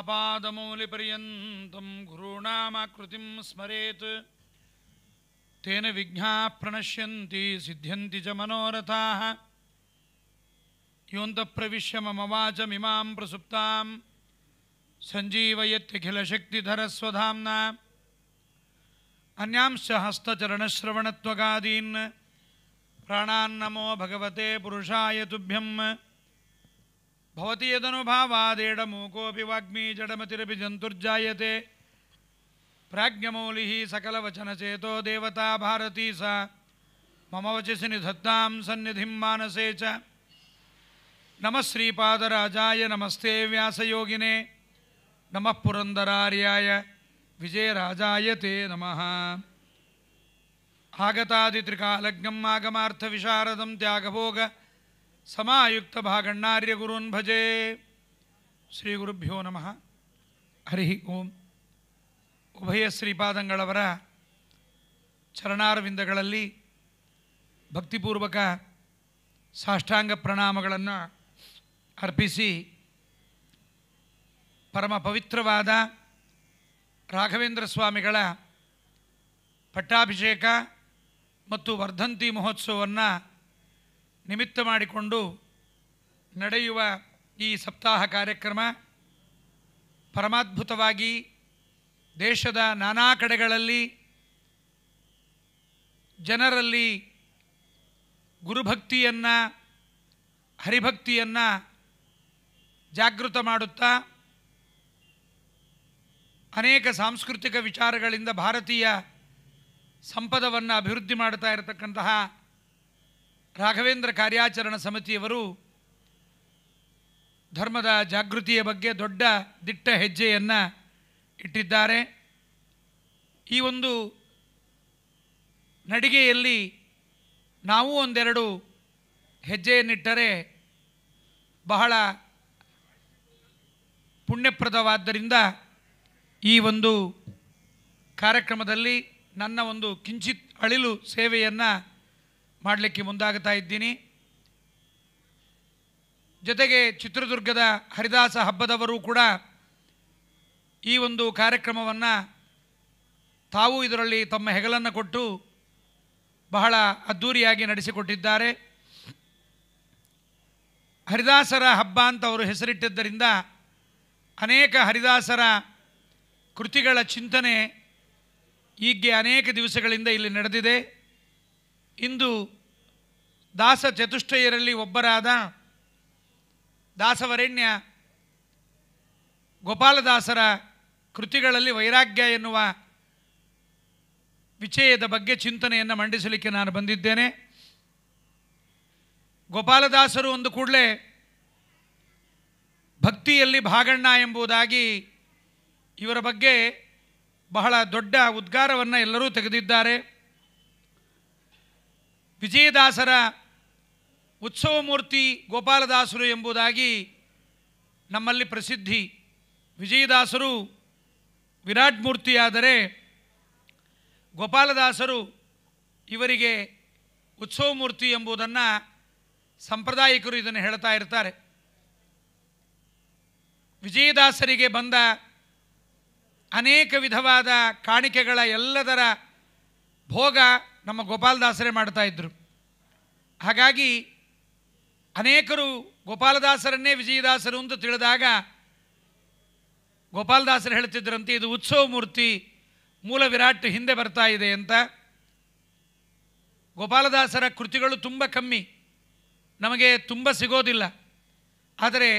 आपादमूलिपर्यन्तं गुरूणामाकृतिं स्मरेत् तेन विघ्नाः प्रणश्यन्ति सिद्ध्यन्ति च मनोरथाः योऽन्तःप्रविश्य ममवाचमिमां प्रसुप्तां सञ्जीवयत्यखिलशक्तिधरस्वधाम्ना अन्यांश्च हस्तचरणश्रवणत्वगादीन् प्राणान्नमो भगवते पुरुषाय तुभ्यम् भवति यदनुभावादेडमूकोऽपि वाग्मी जडमतिरपि जन्तुर्जायते प्राज्ञमौलिः सकलवचनचेतो देवता भारती सा मम वचसि निधत्तां सन्निधिं मानसे च नमः श्रीपादराजाय नमस्ते व्यासयोगिने नमः पुरन्दरार्याय विजयराजाय ते नमः आगतादित्रिकालज्ञम् आगमार्थविशारदं त्यागभोग ಸಮಾಯುಕ್ತ ಭಾಗಣ್ಣಾರ್ಯ ಗುರುನ್ ಭಜೆ ಶ್ರೀ ಗುರುಭ್ಯೋ ನಮಃ ಹರಿ ಓಂ ಉಭಯ ಶ್ರೀಪಾದಂಗಳವರ ಚರಣಾರವಿಂದಗಳಲ್ಲಿ ಭಕ್ತಿಪೂರ್ವಕ ಸಾಷ್ಟಾಂಗ ಪ್ರಣಾಮಗಳನ್ನು ಅರ್ಪಿಸಿ ಪರಮ ಪವಿತ್ರವಾದ ರಾಘವೇಂದ್ರ ಸ್ವಾಮಿಗಳ ಪಟ್ಟಾಭಿಷೇಕ ಮತ್ತು ವರ್ಧಂತಿ ಮಹೋತ್ಸವವನ್ನು ನಿಮಿತ್ತ ಮಾಡಿಕೊಂಡು ನಡೆಯುವ ಈ ಸಪ್ತಾಹ ಕಾರ್ಯಕ್ರಮ ಪರಮಾದ್ಭುತವಾಗಿ ದೇಶದ ನಾನಾ ಕಡೆಗಳಲ್ಲಿ ಜನರಲ್ಲಿ ಗುರುಭಕ್ತಿಯನ್ನು ಹರಿಭಕ್ತಿಯನ್ನು ಜಾಗೃತ ಮಾಡುತ್ತಾ ಅನೇಕ ಸಾಂಸ್ಕೃತಿಕ ವಿಚಾರಗಳಿಂದ ಭಾರತೀಯ ಸಂಪದವನ್ನು ಅಭಿವೃದ್ಧಿ ಮಾಡ್ತಾ ಇರತಕ್ಕಂತಹ ರಾಘವೇಂದ್ರ ಕಾರ್ಯಾಚರಣ ಸಮಿತಿಯವರು ಧರ್ಮದ ಜಾಗೃತಿಯ ಬಗ್ಗೆ ದೊಡ್ಡ ದಿಟ್ಟ ಹೆಜ್ಜೆಯನ್ನು ಇಟ್ಟಿದ್ದಾರೆ ಈ ಒಂದು ನಡಿಗೆಯಲ್ಲಿ ನಾವು ಒಂದೆರಡು ಹೆಜ್ಜೆಯನ್ನಿಟ್ಟರೆ ಬಹಳ ಪುಣ್ಯಪ್ರದವಾದ್ದರಿಂದ ಈ ಒಂದು ಕಾರ್ಯಕ್ರಮದಲ್ಲಿ ನನ್ನ ಒಂದು ಕಿಂಚಿತ್ ಅಳಿಲು ಸೇವೆಯನ್ನು ಮಾಡಲಿಕ್ಕೆ ಮುಂದಾಗ್ತಾ ಇದ್ದೀನಿ ಜೊತೆಗೆ ಚಿತ್ರದುರ್ಗದ ಹರಿದಾಸ ಹಬ್ಬದವರು ಕೂಡ ಈ ಒಂದು ಕಾರ್ಯಕ್ರಮವನ್ನು ತಾವು ಇದರಲ್ಲಿ ತಮ್ಮ ಹೆಗಲನ್ನು ಕೊಟ್ಟು ಬಹಳ ಅದ್ಧೂರಿಯಾಗಿ ನಡೆಸಿಕೊಟ್ಟಿದ್ದಾರೆ ಹರಿದಾಸರ ಹಬ್ಬ ಅಂತ ಅವರು ಹೆಸರಿಟ್ಟಿದ್ದರಿಂದ ಅನೇಕ ಹರಿದಾಸರ ಕೃತಿಗಳ ಚಿಂತನೆ ಈಗ್ಗೆ ಅನೇಕ ದಿವಸಗಳಿಂದ ಇಲ್ಲಿ ನಡೆದಿದೆ ಇಂದು ದಾಸ ಚತುಷ್ಟಯರಲ್ಲಿ ಒಬ್ಬರಾದ ದಾಸವರೆಣ್ಯ ಗೋಪಾಲದಾಸರ ಕೃತಿಗಳಲ್ಲಿ ವೈರಾಗ್ಯ ಎನ್ನುವ ವಿಷಯದ ಬಗ್ಗೆ ಚಿಂತನೆಯನ್ನು ಮಂಡಿಸಲಿಕ್ಕೆ ನಾನು ಬಂದಿದ್ದೇನೆ ಗೋಪಾಲದಾಸರು ಒಂದು ಕೂಡಲೇ ಭಕ್ತಿಯಲ್ಲಿ ಭಾಗಣ್ಣ ಎಂಬುದಾಗಿ ಇವರ ಬಗ್ಗೆ ಬಹಳ ದೊಡ್ಡ ಉದ್ಗಾರವನ್ನು ಎಲ್ಲರೂ ತೆಗೆದಿದ್ದಾರೆ ವಿಜಯದಾಸರ ಉತ್ಸವಮೂರ್ತಿ ಗೋಪಾಲದಾಸರು ಎಂಬುದಾಗಿ ನಮ್ಮಲ್ಲಿ ಪ್ರಸಿದ್ಧಿ ವಿಜಯದಾಸರು ವಿರಾಟ್ ಮೂರ್ತಿಯಾದರೆ ಗೋಪಾಲದಾಸರು ಇವರಿಗೆ ಉತ್ಸವ ಮೂರ್ತಿ ಎಂಬುದನ್ನು ಸಂಪ್ರದಾಯಿಕರು ಇದನ್ನು ಹೇಳ್ತಾ ಇರ್ತಾರೆ ವಿಜಯದಾಸರಿಗೆ ಬಂದ ಅನೇಕ ವಿಧವಾದ ಕಾಣಿಕೆಗಳ ಎಲ್ಲದರ ಭೋಗ ನಮ್ಮ ಗೋಪಾಲದಾಸರೇ ಮಾಡ್ತಾ ಇದ್ದರು ಹಾಗಾಗಿ ಅನೇಕರು ಗೋಪಾಲದಾಸರನ್ನೇ ವಿಜಯದಾಸರು ಅಂತ ತಿಳಿದಾಗ ಗೋಪಾಲದಾಸರು ಹೇಳ್ತಿದ್ರಂತೆ ಇದು ಉತ್ಸವ ಮೂರ್ತಿ ಮೂಲ ವಿರಾಟ್ ಹಿಂದೆ ಬರ್ತಾ ಇದೆ ಅಂತ ಗೋಪಾಲದಾಸರ ಕೃತಿಗಳು ತುಂಬ ಕಮ್ಮಿ ನಮಗೆ ತುಂಬ ಸಿಗೋದಿಲ್ಲ ಆದರೆ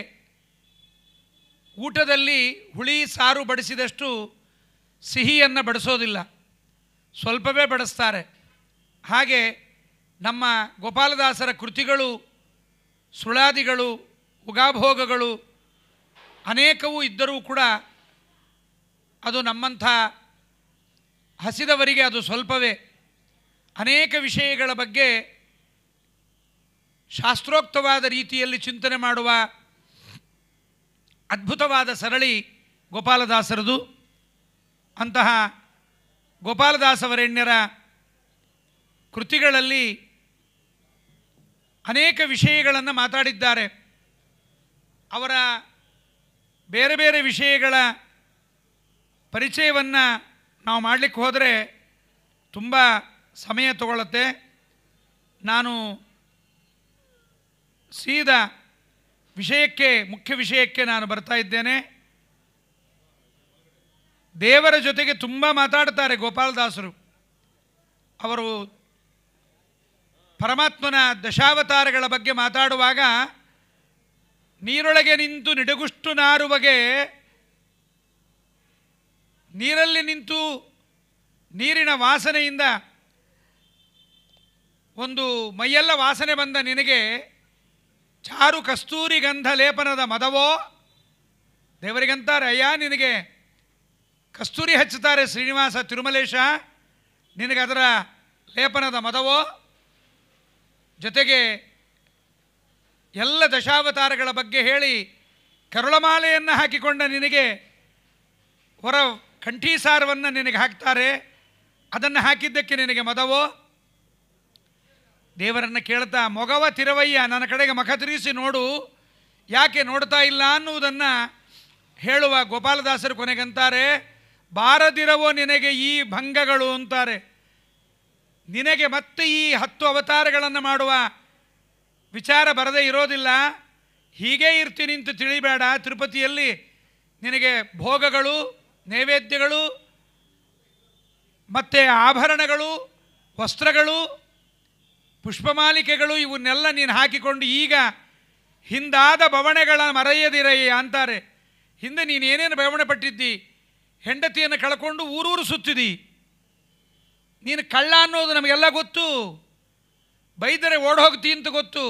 ಊಟದಲ್ಲಿ ಹುಳಿ ಸಾರು ಬಡಿಸಿದಷ್ಟು ಸಿಹಿಯನ್ನು ಬಡಿಸೋದಿಲ್ಲ ಸ್ವಲ್ಪವೇ ಬಡಿಸ್ತಾರೆ ಹಾಗೆ ನಮ್ಮ ಗೋಪಾಲದಾಸರ ಕೃತಿಗಳು ಸುಳಾದಿಗಳು ಉಗಾಭೋಗಗಳು ಅನೇಕವೂ ಇದ್ದರೂ ಕೂಡ ಅದು ನಮ್ಮಂಥ ಹಸಿದವರಿಗೆ ಅದು ಸ್ವಲ್ಪವೇ ಅನೇಕ ವಿಷಯಗಳ ಬಗ್ಗೆ ಶಾಸ್ತ್ರೋಕ್ತವಾದ ರೀತಿಯಲ್ಲಿ ಚಿಂತನೆ ಮಾಡುವ ಅದ್ಭುತವಾದ ಸರಳಿ ಗೋಪಾಲದಾಸರದು ಅಂತಹ ಗೋಪಾಲದಾಸವರೆಣ್ಯರ ಕೃತಿಗಳಲ್ಲಿ ಅನೇಕ ವಿಷಯಗಳನ್ನು ಮಾತಾಡಿದ್ದಾರೆ ಅವರ ಬೇರೆ ಬೇರೆ ವಿಷಯಗಳ ಪರಿಚಯವನ್ನು ನಾವು ಮಾಡಲಿಕ್ಕೆ ಹೋದರೆ ತುಂಬ ಸಮಯ ತಗೊಳ್ಳುತ್ತೆ ನಾನು ಸೀದ ವಿಷಯಕ್ಕೆ ಮುಖ್ಯ ವಿಷಯಕ್ಕೆ ನಾನು ಬರ್ತಾ ಇದ್ದೇನೆ ದೇವರ ಜೊತೆಗೆ ತುಂಬ ಮಾತಾಡ್ತಾರೆ ಗೋಪಾಲದಾಸರು ಅವರು ಪರಮಾತ್ಮನ ದಶಾವತಾರಗಳ ಬಗ್ಗೆ ಮಾತಾಡುವಾಗ ನೀರೊಳಗೆ ನಿಂತು ನಿಡಗುಷ್ಟು ನಾರುವಗೆ ನೀರಲ್ಲಿ ನಿಂತು ನೀರಿನ ವಾಸನೆಯಿಂದ ಒಂದು ಮೈಯೆಲ್ಲ ವಾಸನೆ ಬಂದ ನಿನಗೆ ಚಾರು ಕಸ್ತೂರಿ ಗಂಧ ಲೇಪನದ ಮದವೋ ದೇವರಿಗಂತಾರೆ ಅಯ್ಯ ನಿನಗೆ ಕಸ್ತೂರಿ ಹಚ್ಚುತ್ತಾರೆ ಶ್ರೀನಿವಾಸ ತಿರುಮಲೇಶ ನಿನಗದರ ಲೇಪನದ ಮದವೋ ಜೊತೆಗೆ ಎಲ್ಲ ದಶಾವತಾರಗಳ ಬಗ್ಗೆ ಹೇಳಿ ಕರುಳಮಾಲೆಯನ್ನು ಹಾಕಿಕೊಂಡ ನಿನಗೆ ಹೊರ ಕಂಠೀಸಾರವನ್ನು ನಿನಗೆ ಹಾಕ್ತಾರೆ ಅದನ್ನು ಹಾಕಿದ್ದಕ್ಕೆ ನಿನಗೆ ಮದವೋ ದೇವರನ್ನು ಕೇಳ್ತಾ ಮೊಗವ ತಿರವಯ್ಯ ನನ್ನ ಕಡೆಗೆ ಮಖ ತಿರುಗಿಸಿ ನೋಡು ಯಾಕೆ ನೋಡ್ತಾ ಇಲ್ಲ ಅನ್ನುವುದನ್ನು ಹೇಳುವ ಗೋಪಾಲದಾಸರು ಕೊನೆಗಂತಾರೆ ಬಾರದಿರವೋ ನಿನಗೆ ಈ ಭಂಗಗಳು ಅಂತಾರೆ ನಿನಗೆ ಮತ್ತೆ ಈ ಹತ್ತು ಅವತಾರಗಳನ್ನು ಮಾಡುವ ವಿಚಾರ ಬರದೇ ಇರೋದಿಲ್ಲ ಹೀಗೇ ಇರ್ತೀನಿ ಅಂತ ತಿಳಿಬೇಡ ತಿರುಪತಿಯಲ್ಲಿ ನಿನಗೆ ಭೋಗಗಳು ನೈವೇದ್ಯಗಳು ಮತ್ತು ಆಭರಣಗಳು ವಸ್ತ್ರಗಳು ಪುಷ್ಪಮಾಲಿಕೆಗಳು ಇವನ್ನೆಲ್ಲ ನೀನು ಹಾಕಿಕೊಂಡು ಈಗ ಹಿಂದಾದ ಬವಣೆಗಳ ಮರೆಯದಿರಯ್ಯ ಅಂತಾರೆ ಹಿಂದೆ ಏನೇನು ಬವಣೆ ಪಟ್ಟಿದ್ದಿ ಹೆಂಡತಿಯನ್ನು ಕಳ್ಕೊಂಡು ಊರೂರು ಸುತ್ತಿದ್ದಿ ನೀನು ಕಳ್ಳ ಅನ್ನೋದು ನಮಗೆಲ್ಲ ಗೊತ್ತು ಬೈದರೆ ಓಡೋಗ್ತಿ ಅಂತ ಗೊತ್ತು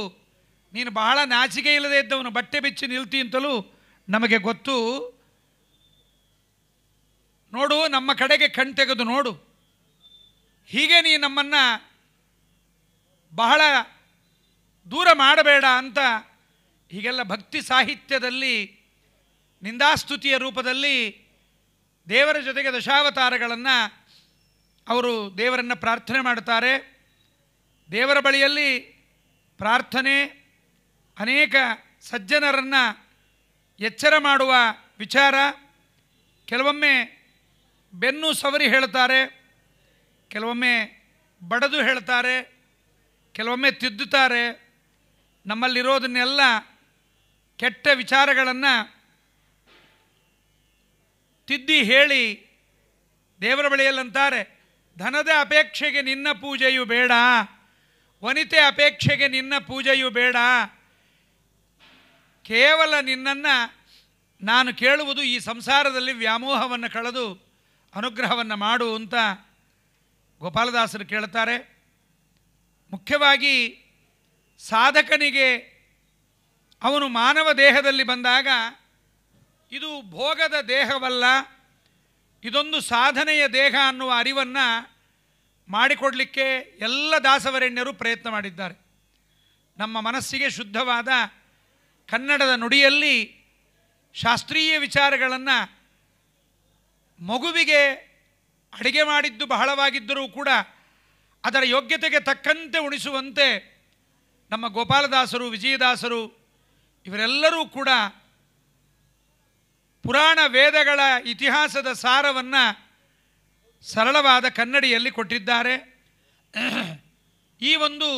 ನೀನು ಬಹಳ ನಾಚಿಕೆ ಇಲ್ಲದೆ ಇದ್ದವನು ಬಟ್ಟೆ ಬಿಚ್ಚಿ ನಿಲ್ತಿ ಅಂತಲೂ ನಮಗೆ ಗೊತ್ತು ನೋಡು ನಮ್ಮ ಕಡೆಗೆ ಕಣ್ ತೆಗೆದು ನೋಡು ಹೀಗೆ ನೀ ನಮ್ಮನ್ನು ಬಹಳ ದೂರ ಮಾಡಬೇಡ ಅಂತ ಹೀಗೆಲ್ಲ ಭಕ್ತಿ ಸಾಹಿತ್ಯದಲ್ಲಿ ನಿಂದಾಸ್ತುತಿಯ ರೂಪದಲ್ಲಿ ದೇವರ ಜೊತೆಗೆ ದಶಾವತಾರಗಳನ್ನು ಅವರು ದೇವರನ್ನು ಪ್ರಾರ್ಥನೆ ಮಾಡುತ್ತಾರೆ ದೇವರ ಬಳಿಯಲ್ಲಿ ಪ್ರಾರ್ಥನೆ ಅನೇಕ ಸಜ್ಜನರನ್ನು ಎಚ್ಚರ ಮಾಡುವ ವಿಚಾರ ಕೆಲವೊಮ್ಮೆ ಬೆನ್ನು ಸವರಿ ಹೇಳ್ತಾರೆ ಕೆಲವೊಮ್ಮೆ ಬಡದು ಹೇಳ್ತಾರೆ ಕೆಲವೊಮ್ಮೆ ತಿದ್ದುತ್ತಾರೆ ನಮ್ಮಲ್ಲಿರೋದನ್ನೆಲ್ಲ ಕೆಟ್ಟ ವಿಚಾರಗಳನ್ನು ತಿದ್ದಿ ಹೇಳಿ ದೇವರ ಬಳಿಯಲ್ಲಂತಾರೆ ಧನದ ಅಪೇಕ್ಷೆಗೆ ನಿನ್ನ ಪೂಜೆಯು ಬೇಡ ವನಿತೆ ಅಪೇಕ್ಷೆಗೆ ನಿನ್ನ ಪೂಜೆಯು ಬೇಡ ಕೇವಲ ನಿನ್ನನ್ನು ನಾನು ಕೇಳುವುದು ಈ ಸಂಸಾರದಲ್ಲಿ ವ್ಯಾಮೋಹವನ್ನು ಕಳೆದು ಅನುಗ್ರಹವನ್ನು ಮಾಡು ಅಂತ ಗೋಪಾಲದಾಸರು ಕೇಳ್ತಾರೆ ಮುಖ್ಯವಾಗಿ ಸಾಧಕನಿಗೆ ಅವನು ಮಾನವ ದೇಹದಲ್ಲಿ ಬಂದಾಗ ಇದು ಭೋಗದ ದೇಹವಲ್ಲ ಇದೊಂದು ಸಾಧನೆಯ ದೇಹ ಅನ್ನುವ ಅರಿವನ್ನು ಮಾಡಿಕೊಡಲಿಕ್ಕೆ ಎಲ್ಲ ದಾಸವರೆಣ್ಯರು ಪ್ರಯತ್ನ ಮಾಡಿದ್ದಾರೆ ನಮ್ಮ ಮನಸ್ಸಿಗೆ ಶುದ್ಧವಾದ ಕನ್ನಡದ ನುಡಿಯಲ್ಲಿ ಶಾಸ್ತ್ರೀಯ ವಿಚಾರಗಳನ್ನು ಮಗುವಿಗೆ ಅಡುಗೆ ಮಾಡಿದ್ದು ಬಹಳವಾಗಿದ್ದರೂ ಕೂಡ ಅದರ ಯೋಗ್ಯತೆಗೆ ತಕ್ಕಂತೆ ಉಣಿಸುವಂತೆ ನಮ್ಮ ಗೋಪಾಲದಾಸರು ವಿಜಯದಾಸರು ಇವರೆಲ್ಲರೂ ಕೂಡ ಪುರಾಣ ವೇದಗಳ ಇತಿಹಾಸದ ಸಾರವನ್ನು ಸರಳವಾದ ಕನ್ನಡಿಯಲ್ಲಿ ಕೊಟ್ಟಿದ್ದಾರೆ ಈ ಒಂದು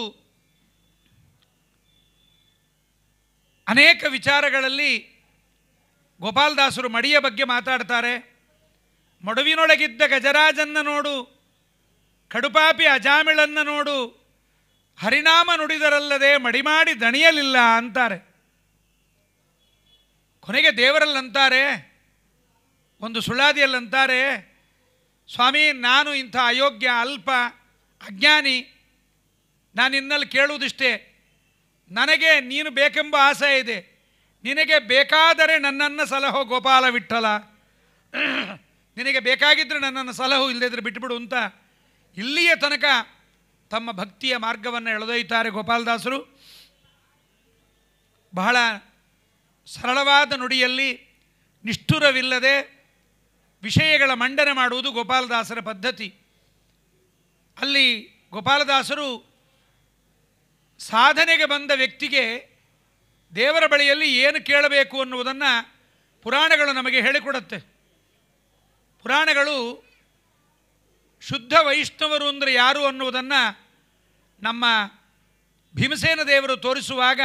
ಅನೇಕ ವಿಚಾರಗಳಲ್ಲಿ ಗೋಪಾಲದಾಸರು ಮಡಿಯ ಬಗ್ಗೆ ಮಾತಾಡ್ತಾರೆ ಮಡುವಿನೊಳಗಿದ್ದ ಗಜರಾಜನ್ನು ನೋಡು ಕಡುಪಾಪಿ ಅಜಾಮಿಳನ್ನು ನೋಡು ಹರಿನಾಮ ನುಡಿದರಲ್ಲದೆ ಮಡಿಮಾಡಿ ದಣಿಯಲಿಲ್ಲ ಅಂತಾರೆ ಕೊನೆಗೆ ದೇವರಲ್ಲಂತಾರೆ ಒಂದು ಸುಳಾದಿಯಲ್ಲಂತಾರೆ ಸ್ವಾಮಿ ನಾನು ಇಂಥ ಅಯೋಗ್ಯ ಅಲ್ಪ ಅಜ್ಞಾನಿ ನಾನು ಇನ್ನಲ್ಲಿ ಕೇಳುವುದಿಷ್ಟೇ ನನಗೆ ನೀನು ಬೇಕೆಂಬ ಆಸೆ ಇದೆ ನಿನಗೆ ಬೇಕಾದರೆ ನನ್ನನ್ನು ಸಲಹೋ ಗೋಪಾಲ ವಿಠಲ ನಿನಗೆ ಬೇಕಾಗಿದ್ದರೆ ನನ್ನನ್ನು ಸಲಹು ಇಲ್ಲದಿದ್ದರೆ ಬಿಟ್ಟುಬಿಡು ಅಂತ ಇಲ್ಲಿಯ ತನಕ ತಮ್ಮ ಭಕ್ತಿಯ ಮಾರ್ಗವನ್ನು ಎಳೆದೊಯ್ತಾರೆ ಗೋಪಾಲದಾಸರು ಬಹಳ ಸರಳವಾದ ನುಡಿಯಲ್ಲಿ ನಿಷ್ಠುರವಿಲ್ಲದೆ ವಿಷಯಗಳ ಮಂಡನೆ ಮಾಡುವುದು ಗೋಪಾಲದಾಸರ ಪದ್ಧತಿ ಅಲ್ಲಿ ಗೋಪಾಲದಾಸರು ಸಾಧನೆಗೆ ಬಂದ ವ್ಯಕ್ತಿಗೆ ದೇವರ ಬಳಿಯಲ್ಲಿ ಏನು ಕೇಳಬೇಕು ಅನ್ನುವುದನ್ನು ಪುರಾಣಗಳು ನಮಗೆ ಹೇಳಿಕೊಡುತ್ತೆ ಪುರಾಣಗಳು ಶುದ್ಧ ವೈಷ್ಣವರು ಅಂದರೆ ಯಾರು ಅನ್ನುವುದನ್ನು ನಮ್ಮ ಭೀಮಸೇನ ದೇವರು ತೋರಿಸುವಾಗ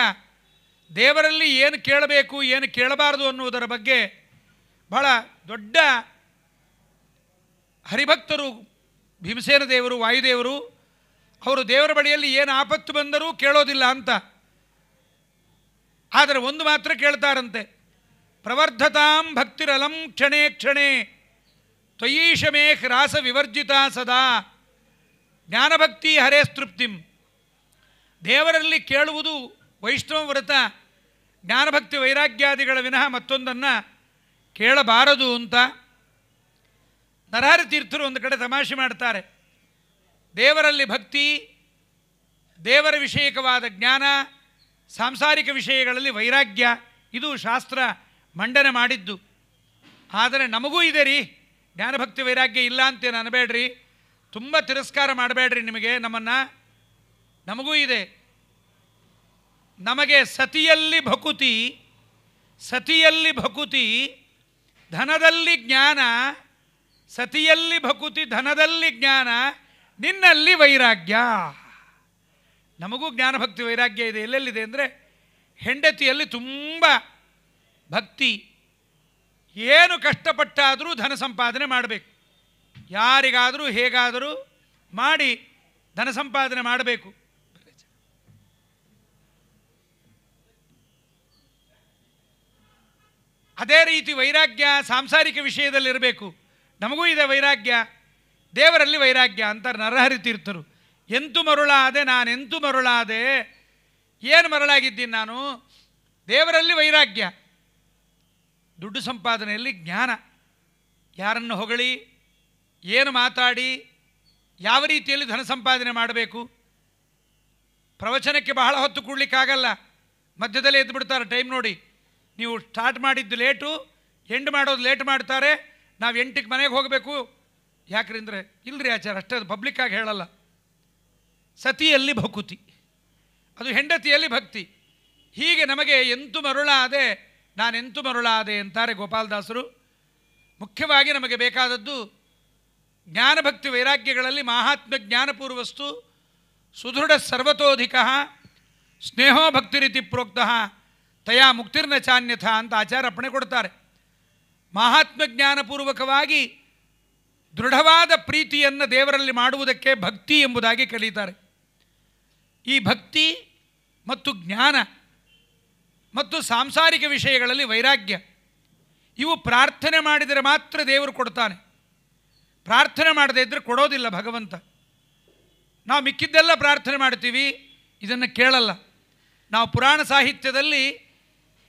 ದೇವರಲ್ಲಿ ಏನು ಕೇಳಬೇಕು ಏನು ಕೇಳಬಾರದು ಅನ್ನುವುದರ ಬಗ್ಗೆ ಬಹಳ ದೊಡ್ಡ ಹರಿಭಕ್ತರು ಭೀಮಸೇನ ದೇವರು ವಾಯುದೇವರು ಅವರು ದೇವರ ಬಳಿಯಲ್ಲಿ ಏನು ಆಪತ್ತು ಬಂದರೂ ಕೇಳೋದಿಲ್ಲ ಅಂತ ಆದರೆ ಒಂದು ಮಾತ್ರ ಕೇಳ್ತಾರಂತೆ ಪ್ರವರ್ಧತಾಂ ಭಕ್ತಿರಲಂ ಕ್ಷಣೇ ಕ್ಷಣೇ ತ್ವಯೀಶಮೇ ಹ್ರಾಸ ವಿವರ್ಜಿತ ಸದಾ ಜ್ಞಾನಭಕ್ತಿ ಹರೇ ತೃಪ್ತಿಂ ದೇವರಲ್ಲಿ ಕೇಳುವುದು ವೈಷ್ಣವ ವ್ರತ ಜ್ಞಾನಭಕ್ತಿ ವೈರಾಗ್ಯಾದಿಗಳ ವಿನಃ ಮತ್ತೊಂದನ್ನು ಕೇಳಬಾರದು ಅಂತ ನರಹರಿ ತೀರ್ಥರು ಒಂದು ಕಡೆ ತಮಾಷೆ ಮಾಡ್ತಾರೆ ದೇವರಲ್ಲಿ ಭಕ್ತಿ ದೇವರ ವಿಷಯಕವಾದ ಜ್ಞಾನ ಸಾಂಸಾರಿಕ ವಿಷಯಗಳಲ್ಲಿ ವೈರಾಗ್ಯ ಇದು ಶಾಸ್ತ್ರ ಮಂಡನೆ ಮಾಡಿದ್ದು ಆದರೆ ನಮಗೂ ಇದೆ ರೀ ಜ್ಞಾನಭಕ್ತಿ ವೈರಾಗ್ಯ ಇಲ್ಲ ಅಂತೇನು ಅನ್ನಬೇಡ್ರಿ ತುಂಬ ತಿರಸ್ಕಾರ ಮಾಡಬೇಡ್ರಿ ನಿಮಗೆ ನಮ್ಮನ್ನು ನಮಗೂ ಇದೆ ನಮಗೆ ಸತಿಯಲ್ಲಿ ಭಕುತಿ ಸತಿಯಲ್ಲಿ ಭಕುತಿ ಧನದಲ್ಲಿ ಜ್ಞಾನ ಸತಿಯಲ್ಲಿ ಭಕುತಿ ಧನದಲ್ಲಿ ಜ್ಞಾನ ನಿನ್ನಲ್ಲಿ ವೈರಾಗ್ಯ ನಮಗೂ ಜ್ಞಾನಭಕ್ತಿ ವೈರಾಗ್ಯ ಇದೆ ಎಲ್ಲೆಲ್ಲಿದೆ ಅಂದರೆ ಹೆಂಡತಿಯಲ್ಲಿ ತುಂಬ ಭಕ್ತಿ ಏನು ಕಷ್ಟಪಟ್ಟಾದರೂ ಧನ ಸಂಪಾದನೆ ಮಾಡಬೇಕು ಯಾರಿಗಾದರೂ ಹೇಗಾದರೂ ಮಾಡಿ ಧನ ಸಂಪಾದನೆ ಮಾಡಬೇಕು ಅದೇ ರೀತಿ ವೈರಾಗ್ಯ ಸಾಂಸಾರಿಕ ವಿಷಯದಲ್ಲಿರಬೇಕು ನಮಗೂ ಇದೆ ವೈರಾಗ್ಯ ದೇವರಲ್ಲಿ ವೈರಾಗ್ಯ ಅಂತ ನರಹರಿ ತೀರ್ಥರು ಎಂತು ಮರುಳಾದೆ ನಾನೆಂತು ಮರುಳಾದೆ ಏನು ಮರಳಾಗಿದ್ದೀನಿ ನಾನು ದೇವರಲ್ಲಿ ವೈರಾಗ್ಯ ದುಡ್ಡು ಸಂಪಾದನೆಯಲ್ಲಿ ಜ್ಞಾನ ಯಾರನ್ನು ಹೊಗಳಿ ಏನು ಮಾತಾಡಿ ಯಾವ ರೀತಿಯಲ್ಲಿ ಧನ ಸಂಪಾದನೆ ಮಾಡಬೇಕು ಪ್ರವಚನಕ್ಕೆ ಬಹಳ ಹೊತ್ತು ಕೂಡಲಿಕ್ಕಾಗಲ್ಲ ಮಧ್ಯದಲ್ಲೇ ಎದ್ದು ಬಿಡ್ತಾರೆ ಟೈಮ್ ನೋಡಿ ನೀವು ಸ್ಟಾರ್ಟ್ ಮಾಡಿದ್ದು ಲೇಟು ಎಂಡ್ ಮಾಡೋದು ಲೇಟ್ ಮಾಡ್ತಾರೆ ನಾವು ಎಂಟಕ್ಕೆ ಮನೆಗೆ ಹೋಗಬೇಕು ಅಂದರೆ ಇಲ್ಲರಿ ಆಚಾರ ಅಷ್ಟೇ ಅದು ಪಬ್ಲಿಕ್ಕಾಗಿ ಹೇಳಲ್ಲ ಸತಿಯಲ್ಲಿ ಭಕುತಿ ಅದು ಹೆಂಡತಿಯಲ್ಲಿ ಭಕ್ತಿ ಹೀಗೆ ನಮಗೆ ಎಂತು ಮರುಳಾದೆ ನಾನೆಂತು ಮರುಳಾದೆ ಅಂತಾರೆ ಗೋಪಾಲದಾಸರು ಮುಖ್ಯವಾಗಿ ನಮಗೆ ಬೇಕಾದದ್ದು ಜ್ಞಾನಭಕ್ತಿ ವೈರಾಗ್ಯಗಳಲ್ಲಿ ಮಹಾತ್ಮ ಜ್ಞಾನಪೂರ್ವಸ್ತು ಸುದೃಢ ಸರ್ವತೋಧಿಕ ಸ್ನೇಹೋ ರೀತಿ ಪ್ರೋಕ್ತಃ ತಯಾ ಮುಕ್ತಿರ್ನ ಚಾನ್ಯಥ ಅಂತ ಆಚಾರ ಅಪ್ಪಣೆ ಕೊಡ್ತಾರೆ ಮಹಾತ್ಮ ಜ್ಞಾನಪೂರ್ವಕವಾಗಿ ದೃಢವಾದ ಪ್ರೀತಿಯನ್ನು ದೇವರಲ್ಲಿ ಮಾಡುವುದಕ್ಕೆ ಭಕ್ತಿ ಎಂಬುದಾಗಿ ಕಲಿತಾರೆ ಈ ಭಕ್ತಿ ಮತ್ತು ಜ್ಞಾನ ಮತ್ತು ಸಾಂಸಾರಿಕ ವಿಷಯಗಳಲ್ಲಿ ವೈರಾಗ್ಯ ಇವು ಪ್ರಾರ್ಥನೆ ಮಾಡಿದರೆ ಮಾತ್ರ ದೇವರು ಕೊಡ್ತಾನೆ ಪ್ರಾರ್ಥನೆ ಮಾಡದೇ ಇದ್ದರೆ ಕೊಡೋದಿಲ್ಲ ಭಗವಂತ ನಾವು ಮಿಕ್ಕಿದ್ದೆಲ್ಲ ಪ್ರಾರ್ಥನೆ ಮಾಡ್ತೀವಿ ಇದನ್ನು ಕೇಳಲ್ಲ ನಾವು ಪುರಾಣ ಸಾಹಿತ್ಯದಲ್ಲಿ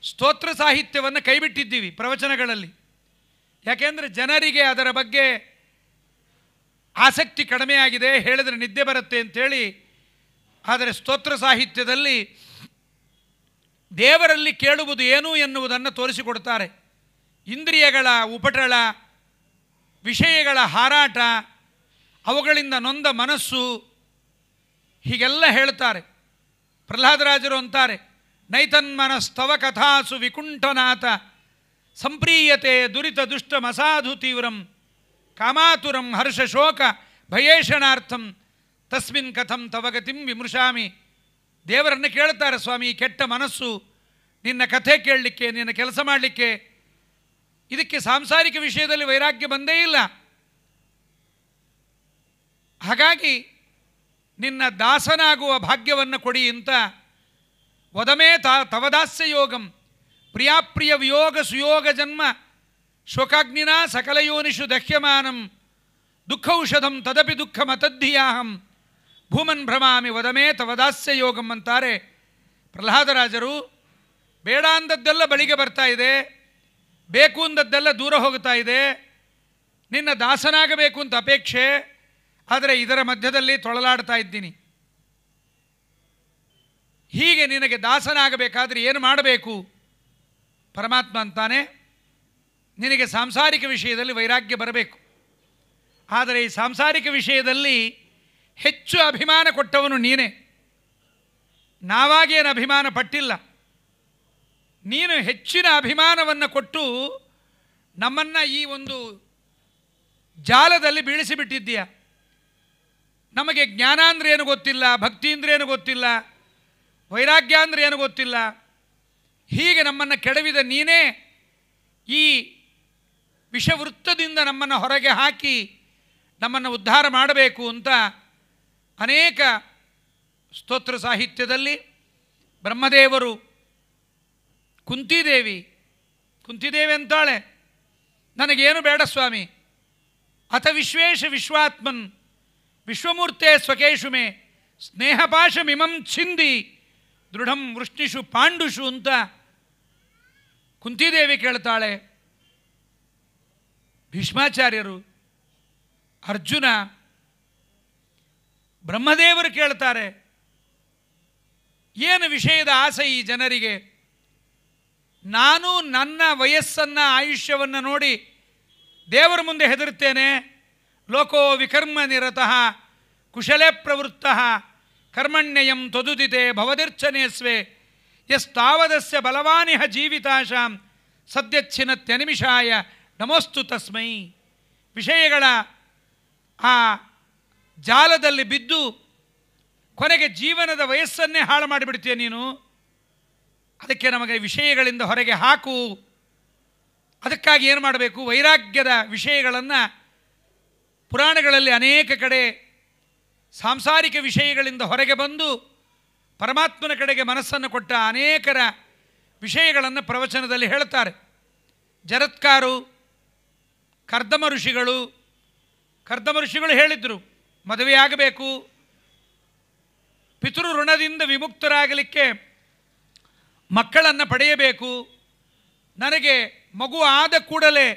ಸ್ತೋತ್ರ ಸಾಹಿತ್ಯವನ್ನು ಕೈಬಿಟ್ಟಿದ್ದೀವಿ ಪ್ರವಚನಗಳಲ್ಲಿ ಯಾಕೆಂದರೆ ಜನರಿಗೆ ಅದರ ಬಗ್ಗೆ ಆಸಕ್ತಿ ಕಡಿಮೆಯಾಗಿದೆ ಹೇಳಿದರೆ ನಿದ್ದೆ ಬರುತ್ತೆ ಅಂತೇಳಿ ಆದರೆ ಸ್ತೋತ್ರ ಸಾಹಿತ್ಯದಲ್ಲಿ ದೇವರಲ್ಲಿ ಕೇಳುವುದು ಏನು ಎನ್ನುವುದನ್ನು ತೋರಿಸಿಕೊಡ್ತಾರೆ ಇಂದ್ರಿಯಗಳ ಉಪಟಳ ವಿಷಯಗಳ ಹಾರಾಟ ಅವುಗಳಿಂದ ನೊಂದ ಮನಸ್ಸು ಹೀಗೆಲ್ಲ ಹೇಳ್ತಾರೆ ಪ್ರಹ್ಲಾದರಾಜರು ಅಂತಾರೆ ನೈತನ್ಮನಸ್ತವ ಕಥಾಸು ವಿಕುಂಠನಾಥ ಸಂಪ್ರೀಯತೆ ದುರಿತ ದುಷ್ಟ ಮಸಾಧು ತೀವ್ರಂ ಕಾಮಾತುರಂ ಶೋಕ ಭಯೇಷಣಾರ್ಥಂ ತಸ್ಮಿನ್ ಕಥಂ ತವಗತಿಂ ವಿಮೃಶಾಮಿ ದೇವರನ್ನು ಕೇಳ್ತಾರೆ ಸ್ವಾಮಿ ಕೆಟ್ಟ ಮನಸ್ಸು ನಿನ್ನ ಕಥೆ ಕೇಳಲಿಕ್ಕೆ ನಿನ್ನ ಕೆಲಸ ಮಾಡಲಿಕ್ಕೆ ಇದಕ್ಕೆ ಸಾಂಸಾರಿಕ ವಿಷಯದಲ್ಲಿ ವೈರಾಗ್ಯ ಬಂದೇ ಇಲ್ಲ ಹಾಗಾಗಿ ನಿನ್ನ ದಾಸನಾಗುವ ಭಾಗ್ಯವನ್ನು ಕೊಡಿ ಅಂತ ವದಮೇ ತ ತವದಾಸ್ಯ ಯೋಗಂ ಪ್ರಿಯಾಪ್ರಿಯ ವಿಯೋಗ ಸುಯೋಗ ಜನ್ಮ ಶೋಕಾಗ್ನಿನ ಸಕಲಯೋನಿಷು ದಹ್ಯಮಾನಂ ದುಃಖೌಷಧಂ ತದಪಿ ದುಃಖ ಮತದ್ಧಿಯಾಹಂ ಭೂಮನ್ ಭ್ರಮಾಮಿ ವದಮೇ ತವದಾಸ್ಯ ಯೋಗಂ ಅಂತಾರೆ ಪ್ರಹ್ಲಾದರಾಜರು ಬೇಡ ಅಂದದ್ದೆಲ್ಲ ಬಳಿಗೆ ಬರ್ತಾ ಇದೆ ಬೇಕು ಅಂದದ್ದೆಲ್ಲ ದೂರ ಹೋಗ್ತಾ ಇದೆ ನಿನ್ನ ದಾಸನಾಗಬೇಕು ಅಂತ ಅಪೇಕ್ಷೆ ಆದರೆ ಇದರ ಮಧ್ಯದಲ್ಲಿ ತೊಳಲಾಡ್ತಾ ಇದ್ದೀನಿ ಹೀಗೆ ನಿನಗೆ ದಾಸನಾಗಬೇಕಾದರೆ ಏನು ಮಾಡಬೇಕು ಪರಮಾತ್ಮ ಅಂತಾನೆ ನಿನಗೆ ಸಾಂಸಾರಿಕ ವಿಷಯದಲ್ಲಿ ವೈರಾಗ್ಯ ಬರಬೇಕು ಆದರೆ ಈ ಸಾಂಸಾರಿಕ ವಿಷಯದಲ್ಲಿ ಹೆಚ್ಚು ಅಭಿಮಾನ ಕೊಟ್ಟವನು ನೀನೇ ನಾವಾಗೇನು ಅಭಿಮಾನ ಪಟ್ಟಿಲ್ಲ ನೀನು ಹೆಚ್ಚಿನ ಅಭಿಮಾನವನ್ನು ಕೊಟ್ಟು ನಮ್ಮನ್ನು ಈ ಒಂದು ಜಾಲದಲ್ಲಿ ಬೀಳಿಸಿಬಿಟ್ಟಿದ್ದೀಯ ನಮಗೆ ಜ್ಞಾನ ಅಂದ್ರೇನು ಗೊತ್ತಿಲ್ಲ ಭಕ್ತಿ ಅಂದ್ರೇನು ಗೊತ್ತಿಲ್ಲ ವೈರಾಗ್ಯ ಅಂದರೆ ಏನು ಗೊತ್ತಿಲ್ಲ ಹೀಗೆ ನಮ್ಮನ್ನು ಕೆಡವಿದ ನೀನೇ ಈ ವಿಷವೃತ್ತದಿಂದ ನಮ್ಮನ್ನು ಹೊರಗೆ ಹಾಕಿ ನಮ್ಮನ್ನು ಉದ್ಧಾರ ಮಾಡಬೇಕು ಅಂತ ಅನೇಕ ಸ್ತೋತ್ರ ಸಾಹಿತ್ಯದಲ್ಲಿ ಬ್ರಹ್ಮದೇವರು ಕುಂತಿದೇವಿ ಕುಂತಿದೇವಿ ಅಂತಾಳೆ ನನಗೇನು ಬೇಡ ಸ್ವಾಮಿ ಅಥ ವಿಶ್ವೇಶ ವಿಶ್ವಾತ್ಮನ್ ವಿಶ್ವಮೂರ್ತೆ ಸ್ವಕೇಶುಮೆ ಸ್ನೇಹಪಾಶಮಿಮಂ ಛಿಂದಿ ದೃಢಂ ವೃಷ್ಣಿಷು ಪಾಂಡುಷು ಅಂತ ಕುಂತಿದೇವಿ ಕೇಳ್ತಾಳೆ ಭೀಷ್ಮಾಚಾರ್ಯರು ಅರ್ಜುನ ಬ್ರಹ್ಮದೇವರು ಕೇಳ್ತಾರೆ ಏನು ವಿಷಯದ ಆಸೆ ಈ ಜನರಿಗೆ ನಾನು ನನ್ನ ವಯಸ್ಸನ್ನು ಆಯುಷ್ಯವನ್ನು ನೋಡಿ ದೇವರ ಮುಂದೆ ಹೆದರುತ್ತೇನೆ ಲೋಕೋ ವಿಕರ್ಮ ನಿರತಃ ಕುಶಲೇ ಪ್ರವೃತ್ತ ಕರ್ಮಣ್ಯಯಂ ತದುದಿತೆ ಭವದಿರ್ಚನೆ ಸ್ವೇ ಯಸ್ತಾವದಸ್ಯ ಬಲವಾನಿಹ ಜೀವಿತಾಶಾಂ ತ್ಯನಿಮಿಷಾಯ ನಮೋಸ್ತು ತಸ್ಮೈ ವಿಷಯಗಳ ಆ ಜಾಲದಲ್ಲಿ ಬಿದ್ದು ಕೊನೆಗೆ ಜೀವನದ ವಯಸ್ಸನ್ನೇ ಹಾಳು ಮಾಡಿಬಿಡ್ತೀಯ ನೀನು ಅದಕ್ಕೆ ನಮಗೆ ವಿಷಯಗಳಿಂದ ಹೊರಗೆ ಹಾಕು ಅದಕ್ಕಾಗಿ ಏನು ಮಾಡಬೇಕು ವೈರಾಗ್ಯದ ವಿಷಯಗಳನ್ನು ಪುರಾಣಗಳಲ್ಲಿ ಅನೇಕ ಕಡೆ ಸಾಂಸಾರಿಕ ವಿಷಯಗಳಿಂದ ಹೊರಗೆ ಬಂದು ಪರಮಾತ್ಮನ ಕಡೆಗೆ ಮನಸ್ಸನ್ನು ಕೊಟ್ಟ ಅನೇಕರ ವಿಷಯಗಳನ್ನು ಪ್ರವಚನದಲ್ಲಿ ಹೇಳುತ್ತಾರೆ ಜರತ್ಕಾರು ಕರ್ದಮ ಋಷಿಗಳು ಕರ್ದಮ ಋಷಿಗಳು ಹೇಳಿದರು ಮದುವೆಯಾಗಬೇಕು ಪಿತೃ ವಿಮುಕ್ತರಾಗಲಿಕ್ಕೆ ಮಕ್ಕಳನ್ನು ಪಡೆಯಬೇಕು ನನಗೆ ಮಗು ಆದ ಕೂಡಲೇ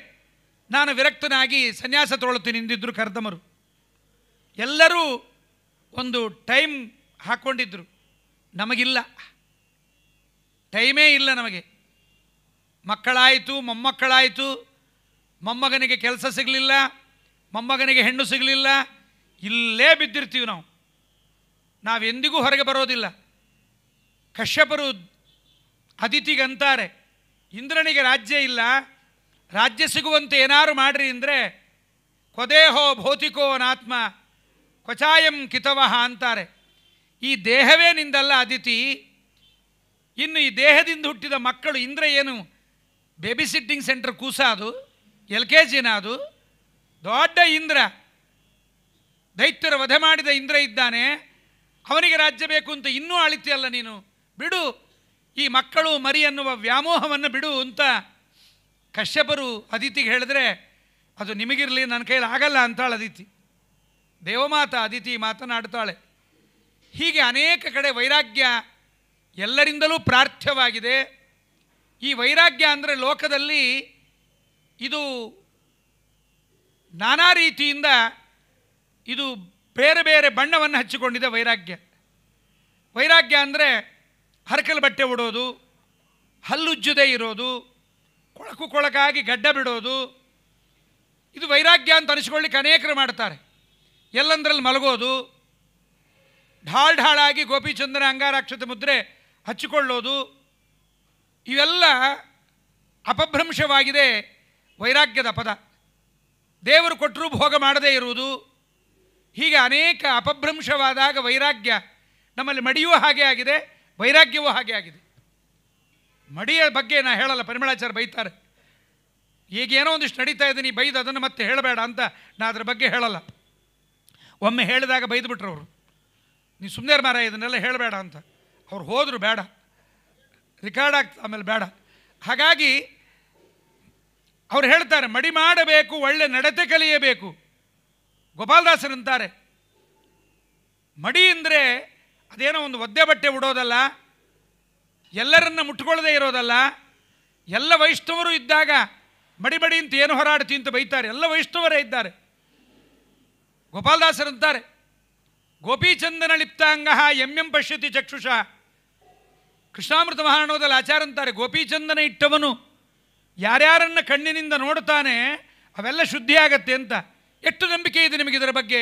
ನಾನು ವಿರಕ್ತನಾಗಿ ಸನ್ಯಾಸ ತೊಗೊಳ್ತೀನಿ ಎಂದಿದ್ದರು ಕರ್ದಮರು ಎಲ್ಲರೂ ಒಂದು ಟೈಮ್ ಹಾಕ್ಕೊಂಡಿದ್ರು ನಮಗಿಲ್ಲ ಟೈಮೇ ಇಲ್ಲ ನಮಗೆ ಮಕ್ಕಳಾಯಿತು ಮೊಮ್ಮಕ್ಕಳಾಯಿತು ಮೊಮ್ಮಗನಿಗೆ ಕೆಲಸ ಸಿಗಲಿಲ್ಲ ಮೊಮ್ಮಗನಿಗೆ ಹೆಣ್ಣು ಸಿಗಲಿಲ್ಲ ಇಲ್ಲೇ ಬಿದ್ದಿರ್ತೀವಿ ನಾವು ನಾವೆಂದಿಗೂ ಹೊರಗೆ ಬರೋದಿಲ್ಲ ಕಶ್ಯಪರು ಅತಿಥಿಗಂತಾರೆ ಇಂದ್ರನಿಗೆ ರಾಜ್ಯ ಇಲ್ಲ ರಾಜ್ಯ ಸಿಗುವಂತೆ ಏನಾರು ಮಾಡ್ರಿ ಅಂದರೆ ಕೊದೇಹೋ ಭೌತಿಕೋ ಅನಾತ್ಮ ಕ್ವಚಾಯಂ ಕಿತವಹ ಅಂತಾರೆ ಈ ದೇಹವೇ ನಿಂದಲ್ಲ ಅದಿತಿ ಇನ್ನು ಈ ದೇಹದಿಂದ ಹುಟ್ಟಿದ ಮಕ್ಕಳು ಇಂದ್ರ ಏನು ಬೇಬಿ ಸಿಟ್ಟಿಂಗ್ ಸೆಂಟರ್ ಕೂಸ ಅದು ಎಲ್ ಕೆ ಜಿನ ಅದು ದೊಡ್ಡ ಇಂದ್ರ ದೈತ್ಯರ ವಧೆ ಮಾಡಿದ ಇಂದ್ರ ಇದ್ದಾನೆ ಅವನಿಗೆ ರಾಜ್ಯ ಬೇಕು ಅಂತ ಇನ್ನೂ ಅಳಿತಿಯಲ್ಲ ನೀನು ಬಿಡು ಈ ಮಕ್ಕಳು ಮರಿ ಅನ್ನುವ ವ್ಯಾಮೋಹವನ್ನು ಬಿಡು ಅಂತ ಕಶ್ಯಪರು ಅದಿತಿಗೆ ಹೇಳಿದ್ರೆ ಅದು ನಿಮಗಿರಲಿ ನನ್ನ ಕೈಲಿ ಆಗಲ್ಲ ಅಂತಾಳು ಅದಿತಿ ದೇವಮಾತ ಅದಿತಿ ಮಾತನಾಡ್ತಾಳೆ ಹೀಗೆ ಅನೇಕ ಕಡೆ ವೈರಾಗ್ಯ ಎಲ್ಲರಿಂದಲೂ ಪ್ರಾರ್ಥ್ಯವಾಗಿದೆ ಈ ವೈರಾಗ್ಯ ಅಂದರೆ ಲೋಕದಲ್ಲಿ ಇದು ನಾನಾ ರೀತಿಯಿಂದ ಇದು ಬೇರೆ ಬೇರೆ ಬಣ್ಣವನ್ನು ಹಚ್ಚಿಕೊಂಡಿದೆ ವೈರಾಗ್ಯ ವೈರಾಗ್ಯ ಅಂದರೆ ಹರಕಲು ಬಟ್ಟೆ ಉಡೋದು ಹಲ್ಲುಜ್ಜದೇ ಇರೋದು ಕೊಳಕು ಕೊಳಕಾಗಿ ಗಡ್ಡ ಬಿಡೋದು ಇದು ವೈರಾಗ್ಯ ಅಂತ ಅನಿಸ್ಕೊಳ್ಳಿಕ್ಕೆ ಅನೇಕರು ಮಾಡ್ತಾರೆ ಎಲ್ಲಂದ್ರಲ್ಲಿ ಮಲಗೋದು ಢಾಳ್ ಢಾಳಾಗಿ ಗೋಪಿಚಂದ್ರ ಅಂಗಾರಾಕ್ಷತ ಮುದ್ರೆ ಹಚ್ಚಿಕೊಳ್ಳೋದು ಇವೆಲ್ಲ ಅಪಭ್ರಂಶವಾಗಿದೆ ವೈರಾಗ್ಯದ ಪದ ದೇವರು ಕೊಟ್ಟರೂ ಭೋಗ ಮಾಡದೇ ಇರುವುದು ಹೀಗೆ ಅನೇಕ ಅಪಭ್ರಂಶವಾದಾಗ ವೈರಾಗ್ಯ ನಮ್ಮಲ್ಲಿ ಮಡಿಯೂ ಹಾಗೆ ಆಗಿದೆ ವೈರಾಗ್ಯವೂ ಹಾಗೆ ಆಗಿದೆ ಮಡಿಯ ಬಗ್ಗೆ ನಾನು ಹೇಳಲ್ಲ ಪರಿಮಳಾಚಾರ್ಯ ಬೈತಾರೆ ಈಗೇನೋ ಒಂದಿಷ್ಟು ನಡೀತಾ ಇದ್ದೀನಿ ಬೈದು ಅದನ್ನು ಮತ್ತೆ ಹೇಳಬೇಡ ಅಂತ ನಾನು ಅದ್ರ ಬಗ್ಗೆ ಹೇಳಲ್ಲ ಒಮ್ಮೆ ಹೇಳಿದಾಗ ಬಿಟ್ರು ಅವರು ನೀ ಸುಮ್ಮನೆ ಮಾರ ಇದನ್ನೆಲ್ಲ ಹೇಳಬೇಡ ಅಂತ ಅವ್ರು ಹೋದರು ಬೇಡ ರಿಕಾರ್ಡ್ ಆಗ್ತದೆ ಆಮೇಲೆ ಬೇಡ ಹಾಗಾಗಿ ಅವ್ರು ಹೇಳ್ತಾರೆ ಮಡಿ ಮಾಡಬೇಕು ಒಳ್ಳೆ ನಡತೆ ಕಲಿಯಬೇಕು ಗೋಪಾಲದಾಸರಂತಾರೆ ಮಡಿ ಅಂದರೆ ಅದೇನೋ ಒಂದು ಒದ್ದೆ ಬಟ್ಟೆ ಉಡೋದಲ್ಲ ಎಲ್ಲರನ್ನ ಮುಟ್ಕೊಳ್ಳದೆ ಇರೋದಲ್ಲ ಎಲ್ಲ ವೈಷ್ಣವರು ಇದ್ದಾಗ ಮಡಿ ಮಡಿ ಅಂತ ಏನು ಹೊರಾಡ್ತಿ ಅಂತ ಬೈತಾರೆ ಎಲ್ಲ ವೈಷ್ಣವರೇ ಇದ್ದಾರೆ ಗೋಪಾಲದಾಸರಂತಾರೆ ಗೋಪೀಚಂದನ ಲಿಪ್ತಾಂಗ ಎಂ ಎಂ ಪಶ್ಯತಿ ಚಕ್ಷುಷ ಕೃಷ್ಣಾಮೃತ ಆಚಾರ ಅಂತಾರೆ ಗೋಪೀಚಂದನ ಇಟ್ಟವನು ಯಾರ್ಯಾರನ್ನು ಕಣ್ಣಿನಿಂದ ನೋಡುತ್ತಾನೆ ಅವೆಲ್ಲ ಶುದ್ಧಿ ಆಗತ್ತೆ ಅಂತ ಎಷ್ಟು ನಂಬಿಕೆ ಇದೆ ನಿಮಗೆ ಇದರ ಬಗ್ಗೆ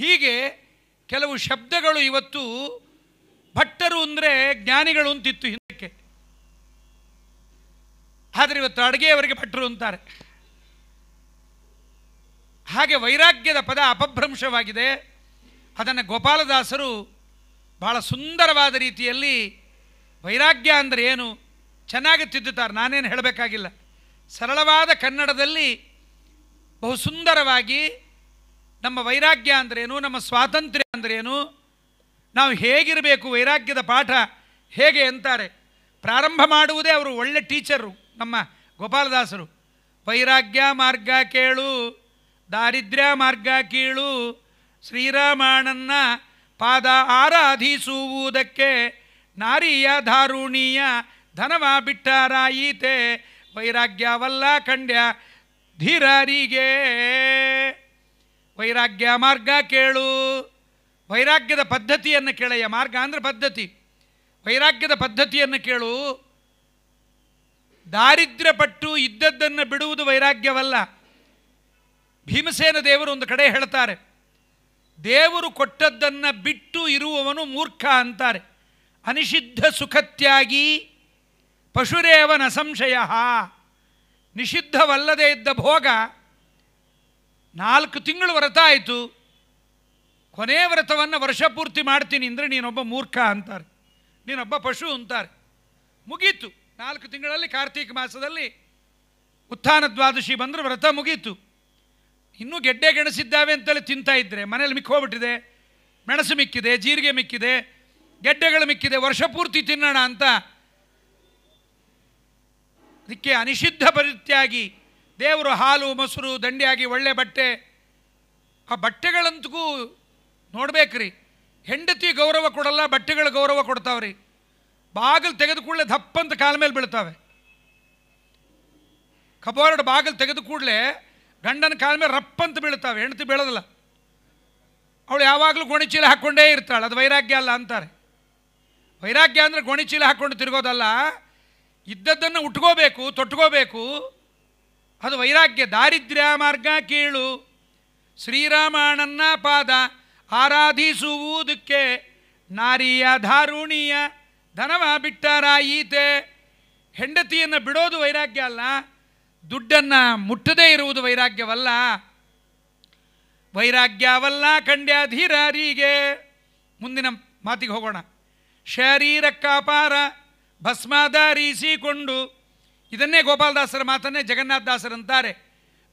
ಹೀಗೆ ಕೆಲವು ಶಬ್ದಗಳು ಇವತ್ತು ಭಟ್ಟರು ಅಂದರೆ ಜ್ಞಾನಿಗಳು ಅಂತಿತ್ತು ಹಿಂದಕ್ಕೆ ಆದರೆ ಇವತ್ತು ಅಡುಗೆಯವರಿಗೆ ಭಟ್ಟರು ಅಂತಾರೆ ಹಾಗೆ ವೈರಾಗ್ಯದ ಪದ ಅಪಭ್ರಂಶವಾಗಿದೆ ಅದನ್ನು ಗೋಪಾಲದಾಸರು ಬಹಳ ಸುಂದರವಾದ ರೀತಿಯಲ್ಲಿ ವೈರಾಗ್ಯ ಅಂದರೆ ಏನು ಚೆನ್ನಾಗಿ ತಿದ್ದುತ್ತಾರೆ ನಾನೇನು ಹೇಳಬೇಕಾಗಿಲ್ಲ ಸರಳವಾದ ಕನ್ನಡದಲ್ಲಿ ಬಹು ಸುಂದರವಾಗಿ ನಮ್ಮ ವೈರಾಗ್ಯ ಅಂದ್ರೇನು ನಮ್ಮ ಸ್ವಾತಂತ್ರ್ಯ ಅಂದ್ರೇನು ನಾವು ಹೇಗಿರಬೇಕು ವೈರಾಗ್ಯದ ಪಾಠ ಹೇಗೆ ಅಂತಾರೆ ಪ್ರಾರಂಭ ಮಾಡುವುದೇ ಅವರು ಒಳ್ಳೆ ಟೀಚರು ನಮ್ಮ ಗೋಪಾಲದಾಸರು ವೈರಾಗ್ಯ ಮಾರ್ಗ ಕೇಳು ದಾರಿದ್ರ್ಯ ಮಾರ್ಗ ಕೀಳು ಶ್ರೀರಾಮಣ್ಣನ ಪಾದ ಆರಾಧಿಸುವುದಕ್ಕೆ ನಾರಿಯ ಧಾರುಣೀಯ ಧನವ ಬಿಟ್ಟರಾಯಿತೆ ವೈರಾಗ್ಯವಲ್ಲ ಖಂಡ್ಯ ಧೀರರಿಗೆ ವೈರಾಗ್ಯ ಮಾರ್ಗ ಕೇಳು ವೈರಾಗ್ಯದ ಪದ್ಧತಿಯನ್ನು ಕೇಳೆಯ ಮಾರ್ಗ ಅಂದರೆ ಪದ್ಧತಿ ವೈರಾಗ್ಯದ ಪದ್ಧತಿಯನ್ನು ಕೇಳು ದಾರಿದ್ರ್ಯಪಟ್ಟು ಇದ್ದದ್ದನ್ನು ಬಿಡುವುದು ವೈರಾಗ್ಯವಲ್ಲ ಭೀಮಸೇನ ದೇವರು ಒಂದು ಕಡೆ ಹೇಳ್ತಾರೆ ದೇವರು ಕೊಟ್ಟದ್ದನ್ನು ಬಿಟ್ಟು ಇರುವವನು ಮೂರ್ಖ ಅಂತಾರೆ ಅನಿಷಿದ್ಧ ಸುಖತ್ಯಾಗಿ ಪಶುರೇವನ ಸಂಶಯ ನಿಷಿದ್ಧವಲ್ಲದೇ ಇದ್ದ ಭೋಗ ನಾಲ್ಕು ತಿಂಗಳು ವ್ರತ ಆಯಿತು ಕೊನೆಯ ವ್ರತವನ್ನು ವರ್ಷಪೂರ್ತಿ ಮಾಡ್ತೀನಿ ಅಂದರೆ ನೀನೊಬ್ಬ ಮೂರ್ಖ ಅಂತಾರೆ ನೀನೊಬ್ಬ ಪಶು ಅಂತಾರೆ ಮುಗೀತು ನಾಲ್ಕು ತಿಂಗಳಲ್ಲಿ ಕಾರ್ತೀಕ ಮಾಸದಲ್ಲಿ ಉತ್ಥಾನ ದ್ವಾದಶಿ ಬಂದರೆ ವ್ರತ ಮುಗೀತು ಇನ್ನೂ ಗೆಡ್ಡೆ ಗೆಣಸಿದ್ದಾವೆ ಅಂತಲೇ ತಿಂತಾ ಇದ್ದರೆ ಮನೇಲಿ ಮಿಕ್ಕೋಗ್ಬಿಟ್ಟಿದೆ ಮೆಣಸು ಮಿಕ್ಕಿದೆ ಜೀರಿಗೆ ಮಿಕ್ಕಿದೆ ಗೆಡ್ಡೆಗಳು ಮಿಕ್ಕಿದೆ ವರ್ಷ ಪೂರ್ತಿ ತಿನ್ನೋಣ ಅಂತ ಅದಕ್ಕೆ ಅನಿಷಿದ್ಧ ಪರಿತ್ಯಾಗಿ ದೇವರು ಹಾಲು ಮೊಸರು ದಂಡಿಯಾಗಿ ಒಳ್ಳೆ ಬಟ್ಟೆ ಆ ಬಟ್ಟೆಗಳಂತಗೂ ನೋಡ್ಬೇಕ್ರಿ ಹೆಂಡತಿ ಗೌರವ ಕೊಡಲ್ಲ ಬಟ್ಟೆಗಳು ಗೌರವ ಕೊಡ್ತಾವ್ರಿ ಬಾಗಿಲು ತೆಗೆದು ಕೂಡಲೇ ದಪ್ಪಂತ ಕಾಲ ಮೇಲೆ ಬೀಳ್ತಾವೆ ಕಬೋರ್ಡ್ ಬಾಗಿಲು ತೆಗೆದು ಕೂಡಲೇ ಗಂಡನ ಕಾಲ ಮೇಲೆ ರಪ್ಪಂತ ಬೀಳ್ತಾವೆ ಹೆಂಡತಿ ಬೀಳೋದಲ್ಲ ಅವಳು ಯಾವಾಗಲೂ ಗೋಣಿಚೀಲ ಹಾಕ್ಕೊಂಡೇ ಇರ್ತಾಳೆ ಅದು ವೈರಾಗ್ಯ ಅಲ್ಲ ಅಂತಾರೆ ವೈರಾಗ್ಯ ಅಂದರೆ ಗೋಣಿಚೀಲ ಹಾಕ್ಕೊಂಡು ತಿರುಗೋದಲ್ಲ ಇದ್ದದ್ದನ್ನು ಉಟ್ಕೋಬೇಕು ತೊಟ್ಕೋಬೇಕು ಅದು ವೈರಾಗ್ಯ ದಾರಿದ್ರ್ಯ ಮಾರ್ಗ ಕೀಳು ಶ್ರೀರಾಮಣ್ಣನ ಪಾದ ಆರಾಧಿಸುವುದಕ್ಕೆ ನಾರಿಯ ಧಾರುಣಿಯ ಧನವ ಬಿಟ್ಟಾರ ಈತೆ ಹೆಂಡತಿಯನ್ನು ಬಿಡೋದು ವೈರಾಗ್ಯ ಅಲ್ಲ ದುಡ್ಡನ್ನು ಮುಟ್ಟದೇ ಇರುವುದು ವೈರಾಗ್ಯವಲ್ಲ ವೈರಾಗ್ಯವಲ್ಲ ಖಂಡ್ಯಾಧೀರಾರಿಗೆ ಮುಂದಿನ ಮಾತಿಗೆ ಹೋಗೋಣ ಕಾಪಾರ ಭಸ್ಮದಾರಿಸಿಕೊಂಡು ಇದನ್ನೇ ಗೋಪಾಲದಾಸರ ಮಾತನ್ನೇ ಜಗನ್ನಾಥದಾಸರಂತಾರೆ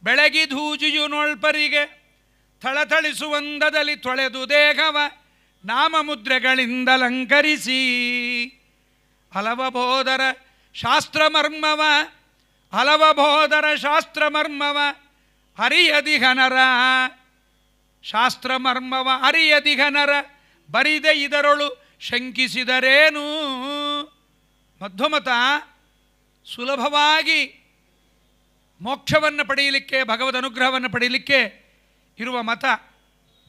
ಬೆಳಗಿ ಧೂಜಿಯು ನೋಳ್ಪರಿಗೆ ಥಳಥಳಿಸುವಂದದಲ್ಲಿ ತೊಳೆದು ದೇಹವ ನಾಮ ಮುದ್ರೆಗಳಿಂದಲಂಕರಿಸಿ ಹಲವಬೋಧರ ಶಾಸ್ತ್ರ ಮರ್ಮವ ಹಲವಬೋಧರ ಶಾಸ್ತ್ರಮರ್ಮವ ಶಾಸ್ತ್ರ ಶಾಸ್ತ್ರಮರ್ಮವ ಘನರ ಬರಿದೆ ಇದರೊಳು ಶಂಕಿಸಿದರೇನು ಮಧ್ವಮತ ಸುಲಭವಾಗಿ ಮೋಕ್ಷವನ್ನು ಪಡೆಯಲಿಕ್ಕೆ ಭಗವದ್ ಅನುಗ್ರಹವನ್ನು ಪಡೆಯಲಿಕ್ಕೆ ಇರುವ ಮತ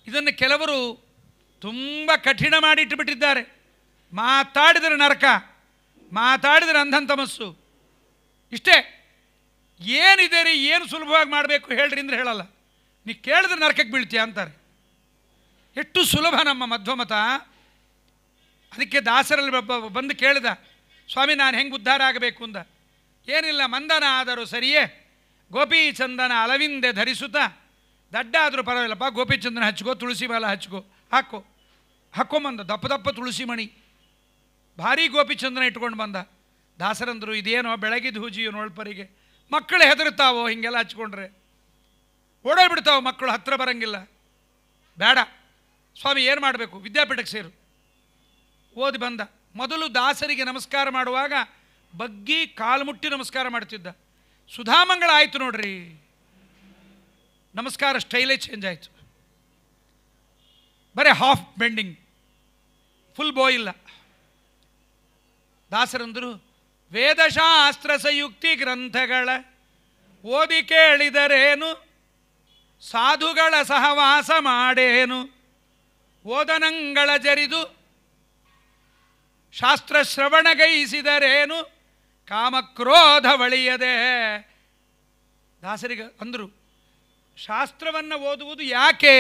ಇದನ್ನು ಕೆಲವರು ತುಂಬ ಕಠಿಣ ಮಾಡಿಟ್ಟುಬಿಟ್ಟಿದ್ದಾರೆ ಮಾತಾಡಿದರೆ ನರಕ ಮಾತಾಡಿದರೆ ಅಂಧಂತಮಸ್ಸು ಇಷ್ಟೇ ಏನಿದೆ ರೀ ಏನು ಸುಲಭವಾಗಿ ಮಾಡಬೇಕು ಹೇಳ್ರಿ ಅಂದ್ರೆ ಹೇಳಲ್ಲ ನೀ ಕೇಳಿದ್ರೆ ನರಕಕ್ಕೆ ಬೀಳ್ತೀಯ ಅಂತಾರೆ ಎಷ್ಟು ಸುಲಭ ನಮ್ಮ ಮಧ್ವಮತ ಅದಕ್ಕೆ ದಾಸರಲ್ಲಿ ಬಂದು ಕೇಳಿದ ಸ್ವಾಮಿ ನಾನು ಹೆಂಗೆ ಉದ್ಧಾರ ಆಗಬೇಕು ಅಂದ ಏನಿಲ್ಲ ಮಂದನ ಆದರೂ ಸರಿಯೇ ಗೋಪಿಚಂದನ ಅಲವಿಂದೆ ಧರಿಸುತ್ತ ದಡ್ಡ ಆದರೂ ಪರವಾಗಿಲ್ಲಪ್ಪ ಗೋಪಿಚಂದನ ಹಚ್ಕೋ ತುಳಸಿ ಬಾಲ ಹಚ್ಕೋ ಹಾಕೋ ಹಾಕೊಂಬಂದ ದಪ್ಪ ದಪ್ಪ ತುಳಸಿ ಮಣಿ ಭಾರೀ ಗೋಪಿಚಂದನ ಇಟ್ಕೊಂಡು ಬಂದ ದಾಸರಂದರು ಇದೇನೋ ಬೆಳಗಿದ ಹೂಜಿಯು ನೋಳ್ಪರಿಗೆ ಮಕ್ಕಳು ಹೆದರ್ತಾವೋ ಹೀಗೆಲ್ಲ ಹಚ್ಕೊಂಡ್ರೆ ಓಡೋಗ್ಬಿಡ್ತಾವೆ ಮಕ್ಕಳು ಹತ್ತಿರ ಬರಂಗಿಲ್ಲ ಬೇಡ ಸ್ವಾಮಿ ಏನು ಮಾಡಬೇಕು ವಿದ್ಯಾಪೀಠಕ್ಕೆ ಸೇರು ಓದಿ ಬಂದ ಮೊದಲು ದಾಸರಿಗೆ ನಮಸ್ಕಾರ ಮಾಡುವಾಗ ಬಗ್ಗಿ ಕಾಲು ಮುಟ್ಟಿ ನಮಸ್ಕಾರ ಮಾಡ್ತಿದ್ದ ಸುಧಾಮಂಗಳ ಆಯಿತು ನೋಡ್ರಿ ನಮಸ್ಕಾರ ಸ್ಟೈಲೇ ಚೇಂಜ್ ಆಯಿತು ಬರೀ ಹಾಫ್ ಬೆಂಡಿಂಗ್ ಫುಲ್ ಬೋ ಇಲ್ಲ ದಾಸರಂದರು ವೇದಶಾಸ್ತ್ರ ಸಂಯುಕ್ತಿ ಗ್ರಂಥಗಳ ಓದಿ ಕೇಳಿದರೇನು ಸಾಧುಗಳ ಸಹವಾಸ ಮಾಡೇನು ಓದನಂಗಳ ಜರಿದು ಶಾಸ್ತ್ರ ಶ್ರವಣಗೈಸಿದರೇನು ಕಾಮಕ್ರೋಧ ಒಳಿಯದೆ ದಾಸರಿಗೆ ಅಂದರು ಶಾಸ್ತ್ರವನ್ನು ಓದುವುದು ಯಾಕೆ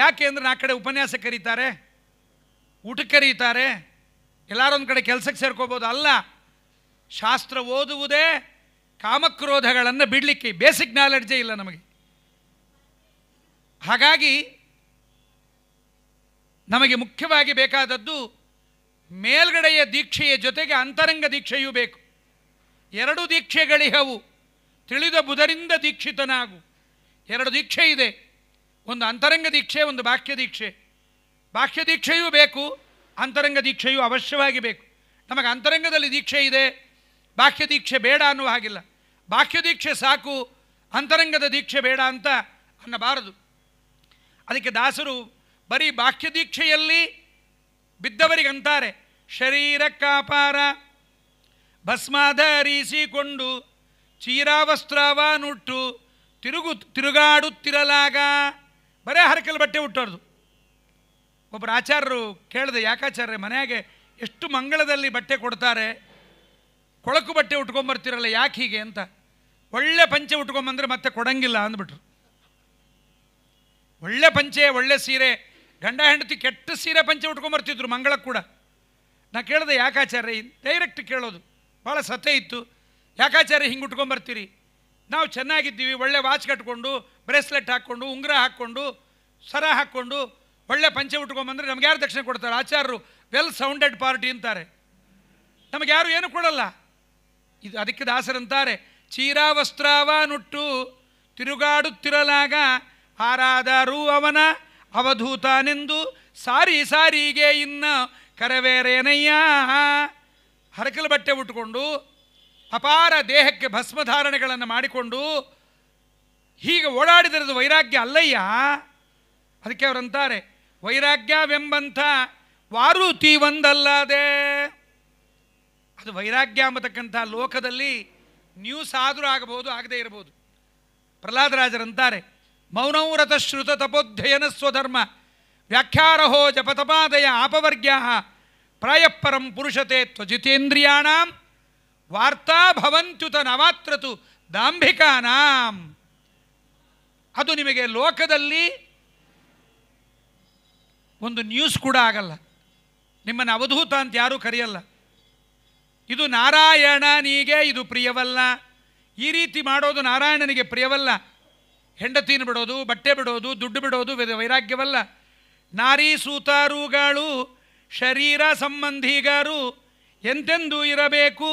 ಯಾಕೆ ಅಂದರೆ ಆ ಕಡೆ ಉಪನ್ಯಾಸ ಕರೀತಾರೆ ಊಟ ಕರೀತಾರೆ ಎಲ್ಲಾರೊಂದು ಕಡೆ ಕೆಲಸಕ್ಕೆ ಸೇರ್ಕೋಬೋದು ಅಲ್ಲ ಶಾಸ್ತ್ರ ಓದುವುದೇ ಕಾಮಕ್ರೋಧಗಳನ್ನು ಬಿಡಲಿಕ್ಕೆ ಬೇಸಿಕ್ ನಾಲೆಡ್ಜೇ ಇಲ್ಲ ನಮಗೆ ಹಾಗಾಗಿ ನಮಗೆ ಮುಖ್ಯವಾಗಿ ಬೇಕಾದದ್ದು ಮೇಲ್ಗಡೆಯ ದೀಕ್ಷೆಯ ಜೊತೆಗೆ ಅಂತರಂಗ ದೀಕ್ಷೆಯೂ ಬೇಕು ಎರಡು ದೀಕ್ಷೆಗಳಿಹವು ತಿಳಿದ ಬುಧರಿಂದ ದೀಕ್ಷಿತನಾಗು ಎರಡು ದೀಕ್ಷೆ ಇದೆ ಒಂದು ಅಂತರಂಗ ದೀಕ್ಷೆ ಒಂದು ಬಾಹ್ಯ ದೀಕ್ಷೆ ಬಾಹ್ಯ ದೀಕ್ಷೆಯೂ ಬೇಕು ಅಂತರಂಗ ದೀಕ್ಷೆಯು ಅವಶ್ಯವಾಗಿ ಬೇಕು ನಮಗೆ ಅಂತರಂಗದಲ್ಲಿ ದೀಕ್ಷೆ ಇದೆ ಬಾಹ್ಯ ದೀಕ್ಷೆ ಬೇಡ ಅನ್ನುವ ಹಾಗಿಲ್ಲ ಬಾಹ್ಯ ದೀಕ್ಷೆ ಸಾಕು ಅಂತರಂಗದ ದೀಕ್ಷೆ ಬೇಡ ಅಂತ ಅನ್ನಬಾರದು ಅದಕ್ಕೆ ದಾಸರು ಬರೀ ಬಾಹ್ಯ ದೀಕ್ಷೆಯಲ್ಲಿ ಶರೀರ ಕಾಪಾರ ಭಸ್ಮಾಧರಿಸಿಕೊಂಡು ಚೀರಾವಸ್ತ್ರವನ್ನುಟ್ಟು ತಿರುಗು ತಿರುಗಾಡುತ್ತಿರಲಾಗ ಬರೇ ಹರಕಲು ಬಟ್ಟೆ ಹುಟ್ಟೋರ್ದು ಒಬ್ಬರು ಆಚಾರ್ಯರು ಕೇಳಿದೆ ಯಾಕಾಚಾರ್ಯ ಮನೆಯಾಗೆ ಎಷ್ಟು ಮಂಗಳದಲ್ಲಿ ಬಟ್ಟೆ ಕೊಡ್ತಾರೆ ಕೊಳಕು ಬಟ್ಟೆ ಉಟ್ಕೊಂಬರ್ತಿರಲ್ಲ ಯಾಕೆ ಹೀಗೆ ಅಂತ ಒಳ್ಳೆ ಪಂಚೆ ಉಟ್ಕೊಂಬಂದರೆ ಮತ್ತೆ ಕೊಡಂಗಿಲ್ಲ ಅಂದ್ಬಿಟ್ರು ಒಳ್ಳೆ ಪಂಚೆ ಒಳ್ಳೆ ಸೀರೆ ಗಂಡ ಹೆಂಡತಿ ಕೆಟ್ಟ ಸೀರೆ ಪಂಚೆ ಉಟ್ಕೊಂಬರ್ತಿದ್ರು ಮಂಗಳಕ್ಕೆ ಕೂಡ ನಾ ಕೇಳಿದೆ ಯಾಕಾಚಾರ್ಯ ಡೈರೆಕ್ಟ್ ಕೇಳೋದು ಭಾಳ ಸತೆ ಇತ್ತು ಯಾಕಾಚಾರ್ಯ ಹಿಂಗೆ ಉಟ್ಕೊಂಬರ್ತೀರಿ ನಾವು ಚೆನ್ನಾಗಿದ್ದೀವಿ ಒಳ್ಳೆ ವಾಚ್ ಕಟ್ಕೊಂಡು ಬ್ರೇಸ್ಲೆಟ್ ಹಾಕ್ಕೊಂಡು ಉಂಗುರ ಹಾಕ್ಕೊಂಡು ಸರ ಹಾಕ್ಕೊಂಡು ಒಳ್ಳೆ ಪಂಚೆ ಉಟ್ಕೊಂಬಂದರೆ ನಮ್ಗೆ ಯಾರು ದಕ್ಷಿಣ ಕೊಡ್ತಾರೆ ಆಚಾರ್ಯರು ವೆಲ್ ಸೌಂಡೆಡ್ ಪಾರ್ಟಿ ಅಂತಾರೆ ನಮಗೆ ಯಾರು ಏನು ಕೊಡಲ್ಲ ಇದು ಅದಕ್ಕೆ ದಾಸರಂತಾರೆ ಚೀರಾವಸ್ತ್ರಾವ ನುಟ್ಟು ತಿರುಗಾಡುತ್ತಿರಲಾಗ ಹಾರಾದರೂ ಅವನ ಅವಧೂತಾನೆಂದು ಸಾರಿ ಸಾರಿಗೆ ಇನ್ನ ಕರವೇರೇನಯ್ಯ ಹರಕಲು ಬಟ್ಟೆ ಉಟ್ಕೊಂಡು ಅಪಾರ ದೇಹಕ್ಕೆ ಭಸ್ಮಧಾರಣೆಗಳನ್ನು ಮಾಡಿಕೊಂಡು ಹೀಗೆ ಓಡಾಡಿದರದು ವೈರಾಗ್ಯ ಅಲ್ಲಯ್ಯ ಅದಕ್ಕೆ ಅವರಂತಾರೆ ವೈರಾಗ್ಯವೆಂಬಂಥ ವಾರುತಿ ಒಂದಲ್ಲದೆ ಅದು ವೈರಾಗ್ಯ ಎಂಬತಕ್ಕಂಥ ಲೋಕದಲ್ಲಿ ನ್ಯೂಸ್ ಆದರೂ ಆಗಬಹುದು ಆಗದೇ ಇರಬಹುದು ಪ್ರಹ್ಲಾದರಾಜರಂತಾರೆ ಮೌನವ್ರತ ಶ್ರುತ ತಪೋಧ್ಯಯನ ಸ್ವಧರ್ಮ ವ್ಯಾಖ್ಯಾರಹೋ ಜಪತಪಾದಯ ಆಪವರ್ಗ್ಯಾ ಪ್ರಾಯಪರಂ ಪುರುಷತೆ ತ್ವಜಿತೇಂದ್ರಿಯಾಣಾಂ ವಾರ್ತಾ ಭವಂತ್ಯುತ ನವಾತ್ರತು ದಾಂಭಿಕಾನಾಂ ಅದು ನಿಮಗೆ ಲೋಕದಲ್ಲಿ ಒಂದು ನ್ಯೂಸ್ ಕೂಡ ಆಗಲ್ಲ ನಿಮ್ಮನ್ನು ಅವಧೂತ ಅಂತ ಯಾರೂ ಕರೆಯಲ್ಲ ಇದು ನೀಗೆ ಇದು ಪ್ರಿಯವಲ್ಲ ಈ ರೀತಿ ಮಾಡೋದು ನಾರಾಯಣನಿಗೆ ಪ್ರಿಯವಲ್ಲ ಹೆಂಡತಿನ ಬಿಡೋದು ಬಟ್ಟೆ ಬಿಡೋದು ದುಡ್ಡು ಬಿಡೋದು ವೈರಾಗ್ಯವಲ್ಲ ನಾರೀ ಸೂತಾರುಗಳು ಶರೀರ ಸಂಬಂಧಿಗಾರು ಎಂತೆಂದು ಇರಬೇಕು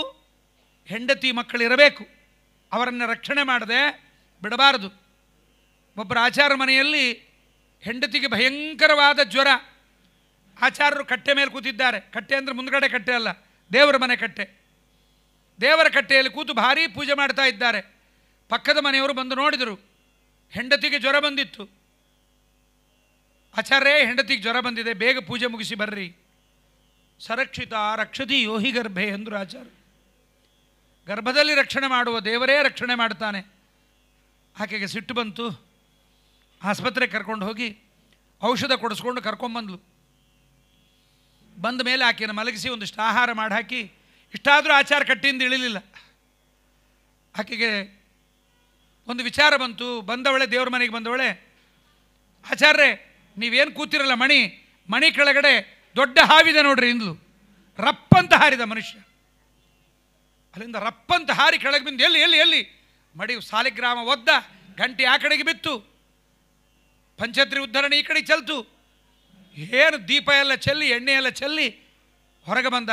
ಹೆಂಡತಿ ಮಕ್ಕಳಿರಬೇಕು ಅವರನ್ನು ರಕ್ಷಣೆ ಮಾಡದೆ ಬಿಡಬಾರದು ಒಬ್ಬರ ಆಚಾರ ಮನೆಯಲ್ಲಿ ಹೆಂಡತಿಗೆ ಭಯಂಕರವಾದ ಜ್ವರ ಆಚಾರ್ಯರು ಕಟ್ಟೆ ಮೇಲೆ ಕೂತಿದ್ದಾರೆ ಕಟ್ಟೆ ಅಂದರೆ ಮುಂದ್ಗಡೆ ಕಟ್ಟೆ ಅಲ್ಲ ದೇವರ ಮನೆ ಕಟ್ಟೆ ದೇವರ ಕಟ್ಟೆಯಲ್ಲಿ ಕೂತು ಭಾರೀ ಪೂಜೆ ಮಾಡ್ತಾ ಇದ್ದಾರೆ ಪಕ್ಕದ ಮನೆಯವರು ಬಂದು ನೋಡಿದರು ಹೆಂಡತಿಗೆ ಜ್ವರ ಬಂದಿತ್ತು ಆಚಾರ್ಯೇ ಹೆಂಡತಿಗೆ ಜ್ವರ ಬಂದಿದೆ ಬೇಗ ಪೂಜೆ ಮುಗಿಸಿ ಬರ್ರಿ ಸರಕ್ಷಿತ ರಕ್ಷತಿ ಯೋಹಿ ಗರ್ಭೆ ಎಂದರು ಆಚಾರ್ಯ ಗರ್ಭದಲ್ಲಿ ರಕ್ಷಣೆ ಮಾಡುವ ದೇವರೇ ರಕ್ಷಣೆ ಮಾಡ್ತಾನೆ ಆಕೆಗೆ ಸಿಟ್ಟು ಬಂತು ಆಸ್ಪತ್ರೆಗೆ ಕರ್ಕೊಂಡು ಹೋಗಿ ಔಷಧ ಕೊಡಿಸ್ಕೊಂಡು ಕರ್ಕೊಂಬಂದ್ಲು ಬಂದ ಮೇಲೆ ಆಕೆಯನ್ನು ಮಲಗಿಸಿ ಒಂದಿಷ್ಟು ಆಹಾರ ಮಾಡಿ ಹಾಕಿ ಇಷ್ಟಾದರೂ ಆಚಾರ ಕಟ್ಟಿಂದ ಇಳಿಲಿಲ್ಲ ಆಕೆಗೆ ಒಂದು ವಿಚಾರ ಬಂತು ಬಂದವಳೆ ದೇವ್ರ ಮನೆಗೆ ಬಂದವಳೆ ಆಚಾರ್ರೆ ನೀವೇನು ಕೂತಿರಲ್ಲ ಮಣಿ ಮಣಿ ಕೆಳಗಡೆ ದೊಡ್ಡ ಹಾವಿದೆ ನೋಡ್ರಿ ಇಂದ್ಲು ರಪ್ಪಂತ ಹಾರಿದ ಮನುಷ್ಯ ಅಲ್ಲಿಂದ ರಪ್ಪಂತ ಹಾರಿ ಕೆಳಗೆ ಬಿಂದು ಎಲ್ಲಿ ಎಲ್ಲಿ ಎಲ್ಲಿ ಮಡಿ ಸಾಲಿಗ್ರಾಮ ಒದ್ದ ಗಂಟೆ ಆ ಕಡೆಗೆ ಬಿತ್ತು ಪಂಚತ್ರಿ ಉದ್ಧರಣೆ ಈ ಕಡೆ ಚೆಲ್ತು ಏನು ದೀಪ ಎಲ್ಲ ಚೆಲ್ಲಿ ಎಣ್ಣೆ ಎಲ್ಲ ಚೆಲ್ಲಿ ಹೊರಗೆ ಬಂದ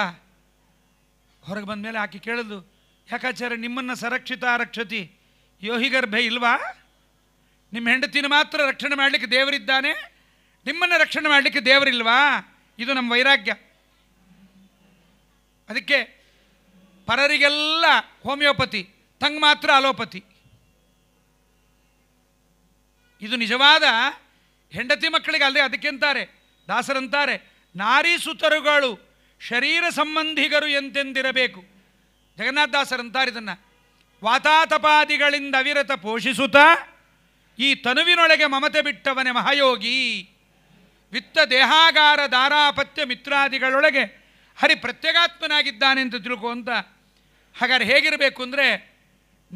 ಹೊರಗೆ ಬಂದ ಮೇಲೆ ಆಕೆ ಕೇಳಿದ್ಲು ಯಾಕಾಚಾರ್ಯ ನಿಮ್ಮನ್ನು ಸಂರಕ್ಷಿತ ರಕ್ಷತಿ ಯೋಹಿಗರ್ಭೆ ಇಲ್ವಾ ನಿಮ್ಮ ಹೆಂಡತಿನ ಮಾತ್ರ ರಕ್ಷಣೆ ಮಾಡಲಿಕ್ಕೆ ದೇವರಿದ್ದಾನೆ ನಿಮ್ಮನ್ನು ರಕ್ಷಣೆ ಮಾಡಲಿಕ್ಕೆ ದೇವರಿಲ್ವಾ ಇದು ನಮ್ಮ ವೈರಾಗ್ಯ ಅದಕ್ಕೆ ಪರರಿಗೆಲ್ಲ ಹೋಮಿಯೋಪತಿ ತಂಗ್ ಮಾತ್ರ ಅಲೋಪತಿ ಇದು ನಿಜವಾದ ಹೆಂಡತಿ ಮಕ್ಕಳಿಗೆ ಅಲ್ಲದೆ ಅದಕ್ಕೆಂತಾರೆ ದಾಸರಂತಾರೆ ನಾರಿ ಸುತರುಗಳು ಶರೀರ ಸಂಬಂಧಿಗರು ಎಂತೆಂದಿರಬೇಕು ಜಗನ್ನಾಥ ದಾಸರಂತಾರೆ ಇದನ್ನು ವಾತಾತಪಾದಿಗಳಿಂದ ಅವಿರತ ಪೋಷಿಸುತ್ತಾ ಈ ತನುವಿನೊಳಗೆ ಮಮತೆ ಬಿಟ್ಟವನೇ ಮಹಾಯೋಗಿ ವಿತ್ತ ದೇಹಾಗಾರ ದಾರಾಪತ್ಯ ಮಿತ್ರಾದಿಗಳೊಳಗೆ ಹರಿ ಪ್ರತ್ಯಗಾತ್ಮನಾಗಿದ್ದಾನೆ ಅಂತ ತಿಳ್ಕೊ ಅಂತ ಹಾಗಾದ್ರೆ ಹೇಗಿರಬೇಕು ಅಂದರೆ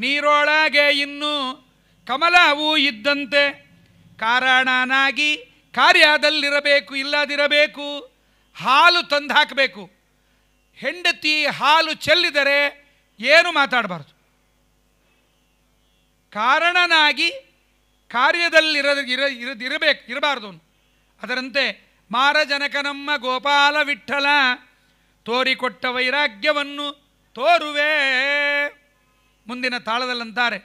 ನೀರೊಳಗೆ ಇನ್ನೂ ಕಮಲ ಹೂ ಇದ್ದಂತೆ ಕಾರಣನಾಗಿ ಕಾರ್ಯದಲ್ಲಿರಬೇಕು ಇಲ್ಲದಿರಬೇಕು ಹಾಲು ತಂದು ಹಾಕಬೇಕು ಹೆಂಡತಿ ಹಾಲು ಚೆಲ್ಲಿದರೆ ಏನು ಮಾತಾಡಬಾರ್ದು ಕಾರಣನಾಗಿ ಕಾರ್ಯದಲ್ಲಿರ ಇರಬೇಕು ಇರದಿರಬೇಕು ಅವನು ಅದರಂತೆ ಮಾರಜನಕನಮ್ಮ ಗೋಪಾಲ ವಿಠಲ ತೋರಿಕೊಟ್ಟ ವೈರಾಗ್ಯವನ್ನು ತೋರುವೆ ಮುಂದಿನ ತಾಳದಲ್ಲಂತಾರೆ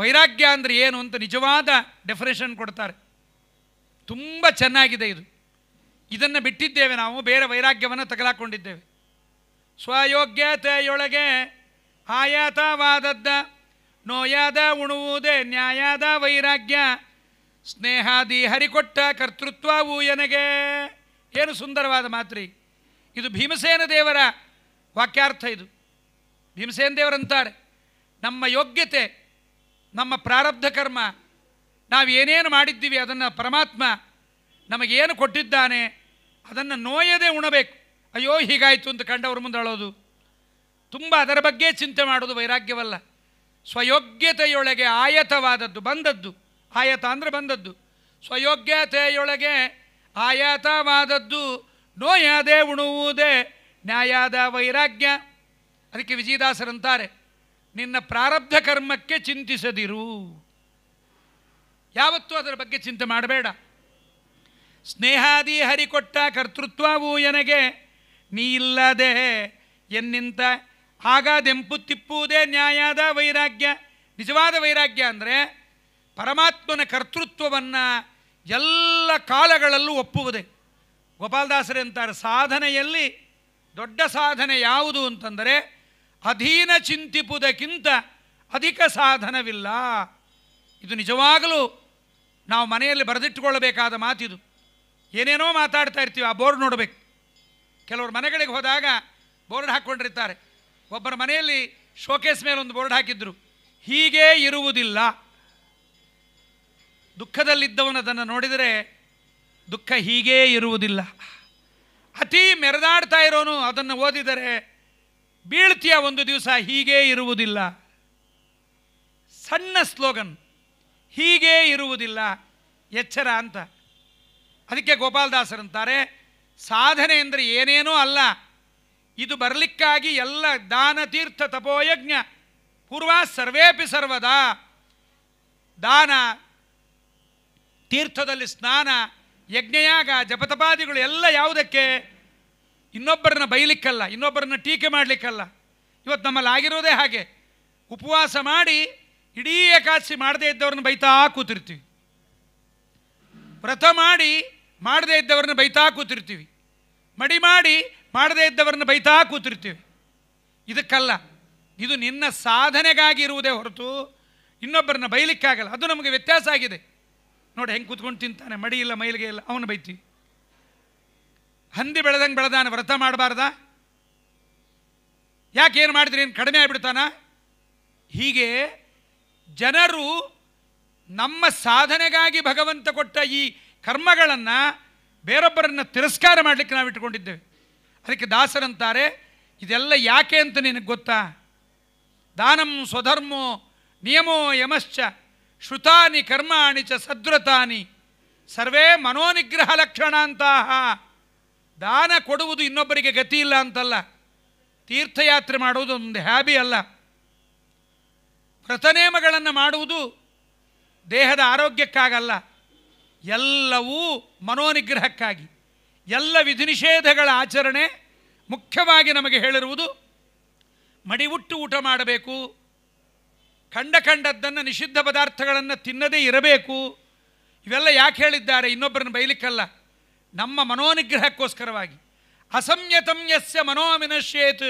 ವೈರಾಗ್ಯ ಅಂದರೆ ಏನು ಅಂತ ನಿಜವಾದ ಡೆಫಿನೇಷನ್ ಕೊಡ್ತಾರೆ ತುಂಬ ಚೆನ್ನಾಗಿದೆ ಇದು ಇದನ್ನು ಬಿಟ್ಟಿದ್ದೇವೆ ನಾವು ಬೇರೆ ವೈರಾಗ್ಯವನ್ನು ತಗಲಾಕೊಂಡಿದ್ದೇವೆ ಸ್ವಯೋಗ್ಯತೆಯೊಳಗೆ ಆಯಾತವಾದದ್ದ ನೋಯಾದ ಉಣುವುದೇ ನ್ಯಾಯಾದ ವೈರಾಗ್ಯ ಸ್ನೇಹಾದಿ ಹರಿಕೊಟ್ಟ ಕರ್ತೃತ್ವವು ಎನಗೆ ಏನು ಸುಂದರವಾದ ಮಾತ್ರಿ ಇದು ಭೀಮಸೇನ ದೇವರ ವಾಕ್ಯಾರ್ಥ ಇದು ಭೀಮಸೇನ ದೇವರಂತಾರೆ ನಮ್ಮ ಯೋಗ್ಯತೆ ನಮ್ಮ ಪ್ರಾರಬ್ಧ ಕರ್ಮ ನಾವು ಏನೇನು ಮಾಡಿದ್ದೀವಿ ಅದನ್ನು ಪರಮಾತ್ಮ ನಮಗೇನು ಕೊಟ್ಟಿದ್ದಾನೆ ಅದನ್ನು ನೋಯದೆ ಉಣಬೇಕು ಅಯ್ಯೋ ಹೀಗಾಯಿತು ಅಂತ ಕಂಡವ್ರ ಮುಂದೆ ಅಳೋದು ತುಂಬ ಅದರ ಬಗ್ಗೆ ಚಿಂತೆ ಮಾಡೋದು ವೈರಾಗ್ಯವಲ್ಲ ಸ್ವಯೋಗ್ಯತೆಯೊಳಗೆ ಆಯತವಾದದ್ದು ಬಂದದ್ದು ಆಯತ ಅಂದರೆ ಬಂದದ್ದು ಸ್ವಯೋಗ್ಯತೆಯೊಳಗೆ ಆಯತವಾದದ್ದು ನೋಯದೆ ಉಣುವುದೇ ನ್ಯಾಯದ ವೈರಾಗ್ಯ ಅದಕ್ಕೆ ವಿಜಯದಾಸರಂತಾರೆ ನಿನ್ನ ಪ್ರಾರಬ್ಧ ಕರ್ಮಕ್ಕೆ ಚಿಂತಿಸದಿರು ಯಾವತ್ತೂ ಅದರ ಬಗ್ಗೆ ಚಿಂತೆ ಮಾಡಬೇಡ ಸ್ನೇಹಾದಿ ಹರಿಕೊಟ್ಟ ಕರ್ತೃತ್ವವು ಎನಗೆ ನೀ ಇಲ್ಲದೆ ಎನ್ನಿಂತ ದೆಂಪು ತಿಪ್ಪುವುದೇ ನ್ಯಾಯಾದ ವೈರಾಗ್ಯ ನಿಜವಾದ ವೈರಾಗ್ಯ ಅಂದರೆ ಪರಮಾತ್ಮನ ಕರ್ತೃತ್ವವನ್ನು ಎಲ್ಲ ಕಾಲಗಳಲ್ಲೂ ಒಪ್ಪುವುದೇ ಗೋಪಾಲದಾಸರೇ ಅಂತಾರೆ ಸಾಧನೆಯಲ್ಲಿ ದೊಡ್ಡ ಸಾಧನೆ ಯಾವುದು ಅಂತಂದರೆ ಅಧೀನ ಚಿಂತಿಪುದಕ್ಕಿಂತ ಅಧಿಕ ಸಾಧನವಿಲ್ಲ ಇದು ನಿಜವಾಗಲೂ ನಾವು ಮನೆಯಲ್ಲಿ ಬರೆದಿಟ್ಟುಕೊಳ್ಳಬೇಕಾದ ಮಾತಿದು ಏನೇನೋ ಮಾತಾಡ್ತಾ ಇರ್ತೀವಿ ಆ ಬೋರ್ಡ್ ನೋಡಬೇಕು ಕೆಲವರು ಮನೆಗಳಿಗೆ ಹೋದಾಗ ಬೋರ್ಡ್ ಹಾಕ್ಕೊಂಡಿರ್ತಾರೆ ಒಬ್ಬರ ಮನೆಯಲ್ಲಿ ಶೋಕೇಸ್ ಮೇಲೆ ಒಂದು ಬೋರ್ಡ್ ಹಾಕಿದ್ರು ಹೀಗೇ ಇರುವುದಿಲ್ಲ ದುಃಖದಲ್ಲಿದ್ದವನು ಅದನ್ನು ನೋಡಿದರೆ ದುಃಖ ಹೀಗೇ ಇರುವುದಿಲ್ಲ ಅತಿ ಮೆರೆದಾಡ್ತಾ ಇರೋನು ಅದನ್ನು ಓದಿದರೆ ಬೀಳ್ತೀಯ ಒಂದು ದಿವಸ ಹೀಗೇ ಇರುವುದಿಲ್ಲ ಸಣ್ಣ ಸ್ಲೋಗನ್ ಹೀಗೇ ಇರುವುದಿಲ್ಲ ಎಚ್ಚರ ಅಂತ ಅದಕ್ಕೆ ಗೋಪಾಲದಾಸರಂತಾರೆ ಸಾಧನೆ ಅಂದರೆ ಏನೇನೂ ಅಲ್ಲ ಇದು ಬರಲಿಕ್ಕಾಗಿ ಎಲ್ಲ ದಾನ ತೀರ್ಥ ತಪೋಯಜ್ಞ ಪೂರ್ವ ಸರ್ವೇಪಿ ಸರ್ವದಾ ದಾನ ತೀರ್ಥದಲ್ಲಿ ಸ್ನಾನ ಯಜ್ಞಯಾಗ ಜಪತಪಾದಿಗಳು ಎಲ್ಲ ಯಾವುದಕ್ಕೆ ಇನ್ನೊಬ್ಬರನ್ನ ಬೈಲಿಕ್ಕಲ್ಲ ಇನ್ನೊಬ್ಬರನ್ನ ಟೀಕೆ ಮಾಡಲಿಕ್ಕಲ್ಲ ಇವತ್ತು ನಮ್ಮಲ್ಲಿ ಆಗಿರೋದೇ ಹಾಗೆ ಉಪವಾಸ ಮಾಡಿ ಇಡೀ ಏಕಾದಶಿ ಮಾಡದೇ ಇದ್ದವ್ರನ್ನ ಬೈತಾ ಕೂತಿರ್ತೀವಿ ವ್ರತ ಮಾಡಿ ಮಾಡದೇ ಇದ್ದವ್ರನ್ನ ಬೈತಾ ಕೂತಿರ್ತೀವಿ ಮಡಿ ಮಾಡಿ ಮಾಡದೇ ಇದ್ದವ್ರನ್ನ ಬೈತಾ ಕೂತಿರ್ತೀವಿ ಇದಕ್ಕಲ್ಲ ಇದು ನಿನ್ನ ಸಾಧನೆಗಾಗಿ ಇರುವುದೇ ಹೊರತು ಇನ್ನೊಬ್ಬರನ್ನ ಬೈಲಿಕ್ಕಾಗಲ್ಲ ಅದು ನಮಗೆ ವ್ಯತ್ಯಾಸ ಆಗಿದೆ ನೋಡಿ ಹೆಂಗೆ ಕೂತ್ಕೊಂಡು ತಿಂತಾನೆ ಮಡಿ ಇಲ್ಲ ಮೈಲಿಗೆ ಇಲ್ಲ ಅವನು ಬೈತೀವಿ ಹಂದಿ ಬೆಳೆದಂಗೆ ಬೆಳೆದಾನೆ ವ್ರತ ಮಾಡಬಾರ್ದ ಏನು ಮಾಡಿದ್ರಿ ಏನು ಕಡಿಮೆ ಆಗಿಬಿಡ್ತಾನ ಹೀಗೆ ಜನರು ನಮ್ಮ ಸಾಧನೆಗಾಗಿ ಭಗವಂತ ಕೊಟ್ಟ ಈ ಕರ್ಮಗಳನ್ನು ಬೇರೊಬ್ಬರನ್ನು ತಿರಸ್ಕಾರ ಮಾಡಲಿಕ್ಕೆ ನಾವು ಇಟ್ಕೊಂಡಿದ್ದೇವೆ ಅದಕ್ಕೆ ದಾಸರಂತಾರೆ ಇದೆಲ್ಲ ಯಾಕೆ ಅಂತ ನಿನಗೆ ಗೊತ್ತಾ ದಾನಂ ಸ್ವಧರ್ಮೋ ನಿಯಮೋ ಯಮಶ್ಚ ಶ್ರುತಾನಿ ಕರ್ಮಾಣಿ ಚ ಸದೃತಾನಿ ಸರ್ವೇ ಮನೋನಿಗ್ರಹ ಲಕ್ಷಣಾಂತಹ ದಾನ ಕೊಡುವುದು ಇನ್ನೊಬ್ಬರಿಗೆ ಗತಿ ಇಲ್ಲ ಅಂತಲ್ಲ ತೀರ್ಥಯಾತ್ರೆ ಮಾಡುವುದು ಒಂದು ಹ್ಯಾಬಿ ಅಲ್ಲ ವ್ರತನೇಮಗಳನ್ನು ಮಾಡುವುದು ದೇಹದ ಆರೋಗ್ಯಕ್ಕಾಗಲ್ಲ ಎಲ್ಲವೂ ಮನೋನಿಗ್ರಹಕ್ಕಾಗಿ ಎಲ್ಲ ನಿಷೇಧಗಳ ಆಚರಣೆ ಮುಖ್ಯವಾಗಿ ನಮಗೆ ಹೇಳಿರುವುದು ಮಡಿವುಟ್ಟು ಊಟ ಮಾಡಬೇಕು ಕಂಡ ಕಂಡದ್ದನ್ನು ನಿಷಿದ್ಧ ಪದಾರ್ಥಗಳನ್ನು ತಿನ್ನದೇ ಇರಬೇಕು ಇವೆಲ್ಲ ಯಾಕೆ ಹೇಳಿದ್ದಾರೆ ಇನ್ನೊಬ್ಬರನ್ನು ಬೈಲಿಕ್ಕಲ್ಲ ನಮ್ಮ ಮನೋನಿಗ್ರಹಕ್ಕೋಸ್ಕರವಾಗಿ ಅಸಂಯತಮ್ಯಸ್ಯ ಮನೋವಿನಶ್ಯೇತ್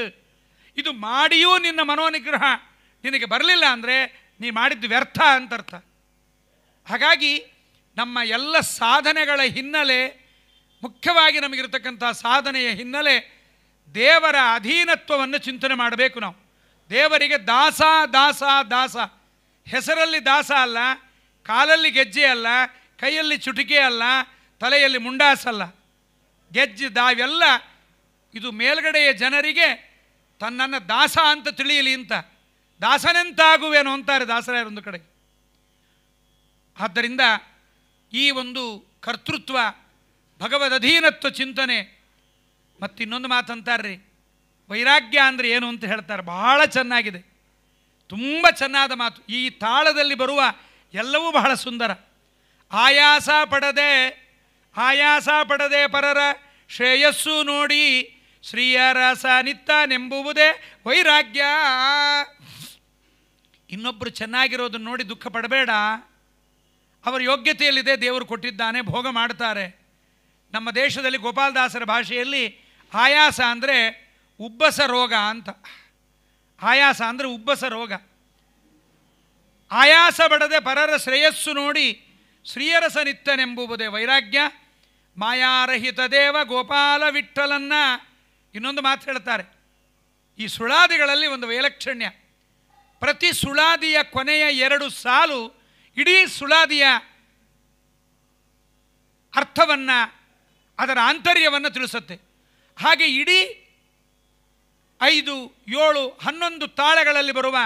ಇದು ಮಾಡಿಯೂ ನಿನ್ನ ಮನೋನಿಗ್ರಹ ನಿನಗೆ ಬರಲಿಲ್ಲ ಅಂದರೆ ನೀ ಮಾಡಿದ್ದು ವ್ಯರ್ಥ ಅಂತರ್ಥ ಹಾಗಾಗಿ ನಮ್ಮ ಎಲ್ಲ ಸಾಧನೆಗಳ ಹಿನ್ನೆಲೆ ಮುಖ್ಯವಾಗಿ ನಮಗಿರತಕ್ಕಂಥ ಸಾಧನೆಯ ಹಿನ್ನೆಲೆ ದೇವರ ಅಧೀನತ್ವವನ್ನು ಚಿಂತನೆ ಮಾಡಬೇಕು ನಾವು ದೇವರಿಗೆ ದಾಸ ದಾಸ ದಾಸ ಹೆಸರಲ್ಲಿ ದಾಸ ಅಲ್ಲ ಕಾಲಲ್ಲಿ ಗೆಜ್ಜೆ ಅಲ್ಲ ಕೈಯಲ್ಲಿ ಚುಟಿಕೆ ಅಲ್ಲ ತಲೆಯಲ್ಲಿ ಮುಂಡಾಸಲ್ಲ ಗೆಜ್ಜೆ ದಾವೆಲ್ಲ ಇದು ಮೇಲ್ಗಡೆಯ ಜನರಿಗೆ ತನ್ನನ್ನು ದಾಸ ಅಂತ ತಿಳಿಯಲಿ ಅಂತ ದಾಸನೆಂತಾಗುವೇನೋ ಅಂತಾರೆ ದಾಸರಾಯರೊಂದು ಕಡೆ ಆದ್ದರಿಂದ ಈ ಒಂದು ಕರ್ತೃತ್ವ ಭಗವದಧೀನತ್ವ ಚಿಂತನೆ ಮತ್ತಿನ್ನೊಂದು ಮಾತಂತಾರ್ರಿ ವೈರಾಗ್ಯ ಅಂದರೆ ಏನು ಅಂತ ಹೇಳ್ತಾರೆ ಬಹಳ ಚೆನ್ನಾಗಿದೆ ತುಂಬ ಚೆನ್ನಾದ ಮಾತು ಈ ತಾಳದಲ್ಲಿ ಬರುವ ಎಲ್ಲವೂ ಬಹಳ ಸುಂದರ ಆಯಾಸ ಪಡದೆ ಆಯಾಸ ಪಡದೆ ಪರರ ಶ್ರೇಯಸ್ಸು ನೋಡಿ ಶ್ರೀಯರಸ ನೆಂಬುವುದೇ ವೈರಾಗ್ಯ ಇನ್ನೊಬ್ಬರು ಚೆನ್ನಾಗಿರೋದನ್ನು ನೋಡಿ ದುಃಖ ಪಡಬೇಡ ಅವರ ಯೋಗ್ಯತೆಯಲ್ಲಿದೆ ದೇವರು ಕೊಟ್ಟಿದ್ದಾನೆ ಭೋಗ ಮಾಡ್ತಾರೆ ನಮ್ಮ ದೇಶದಲ್ಲಿ ಗೋಪಾಲದಾಸರ ಭಾಷೆಯಲ್ಲಿ ಆಯಾಸ ಅಂದರೆ ಉಬ್ಬಸ ರೋಗ ಅಂತ ಆಯಾಸ ಅಂದರೆ ಉಬ್ಬಸ ರೋಗ ಆಯಾಸ ಬಡದೆ ಪರರ ಶ್ರೇಯಸ್ಸು ನೋಡಿ ಶ್ರೀಯರಸ ನಿತ್ತನೆಂಬುವುದೇ ವೈರಾಗ್ಯ ಮಾಯಾರಹಿತ ದೇವ ಗೋಪಾಲ ವಿಠಲನ್ನ ಇನ್ನೊಂದು ಮಾತು ಹೇಳ್ತಾರೆ ಈ ಸುಳಾದಿಗಳಲ್ಲಿ ಒಂದು ವೈಲಕ್ಷಣ್ಯ ಪ್ರತಿ ಸುಳಾದಿಯ ಕೊನೆಯ ಎರಡು ಸಾಲು ಇಡೀ ಸುಳಾದಿಯ ಅರ್ಥವನ್ನು ಅದರ ಆಂತರ್ಯವನ್ನು ತಿಳಿಸುತ್ತೆ ಹಾಗೆ ಇಡೀ ಐದು ಏಳು ಹನ್ನೊಂದು ತಾಳಗಳಲ್ಲಿ ಬರುವ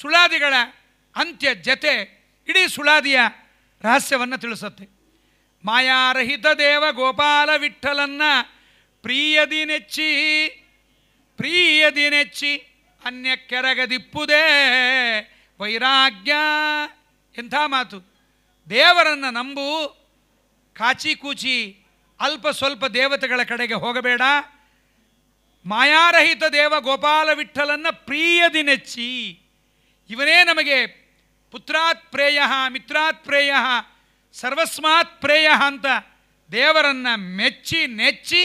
ಸುಳಾದಿಗಳ ಅಂತ್ಯ ಜತೆ ಇಡೀ ಸುಳಾದಿಯ ರಹಸ್ಯವನ್ನು ತಿಳಿಸುತ್ತೆ ಮಾಯಾರಹಿತ ದೇವ ಗೋಪಾಲ ವಿಠಲನ್ನ ಪ್ರಿಯದಿ ನೆಚ್ಚಿ ಪ್ರಿಯದಿ ನೆಚ್ಚಿ ಅನ್ಯ ಕೆರಗದಿಪ್ಪುದೇ ವೈರಾಗ್ಯ ಎಂಥ ಮಾತು ದೇವರನ್ನು ನಂಬು ಕಾಚಿ ಕೂಚಿ ಅಲ್ಪ ಸ್ವಲ್ಪ ದೇವತೆಗಳ ಕಡೆಗೆ ಹೋಗಬೇಡ ಮಾಯಾರಹಿತ ದೇವ ಗೋಪಾಲ ವಿಠಲನ್ನ ಪ್ರಿಯದಿ ನೆಚ್ಚಿ ಇವನೇ ನಮಗೆ ಪುತ್ರಾತ್ ಪ್ರೇಯ ಮಿತ್ರಾತ್ ಪ್ರೇಯ ಸರ್ವಸ್ಮಾತ್ ಪ್ರೇಯ ಅಂತ ದೇವರನ್ನು ಮೆಚ್ಚಿ ನೆಚ್ಚಿ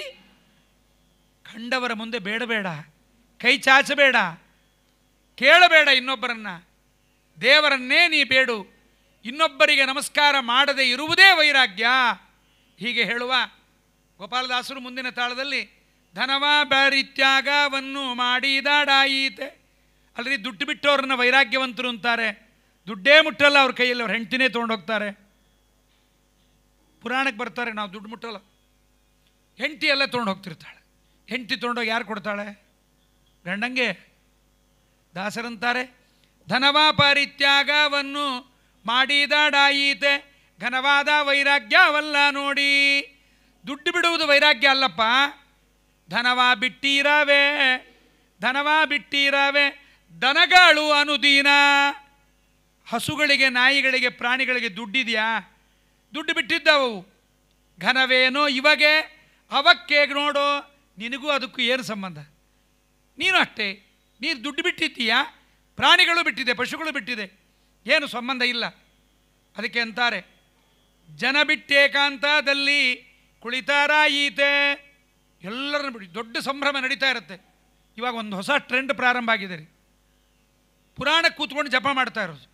ಕಂಡವರ ಮುಂದೆ ಬೇಡಬೇಡ ಕೈ ಚಾಚಬೇಡ ಕೇಳಬೇಡ ಇನ್ನೊಬ್ಬರನ್ನು ದೇವರನ್ನೇ ನೀ ಬೇಡು ಇನ್ನೊಬ್ಬರಿಗೆ ನಮಸ್ಕಾರ ಮಾಡದೇ ಇರುವುದೇ ವೈರಾಗ್ಯ ಹೀಗೆ ಹೇಳುವ ಗೋಪಾಲದಾಸರು ಮುಂದಿನ ತಾಳದಲ್ಲಿ ಧನವ ಬರಿತ್ಯಾಗವನ್ನು ಮಾಡಿದಾಡಾಯಿತೆ ಅಲ್ರಿ ದುಡ್ಡು ಬಿಟ್ಟವ್ರನ್ನ ವೈರಾಗ್ಯವಂತರು ಅಂತಾರೆ ದುಡ್ಡೇ ಮುಟ್ಟಲ್ಲ ಅವ್ರ ಕೈಯಲ್ಲಿ ಅವ್ರ ಹೆಂಡ್ತಿನೇ ತೊಗೊಂಡೋಗ್ತಾರೆ ಪುರಾಣಕ್ಕೆ ಬರ್ತಾರೆ ನಾವು ದುಡ್ಡು ಮುಟ್ಟಲ್ಲ ಹೆಂಡತಿ ಎಲ್ಲ ತೊಗೊಂಡು ಹೋಗ್ತಿರ್ತಾಳೆ ಹೆಂಡತಿ ತೊಗೊಂಡೋಗಿ ಯಾರು ಕೊಡ್ತಾಳೆ ಗಂಡಂಗೆ ದಾಸರಂತಾರೆ ಧನವಾ ಪರಿತ್ಯಾಗವನ್ನು ಮಾಡಿದ ಡಾಯಿತೆ ಘನವಾದ ವೈರಾಗ್ಯವಲ್ಲ ನೋಡಿ ದುಡ್ಡು ಬಿಡುವುದು ವೈರಾಗ್ಯ ಅಲ್ಲಪ್ಪ ಧನವಾ ಬಿಟ್ಟಿರವೆ ಧನವ ಬಿಟ್ಟಿರವೆ ದನಗಳು ಅನುದೀನ ಹಸುಗಳಿಗೆ ನಾಯಿಗಳಿಗೆ ಪ್ರಾಣಿಗಳಿಗೆ ದುಡ್ಡಿದೆಯಾ ದುಡ್ಡು ಬಿಟ್ಟಿದ್ದವು ಘನವೇನೋ ಇವಾಗೆ ಅವಕ್ಕೆ ನೋಡು ನಿನಗೂ ಅದಕ್ಕೂ ಏನು ಸಂಬಂಧ ನೀನು ಅಷ್ಟೇ ನೀನು ದುಡ್ಡು ಬಿಟ್ಟಿದ್ದೀಯಾ ಪ್ರಾಣಿಗಳು ಬಿಟ್ಟಿದೆ ಪಶುಗಳು ಬಿಟ್ಟಿದೆ ಏನು ಸಂಬಂಧ ಇಲ್ಲ ಅದಕ್ಕೆ ಅಂತಾರೆ ಜನ ಬಿಟ್ಟೇಕಾಂತದಲ್ಲಿ ಈತೆ ಎಲ್ಲರನ್ನು ಬಿಡಿ ದೊಡ್ಡ ಸಂಭ್ರಮ ನಡೀತಾ ಇರುತ್ತೆ ಇವಾಗ ಒಂದು ಹೊಸ ಟ್ರೆಂಡ್ ಪ್ರಾರಂಭ ಆಗಿದೆ ರೀ ಪುರಾಣ ಕೂತ್ಕೊಂಡು ಜಪ ಮಾಡ್ತಾ ಇರೋದು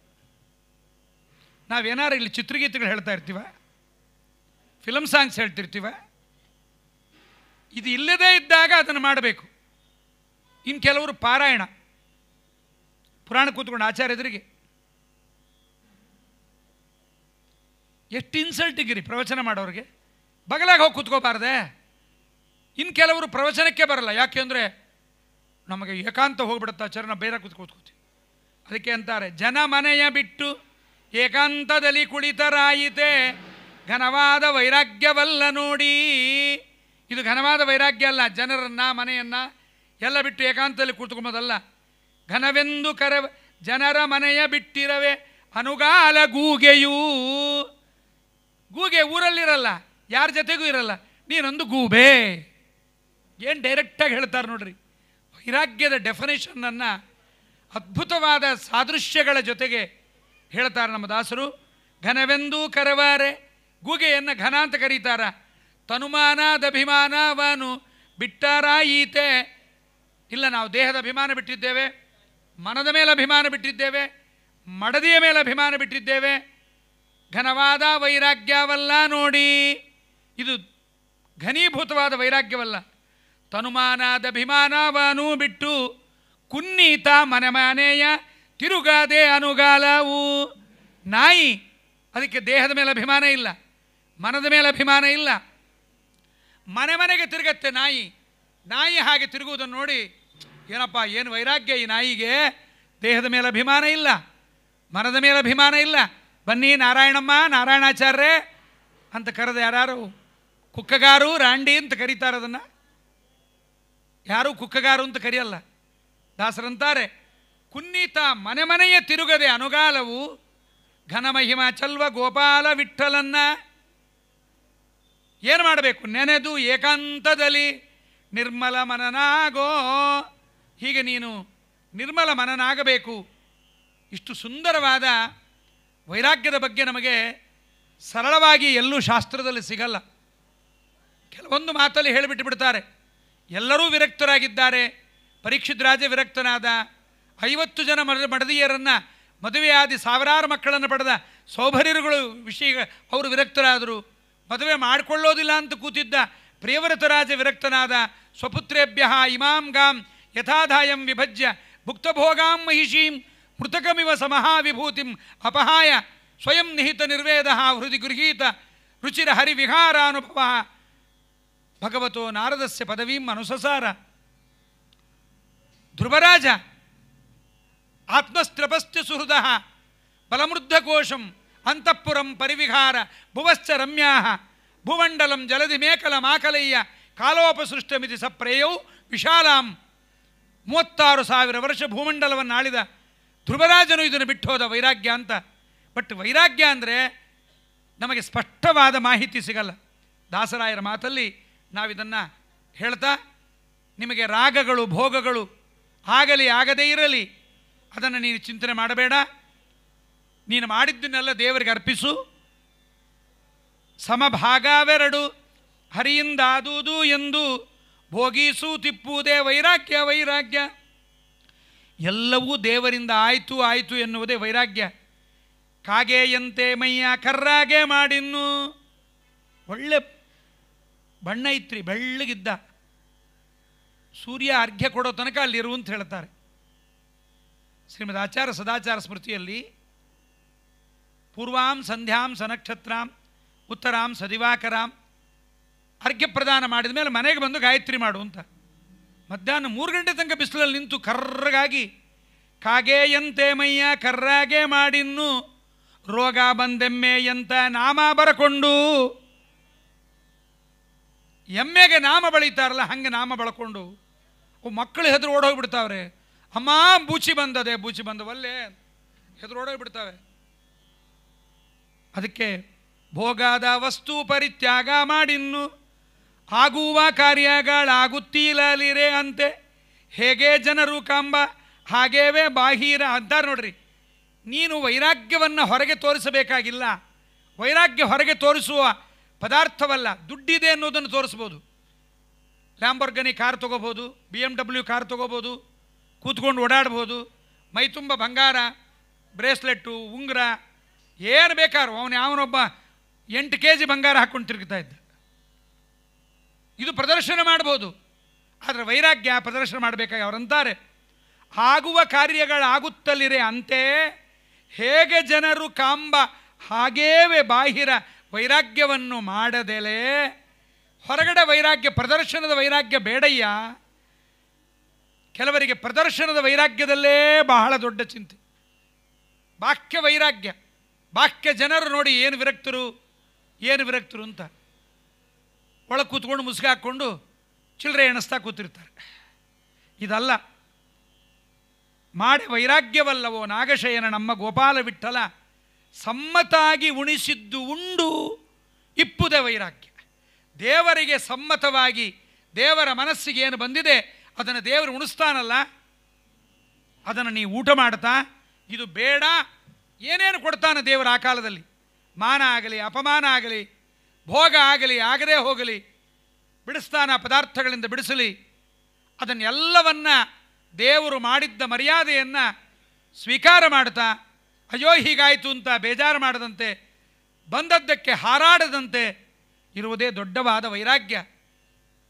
ನಾವೇನಾರು ಇಲ್ಲಿ ಚಿತ್ರಗೀತೆಗಳು ಹೇಳ್ತಾ ಇರ್ತೀವ ಫಿಲಮ್ ಸಾಂಗ್ಸ್ ಹೇಳ್ತಿರ್ತೀವ ಇದು ಇಲ್ಲದೇ ಇದ್ದಾಗ ಅದನ್ನು ಮಾಡಬೇಕು ಇನ್ನು ಕೆಲವರು ಪಾರಾಯಣ ಪುರಾಣ ಕೂತ್ಕೊಂಡು ಆಚಾರ್ಯ ಎದುರಿಗೆ ಇನ್ಸಲ್ಟ್ ಇನ್ಸಲ್ಟಿಗಿರಿ ಪ್ರವಚನ ಮಾಡೋರಿಗೆ ಬಗಲಾಗಿ ಹೋಗಿ ಕೂತ್ಕೋಬಾರ್ದೆ ಇನ್ನು ಕೆಲವರು ಪ್ರವಚನಕ್ಕೆ ಬರಲ್ಲ ಯಾಕೆ ಅಂದರೆ ನಮಗೆ ಏಕಾಂತ ಹೋಗ್ಬಿಡುತ್ತೆ ಆಚಾರ್ಯನ ನಾವು ಬೇರೆ ಕೂತ್ಕೋತೀವಿ ಅದಕ್ಕೆ ಅಂತಾರೆ ಜನ ಮನೆಯ ಬಿಟ್ಟು ಏಕಾಂತದಲ್ಲಿ ಕುಳಿತರಾಯಿತೆ ಘನವಾದ ವೈರಾಗ್ಯವಲ್ಲ ನೋಡಿ ಇದು ಘನವಾದ ವೈರಾಗ್ಯ ಅಲ್ಲ ಜನರನ್ನ ಮನೆಯನ್ನು ಎಲ್ಲ ಬಿಟ್ಟು ಏಕಾಂತದಲ್ಲಿ ಕುಳಿತುಕೊಂಬೋದಲ್ಲ ಘನವೆಂದು ಕರ ಜನರ ಮನೆಯ ಬಿಟ್ಟಿರವೆ ಅನುಗಾಲ ಗೂಗೆಯೂ ಗೂಗೆ ಊರಲ್ಲಿರಲ್ಲ ಯಾರ ಜೊತೆಗೂ ಇರಲ್ಲ ನೀನೊಂದು ಗೂಬೆ ಏನು ಡೈರೆಕ್ಟಾಗಿ ಹೇಳ್ತಾರೆ ನೋಡ್ರಿ ವೈರಾಗ್ಯದ ಡೆಫಿನೇಷನ್ನನ್ನು ಅದ್ಭುತವಾದ ಸಾದೃಶ್ಯಗಳ ಜೊತೆಗೆ ಹೇಳ್ತಾರೆ ನಮ್ಮ ದಾಸರು ಘನವೆಂದೂ ಕರವಾರೆ ಗುಗೆಯನ್ನು ಘನ ಅಂತ ಕರೀತಾರ ಅಭಿಮಾನವನು ಬಿಟ್ಟಾರ ಈತೆ ಇಲ್ಲ ನಾವು ದೇಹದ ಅಭಿಮಾನ ಬಿಟ್ಟಿದ್ದೇವೆ ಮನದ ಮೇಲೆ ಅಭಿಮಾನ ಬಿಟ್ಟಿದ್ದೇವೆ ಮಡದಿಯ ಮೇಲೆ ಅಭಿಮಾನ ಬಿಟ್ಟಿದ್ದೇವೆ ಘನವಾದ ವೈರಾಗ್ಯವಲ್ಲ ನೋಡಿ ಇದು ಘನೀಭೂತವಾದ ವೈರಾಗ್ಯವಲ್ಲ ತನುಮಾನದ ಅಭಿಮಾನವನು ಬಿಟ್ಟು ಕುನ್ನೀತ ಮನೆಯ ತಿರುಗಾದೆ ಅನುಗಾಲವು ನಾಯಿ ಅದಕ್ಕೆ ದೇಹದ ಮೇಲೆ ಅಭಿಮಾನ ಇಲ್ಲ ಮನದ ಮೇಲೆ ಅಭಿಮಾನ ಇಲ್ಲ ಮನೆ ಮನೆಗೆ ತಿರುಗತ್ತೆ ನಾಯಿ ನಾಯಿ ಹಾಗೆ ತಿರುಗುವುದನ್ನು ನೋಡಿ ಏನಪ್ಪ ಏನು ವೈರಾಗ್ಯ ಈ ನಾಯಿಗೆ ದೇಹದ ಮೇಲೆ ಅಭಿಮಾನ ಇಲ್ಲ ಮನದ ಮೇಲೆ ಅಭಿಮಾನ ಇಲ್ಲ ಬನ್ನಿ ನಾರಾಯಣಮ್ಮ ನಾರಾಯಣಾಚಾರ್ಯ ಅಂತ ಕರೆದ ಯಾರು ಕುಕ್ಕಗಾರು ರಾಂಡಿ ಅಂತ ಕರೀತಾರೆ ಅದನ್ನು ಯಾರೂ ಕುಕ್ಕಗಾರು ಅಂತ ಕರೆಯಲ್ಲ ದಾಸರಂತಾರೆ ಕುನ್ನೀತ ಮನೆ ಮನೆಯ ತಿರುಗದೆ ಅನುಗಾಲವು ಘನಮಹಿಮ ಚಲ್ವ ಗೋಪಾಲ ವಿಠಲನ್ನ ಏನು ಮಾಡಬೇಕು ನೆನೆದು ಏಕಾಂತದಲ್ಲಿ ನಿರ್ಮಲ ಮನನಾಗೋ ಹೀಗೆ ನೀನು ನಿರ್ಮಲ ಮನನಾಗಬೇಕು ಇಷ್ಟು ಸುಂದರವಾದ ವೈರಾಗ್ಯದ ಬಗ್ಗೆ ನಮಗೆ ಸರಳವಾಗಿ ಎಲ್ಲೂ ಶಾಸ್ತ್ರದಲ್ಲಿ ಸಿಗಲ್ಲ ಕೆಲವೊಂದು ಮಾತಲ್ಲಿ ಹೇಳಿಬಿಟ್ಟು ಬಿಡ್ತಾರೆ ಎಲ್ಲರೂ ವಿರಕ್ತರಾಗಿದ್ದಾರೆ ಪರೀಕ್ಷಿತ್ ರಾಜ ವಿರಕ್ತನಾದ ಐವತ್ತು ಜನ ಮಡ ಮಡದಿಯರನ್ನು ಮದುವೆಯಾದಿ ಸಾವಿರಾರು ಮಕ್ಕಳನ್ನು ಪಡೆದ ಸೌಭರಿರುಗಳು ವಿಷಯ ಅವರು ವಿರಕ್ತರಾದರು ಮದುವೆ ಮಾಡಿಕೊಳ್ಳೋದಿಲ್ಲ ಅಂತ ಕೂತಿದ್ದ ರಾಜ ವಿರಕ್ತನಾದ ಸ್ವಪುತ್ರೇಭ್ಯ ಇಮಾಂ ಗಾಂ ಯಥಾಧಾಯಂ ವಿಭಜ್ಯ ಭುಕ್ತಭೋಗಾಂ ಮಹಿಷೀಂ ಮೃತಕಮಿವ ಸಮಹಾವಿಭೂತಿಂ ಅಪಹಾಯ ಸ್ವಯಂ ನಿಹಿತ ನಿರ್ವೇದ ಹೃದಿ ಗೃಹೀತ ರುಚಿರ ಹರಿವಿಹಾರಾನುಭವ ಭಗವತೋ ನಾರದಸ್ಯ ಪದವೀಂ ಅನುಸಸಾರ ಧ್ರುವರಾಜ ಆತ್ಮಸ್ತ್ರಪಸ್ತಿ ಸುಹೃದ ಬಲಮೃದ್ಧಕೋಶಂ ಅಂತಃಪುರಂ ಪರಿವಿಹಾರ ಭುವಶ್ಚ ರಮ್ಯಾ ಭುವಂಡಲಂ ಜಲಧಿ ಮಾಕಲಯ್ಯ ಕಾಲೋಪಸೃಷ್ಟಮಿತಿ ಸಪ್ರೇಯೌ ವಿಶಾಲಾಂ ಮೂವತ್ತಾರು ಸಾವಿರ ವರ್ಷ ಭೂಮಂಡಲವನ್ನು ಆಳಿದ ಧ್ರುವರಾಜನು ಇದನ್ನು ಬಿಟ್ಟು ಹೋದ ವೈರಾಗ್ಯ ಅಂತ ಬಟ್ ವೈರಾಗ್ಯ ಅಂದರೆ ನಮಗೆ ಸ್ಪಷ್ಟವಾದ ಮಾಹಿತಿ ಸಿಗಲ್ಲ ದಾಸರಾಯರ ಮಾತಲ್ಲಿ ನಾವಿದನ್ನು ಹೇಳ್ತಾ ನಿಮಗೆ ರಾಗಗಳು ಭೋಗಗಳು ಆಗಲಿ ಆಗದೇ ಇರಲಿ ಅದನ್ನು ನೀನು ಚಿಂತನೆ ಮಾಡಬೇಡ ನೀನು ಮಾಡಿದ್ದನ್ನೆಲ್ಲ ದೇವರಿಗೆ ಅರ್ಪಿಸು ಸಮಭಾಗವೆರಡು ಹರಿಯಿಂದಾದುದು ಎಂದು ಭೋಗೀಸು ತಿಪ್ಪುವುದೇ ವೈರಾಗ್ಯ ವೈರಾಗ್ಯ ಎಲ್ಲವೂ ದೇವರಿಂದ ಆಯಿತು ಆಯಿತು ಎನ್ನುವುದೇ ವೈರಾಗ್ಯ ಕಾಗೆಯಂತೆ ಮೈಯ ಕರ್ರಾಗೆ ಮಾಡಿನ್ನು ಒಳ್ಳೆ ಬಣ್ಣ ಇತ್ರಿ ಬೆಳ್ಳಗಿದ್ದ ಸೂರ್ಯ ಅರ್ಘ್ಯ ಕೊಡೋ ತನಕ ಅಲ್ಲಿರುವಂತ ಅಂತ ಹೇಳ್ತಾರೆ ಶ್ರೀಮದ್ ಆಚಾರ ಸದಾಚಾರ ಸ್ಮೃತಿಯಲ್ಲಿ ಪೂರ್ವಾಂ ಸಂಧ್ಯಾಂ ಸನಕ್ಷತ್ರಾಂ ಉತ್ತರಾಂ ಸದಿವಾಕರಾಂ ಅರ್ಘ್ಯ ಪ್ರದಾನ ಮಾಡಿದ ಮೇಲೆ ಮನೆಗೆ ಬಂದು ಗಾಯತ್ರಿ ಮಾಡು ಅಂತ ಮಧ್ಯಾಹ್ನ ಮೂರು ಗಂಟೆ ತನಕ ಬಿಸಿಲಲ್ಲಿ ನಿಂತು ಕರ್ರಗಾಗಿ ಕಾಗೇಯಂತೆ ಮಯ್ಯ ಕರ್ರಾಗೆ ಮಾಡಿನ್ನು ರೋಗ ಬಂದೆಮ್ಮೆ ಎಂತ ನಾಮ ಬರಕೊಂಡು ಎಮ್ಮೆಗೆ ನಾಮ ಬಳಿತಾರಲ್ಲ ಹಂಗೆ ನಾಮ ಬಳಕೊಂಡು ಮಕ್ಕಳು ಹೆದರು ಓಡೋಗ್ಬಿಡ್ತಾವ್ರೆ ಅಮ್ಮ ಬೂಚಿ ಬಂದದೆ ಬೂಚಿ ಬಂದವಲ್ಲೇ ಹೆದರೋಡೋಗಿ ಅದಕ್ಕೆ ಭೋಗಾದ ವಸ್ತು ಪರಿತ್ಯಾಗ ಮಾಡಿನ್ನು ಆಗುವ ಕಾರ್ಯಗಳಾಗುತ್ತೀಲಲಿರೆ ಅಂತೆ ಹೇಗೆ ಜನರು ಕಂಬ ಹಾಗೇವೇ ಬಾಹಿರ ಅಂತಾರೆ ನೋಡ್ರಿ ನೀನು ವೈರಾಗ್ಯವನ್ನು ಹೊರಗೆ ತೋರಿಸಬೇಕಾಗಿಲ್ಲ ವೈರಾಗ್ಯ ಹೊರಗೆ ತೋರಿಸುವ ಪದಾರ್ಥವಲ್ಲ ದುಡ್ಡಿದೆ ಅನ್ನೋದನ್ನು ತೋರಿಸ್ಬೋದು ಲ್ಯಾಂಬರ್ಗನಿ ಕಾರ್ ತೊಗೋಬೋದು ಬಿ ಎಮ್ ಡಬ್ಲ್ಯೂ ಕಾರ್ ತೊಗೋಬೋದು ಕೂತ್ಕೊಂಡು ಓಡಾಡ್ಬೋದು ಮೈ ತುಂಬ ಬಂಗಾರ ಬ್ರೇಸ್ಲೆಟ್ಟು ಉಂಗುರ ಏನು ಬೇಕಾದ್ರು ಅವನು ಯಾವನೊಬ್ಬ ಎಂಟು ಕೆ ಜಿ ಬಂಗಾರ ಹಾಕ್ಕೊಂಡು ತಿರುಗ್ತಾ ಇದ್ದ ಇದು ಪ್ರದರ್ಶನ ಮಾಡ್ಬೋದು ಆದರೆ ವೈರಾಗ್ಯ ಪ್ರದರ್ಶನ ಮಾಡಬೇಕಾಗಿ ಅವರಂತಾರೆ ಆಗುವ ಕಾರ್ಯಗಳಾಗುತ್ತಲಿರೆ ಅಂತೆ ಹೇಗೆ ಜನರು ಕಾಂಬ ಹಾಗೇವೆ ಬಾಹಿರ ವೈರಾಗ್ಯವನ್ನು ಮಾಡದೆಲೆ ಹೊರಗಡೆ ವೈರಾಗ್ಯ ಪ್ರದರ್ಶನದ ವೈರಾಗ್ಯ ಬೇಡಯ್ಯ ಕೆಲವರಿಗೆ ಪ್ರದರ್ಶನದ ವೈರಾಗ್ಯದಲ್ಲೇ ಬಹಳ ದೊಡ್ಡ ಚಿಂತೆ ವಾಕ್ಯ ವೈರಾಗ್ಯ ವಾಕ್ಯ ಜನರು ನೋಡಿ ಏನು ವಿರಕ್ತರು ಏನು ವಿರಕ್ತರು ಅಂತ ಒಳಗೆ ಕೂತ್ಕೊಂಡು ಮುಸುಗೆ ಹಾಕ್ಕೊಂಡು ಚಿಲ್ಲರೆ ಎಣಿಸ್ತಾ ಕೂತಿರ್ತಾರೆ ಇದಲ್ಲ ಮಾಡಿ ವೈರಾಗ್ಯವಲ್ಲವೋ ನಾಗಶಯನ ನಮ್ಮ ಗೋಪಾಲ ವಿಠಲ ಸಮ್ಮತಾಗಿ ಉಣಿಸಿದ್ದು ಉಂಡು ಇಪ್ಪುದೇ ವೈರಾಗ್ಯ ದೇವರಿಗೆ ಸಮ್ಮತವಾಗಿ ದೇವರ ಮನಸ್ಸಿಗೆ ಏನು ಬಂದಿದೆ ಅದನ್ನು ದೇವರು ಉಣಿಸ್ತಾನಲ್ಲ ಅದನ್ನು ನೀವು ಊಟ ಮಾಡ್ತಾ ಇದು ಬೇಡ ಏನೇನು ಕೊಡ್ತಾನೆ ದೇವರ ಆ ಕಾಲದಲ್ಲಿ ಮಾನ ಆಗಲಿ ಅಪಮಾನ ಆಗಲಿ ಭೋಗ ಆಗಲಿ ಆಗದೇ ಹೋಗಲಿ ಬಿಡಿಸ್ತಾನ ಪದಾರ್ಥಗಳಿಂದ ಬಿಡಿಸಲಿ ಅದನ್ನೆಲ್ಲವನ್ನ ದೇವರು ಮಾಡಿದ್ದ ಮರ್ಯಾದೆಯನ್ನು ಸ್ವೀಕಾರ ಮಾಡ್ತಾ ಅಯ್ಯೋ ಹೀಗಾಯಿತು ಅಂತ ಬೇಜಾರು ಮಾಡದಂತೆ ಬಂದದ್ದಕ್ಕೆ ಹಾರಾಡದಂತೆ ಇರುವುದೇ ದೊಡ್ಡವಾದ ವೈರಾಗ್ಯ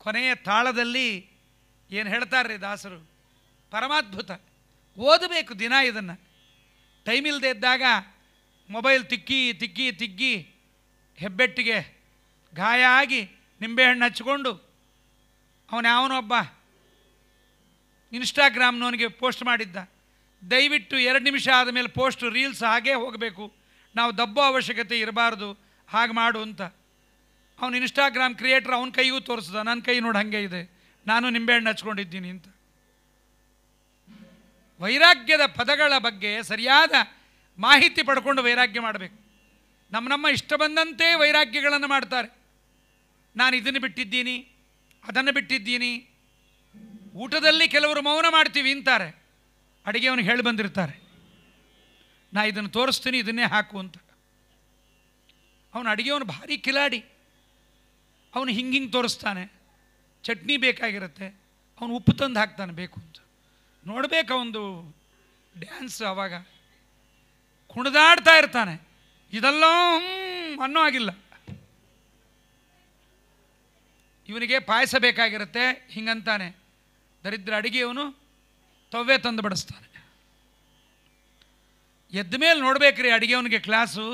ಕೊನೆಯ ತಾಳದಲ್ಲಿ ಏನು ಹೇಳ್ತಾರ್ರಿ ದಾಸರು ಪರಮಾದ್ಭುತ ಓದಬೇಕು ದಿನ ಇದನ್ನು ಟೈಮ್ ಇಲ್ಲದೆ ಇದ್ದಾಗ ಮೊಬೈಲ್ ತಿಕ್ಕಿ ತಿಕ್ಕಿ ತಿಕ್ಕಿ ಹೆಬ್ಬೆಟ್ಟಿಗೆ ಗಾಯ ಆಗಿ ನಿಂಬೆಹಣ್ಣು ಹಚ್ಕೊಂಡು ಅವನ ಯಾವನೊಬ್ಬ ಇನ್ಸ್ಟಾಗ್ರಾಮ್ನವನಿಗೆ ಪೋಸ್ಟ್ ಮಾಡಿದ್ದ ದಯವಿಟ್ಟು ಎರಡು ನಿಮಿಷ ಆದಮೇಲೆ ಪೋಸ್ಟ್ ರೀಲ್ಸ್ ಹಾಗೇ ಹೋಗಬೇಕು ನಾವು ದಬ್ಬೋ ಅವಶ್ಯಕತೆ ಇರಬಾರ್ದು ಹಾಗೆ ಮಾಡು ಅಂತ ಅವನು ಇನ್ಸ್ಟಾಗ್ರಾಮ್ ಕ್ರಿಯೇಟ್ರ್ ಅವನ ಕೈಗೂ ತೋರಿಸ್ದ ನನ್ನ ಕೈ ನೋಡಿ ಹಾಗೆ ಇದೆ ನಾನು ನಿಂಬೆಹಣ್ಣು ಹಚ್ಕೊಂಡಿದ್ದೀನಿ ಅಂತ ವೈರಾಗ್ಯದ ಪದಗಳ ಬಗ್ಗೆ ಸರಿಯಾದ ಮಾಹಿತಿ ಪಡ್ಕೊಂಡು ವೈರಾಗ್ಯ ಮಾಡಬೇಕು ನಮ್ಮ ನಮ್ಮ ಇಷ್ಟ ಬಂದಂತೆ ವೈರಾಗ್ಯಗಳನ್ನು ಮಾಡ್ತಾರೆ ನಾನು ಇದನ್ನು ಬಿಟ್ಟಿದ್ದೀನಿ ಅದನ್ನು ಬಿಟ್ಟಿದ್ದೀನಿ ಊಟದಲ್ಲಿ ಕೆಲವರು ಮೌನ ಮಾಡ್ತೀವಿ ಅಂತಾರೆ ಅಡುಗೆ ಹೇಳಿ ಬಂದಿರ್ತಾರೆ ನಾ ಇದನ್ನು ತೋರಿಸ್ತೀನಿ ಇದನ್ನೇ ಹಾಕು ಅಂತ ಅವನು ಅಡುಗೆ ಅವನು ಭಾರಿ ಕಿಲಾಡಿ ಅವನು ಹಿಂಗೆ ಹಿಂಗೆ ತೋರಿಸ್ತಾನೆ ಚಟ್ನಿ ಬೇಕಾಗಿರುತ್ತೆ ಅವನು ಉಪ್ಪು ತಂದು ಹಾಕ್ತಾನೆ ಬೇಕು ಅಂತ ನೋಡಬೇಕು ಅವನು ಡ್ಯಾನ್ಸ್ ಆವಾಗ ಕುಣಿದಾಡ್ತಾ ಇರ್ತಾನೆ ಇದೆಲ್ಲ ಅನ್ನೋ ಆಗಿಲ್ಲ ಇವನಿಗೆ ಪಾಯಸ ಬೇಕಾಗಿರುತ್ತೆ ಹಿಂಗಂತಾನೆ ದರಿದ್ರ ಅಡುಗೆಯವನು ತವ್ವೆ ತಂದು ಬಡಿಸ್ತಾನೆ ಎದ್ದ ಮೇಲೆ ರೀ ಅಡಿಗೆವನಿಗೆ ಕ್ಲಾಸು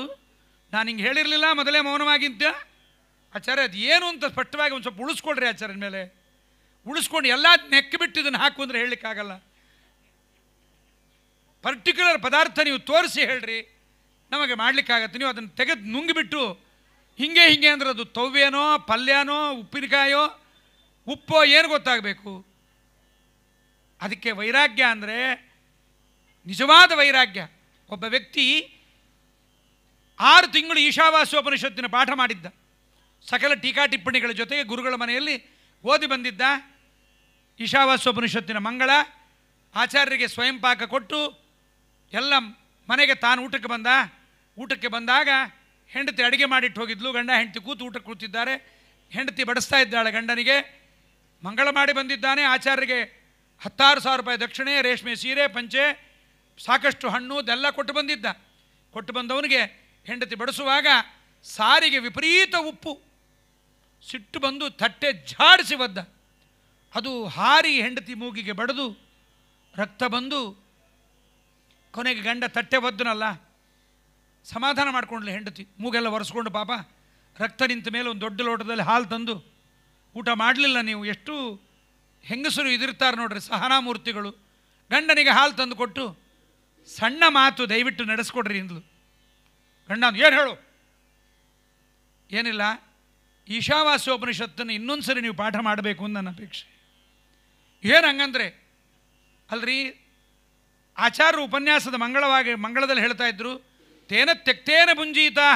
ನಾನು ಹಿಂಗೆ ಹೇಳಿರಲಿಲ್ಲ ಮೊದಲೇ ಮೌನವಾಗಿದ್ದ ಆಚಾರ್ಯ ಅದು ಏನು ಅಂತ ಸ್ಪಷ್ಟವಾಗಿ ಒಂದು ಸ್ವಲ್ಪ ಉಳಿಸ್ಕೊಡ್ರಿ ಆಚಾರ್ಯನ ಮೇಲೆ ಉಳಿಸ್ಕೊಂಡು ಎಲ್ಲ ನೆಕ್ಕ ಬಿಟ್ಟು ಇದನ್ನು ಹಾಕು ಅಂದರೆ ಹೇಳಲಿಕ್ಕಾಗಲ್ಲ ಪರ್ಟಿಕ್ಯುಲರ್ ಪದಾರ್ಥ ನೀವು ತೋರಿಸಿ ಹೇಳ್ರಿ ನಮಗೆ ಮಾಡಲಿಕ್ಕಾಗತ್ತೆ ನೀವು ಅದನ್ನು ತೆಗೆದು ನುಂಗಿಬಿಟ್ಟು ಹಿಂಗೆ ಹಿಂಗೆ ಅಂದ್ರೆ ಅದು ತವ್ವೇನೋ ಪಲ್ಯನೋ ಉಪ್ಪಿನಕಾಯೋ ಉಪ್ಪೋ ಏನು ಗೊತ್ತಾಗಬೇಕು ಅದಕ್ಕೆ ವೈರಾಗ್ಯ ಅಂದರೆ ನಿಜವಾದ ವೈರಾಗ್ಯ ಒಬ್ಬ ವ್ಯಕ್ತಿ ಆರು ತಿಂಗಳು ಈಶಾವಾಸ್ಯೋಪನಿಷತ್ತಿನ ಪಾಠ ಮಾಡಿದ್ದ ಸಕಲ ಟೀಕಾ ಟಿಪ್ಪಣಿಗಳ ಜೊತೆಗೆ ಗುರುಗಳ ಮನೆಯಲ್ಲಿ ಓದಿ ಬಂದಿದ್ದ ಈಶಾವಾಸ್ಯೋಪನಿಷತ್ತಿನ ಮಂಗಳ ಆಚಾರ್ಯರಿಗೆ ಸ್ವಯಂ ಪಾಕ ಕೊಟ್ಟು ಎಲ್ಲ ಮನೆಗೆ ತಾನು ಊಟಕ್ಕೆ ಬಂದ ಊಟಕ್ಕೆ ಬಂದಾಗ ಹೆಂಡತಿ ಅಡುಗೆ ಮಾಡಿಟ್ಟು ಹೋಗಿದ್ಲು ಗಂಡ ಹೆಂಡತಿ ಕೂತು ಊಟಕ್ಕೆ ಕೂತಿದ್ದಾರೆ ಹೆಂಡತಿ ಬಡಿಸ್ತಾ ಇದ್ದಾಳೆ ಗಂಡನಿಗೆ ಮಂಗಳ ಮಾಡಿ ಬಂದಿದ್ದಾನೆ ಆಚಾರ್ಯರಿಗೆ ಹತ್ತಾರು ಸಾವಿರ ರೂಪಾಯಿ ದಕ್ಷಿಣೆ ರೇಷ್ಮೆ ಸೀರೆ ಪಂಚೆ ಸಾಕಷ್ಟು ಹಣ್ಣು ಇದೆಲ್ಲ ಕೊಟ್ಟು ಬಂದಿದ್ದ ಕೊಟ್ಟು ಬಂದವನಿಗೆ ಹೆಂಡತಿ ಬಡಿಸುವಾಗ ಸಾರಿಗೆ ವಿಪರೀತ ಉಪ್ಪು ಸಿಟ್ಟು ಬಂದು ತಟ್ಟೆ ಝಾಡಿಸಿ ಒದ್ದ ಅದು ಹಾರಿ ಹೆಂಡತಿ ಮೂಗಿಗೆ ಬಡದು ರಕ್ತ ಬಂದು ಕೊನೆಗೆ ಗಂಡ ತಟ್ಟೆ ಒದ್ದನಲ್ಲ ಸಮಾಧಾನ ಮಾಡಿಕೊಂಡ್ಲಿ ಹೆಂಡತಿ ಮೂಗೆಲ್ಲ ಒರೆಸ್ಕೊಂಡು ಪಾಪ ರಕ್ತ ನಿಂತ ಮೇಲೆ ಒಂದು ದೊಡ್ಡ ಲೋಟದಲ್ಲಿ ಹಾಲು ತಂದು ಊಟ ಮಾಡಲಿಲ್ಲ ನೀವು ಎಷ್ಟು ಹೆಂಗಸರು ಇದಿರ್ತಾರೆ ನೋಡ್ರಿ ಸಹನಾಮೂರ್ತಿಗಳು ಗಂಡನಿಗೆ ಹಾಲು ತಂದು ಕೊಟ್ಟು ಸಣ್ಣ ಮಾತು ದಯವಿಟ್ಟು ನಡೆಸ್ಕೊಡ್ರಿ ಇಂದಲು ಗಂಡ ಏನು ಹೇಳು ಏನಿಲ್ಲ ಈಶಾವಾಸ್ಯೋಪನಿಷತ್ತನ್ನು ಇನ್ನೊಂದು ಸರಿ ನೀವು ಪಾಠ ಮಾಡಬೇಕು ಅಂತ ನನ್ನ ಅಪೇಕ್ಷೆ ಏನು ಹಂಗಂದ್ರೆ ಅಲ್ರಿ ಆಚಾರ್ಯ ಉಪನ್ಯಾಸದ ಮಂಗಳವಾಗಿ ಮಂಗಳದಲ್ಲಿ ಹೇಳ್ತಾ ಇದ್ರು ತೇನ ತೆಕ್ತೇನ ಪುಂಜೀತಾ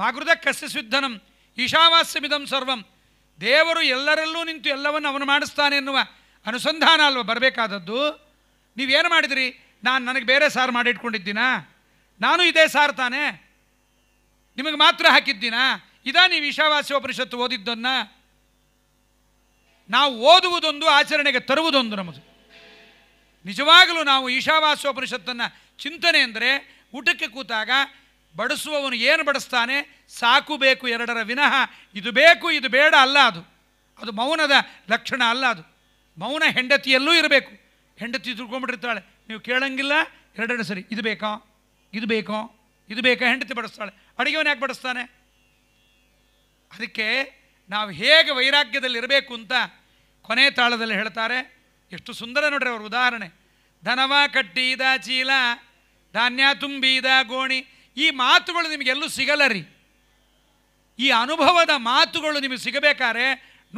ಮಾಗೃದ ಕಸ್ಯ ಸಿದ್ಧನಂ ಈಶಾವಾಸ್ಯಮಿದಂ ಸರ್ವಂ ದೇವರು ಎಲ್ಲರಲ್ಲೂ ನಿಂತು ಎಲ್ಲವನ್ನು ಅವನು ಮಾಡಿಸ್ತಾನೆ ಎನ್ನುವ ಅನುಸಂಧಾನ ಅಲ್ವ ಬರಬೇಕಾದದ್ದು ನೀವೇನು ಮಾಡಿದಿರಿ ನಾನು ನನಗೆ ಬೇರೆ ಸಾರು ಮಾಡಿಟ್ಕೊಂಡಿದ್ದೀನಾ ನಾನು ಇದೇ ಸಾರು ತಾನೆ ನಿಮಗೆ ಮಾತ್ರ ಹಾಕಿದ್ದೀನಾ ಇದಾ ನೀವು ಉಪನಿಷತ್ತು ಓದಿದ್ದನ್ನು ನಾವು ಓದುವುದೊಂದು ಆಚರಣೆಗೆ ತರುವುದೊಂದು ನಮ್ಮದು ನಿಜವಾಗಲೂ ನಾವು ಪರಿಷತ್ತನ್ನು ಚಿಂತನೆ ಅಂದರೆ ಊಟಕ್ಕೆ ಕೂತಾಗ ಬಡಿಸುವವನು ಏನು ಬಡಿಸ್ತಾನೆ ಸಾಕು ಬೇಕು ಎರಡರ ವಿನಃ ಇದು ಬೇಕು ಇದು ಬೇಡ ಅಲ್ಲ ಅದು ಅದು ಮೌನದ ಲಕ್ಷಣ ಅಲ್ಲ ಅದು ಮೌನ ಹೆಂಡತಿಯಲ್ಲೂ ಇರಬೇಕು ಹೆಂಡತಿ ತಿಳ್ಕೊಂಬಿಟ್ಟಿರ್ತಾಳೆ ನೀವು ಕೇಳಂಗಿಲ್ಲ ಎರಡೆರಡು ಸರಿ ಇದು ಬೇಕೋ ಇದು ಬೇಕೋ ಇದು ಬೇಕಾ ಹೆಂಡತಿ ಬಡಿಸ್ತಾಳೆ ಅಡುಗೆವನು ಯಾಕೆ ಬಡಿಸ್ತಾನೆ ಅದಕ್ಕೆ ನಾವು ಹೇಗೆ ವೈರಾಗ್ಯದಲ್ಲಿ ಇರಬೇಕು ಅಂತ ಕೊನೆ ತಾಳದಲ್ಲಿ ಹೇಳ್ತಾರೆ ಎಷ್ಟು ಸುಂದರ ನೋಡ್ರಿ ಅವ್ರ ಉದಾಹರಣೆ ಧನವ ಕಟ್ಟಿದ ಚೀಲ ಧಾನ್ಯ ತುಂಬಿದ ಗೋಣಿ ಈ ಮಾತುಗಳು ನಿಮಗೆಲ್ಲೂ ಸಿಗಲ್ಲ ರೀ ಈ ಅನುಭವದ ಮಾತುಗಳು ನಿಮಗೆ ಸಿಗಬೇಕಾದ್ರೆ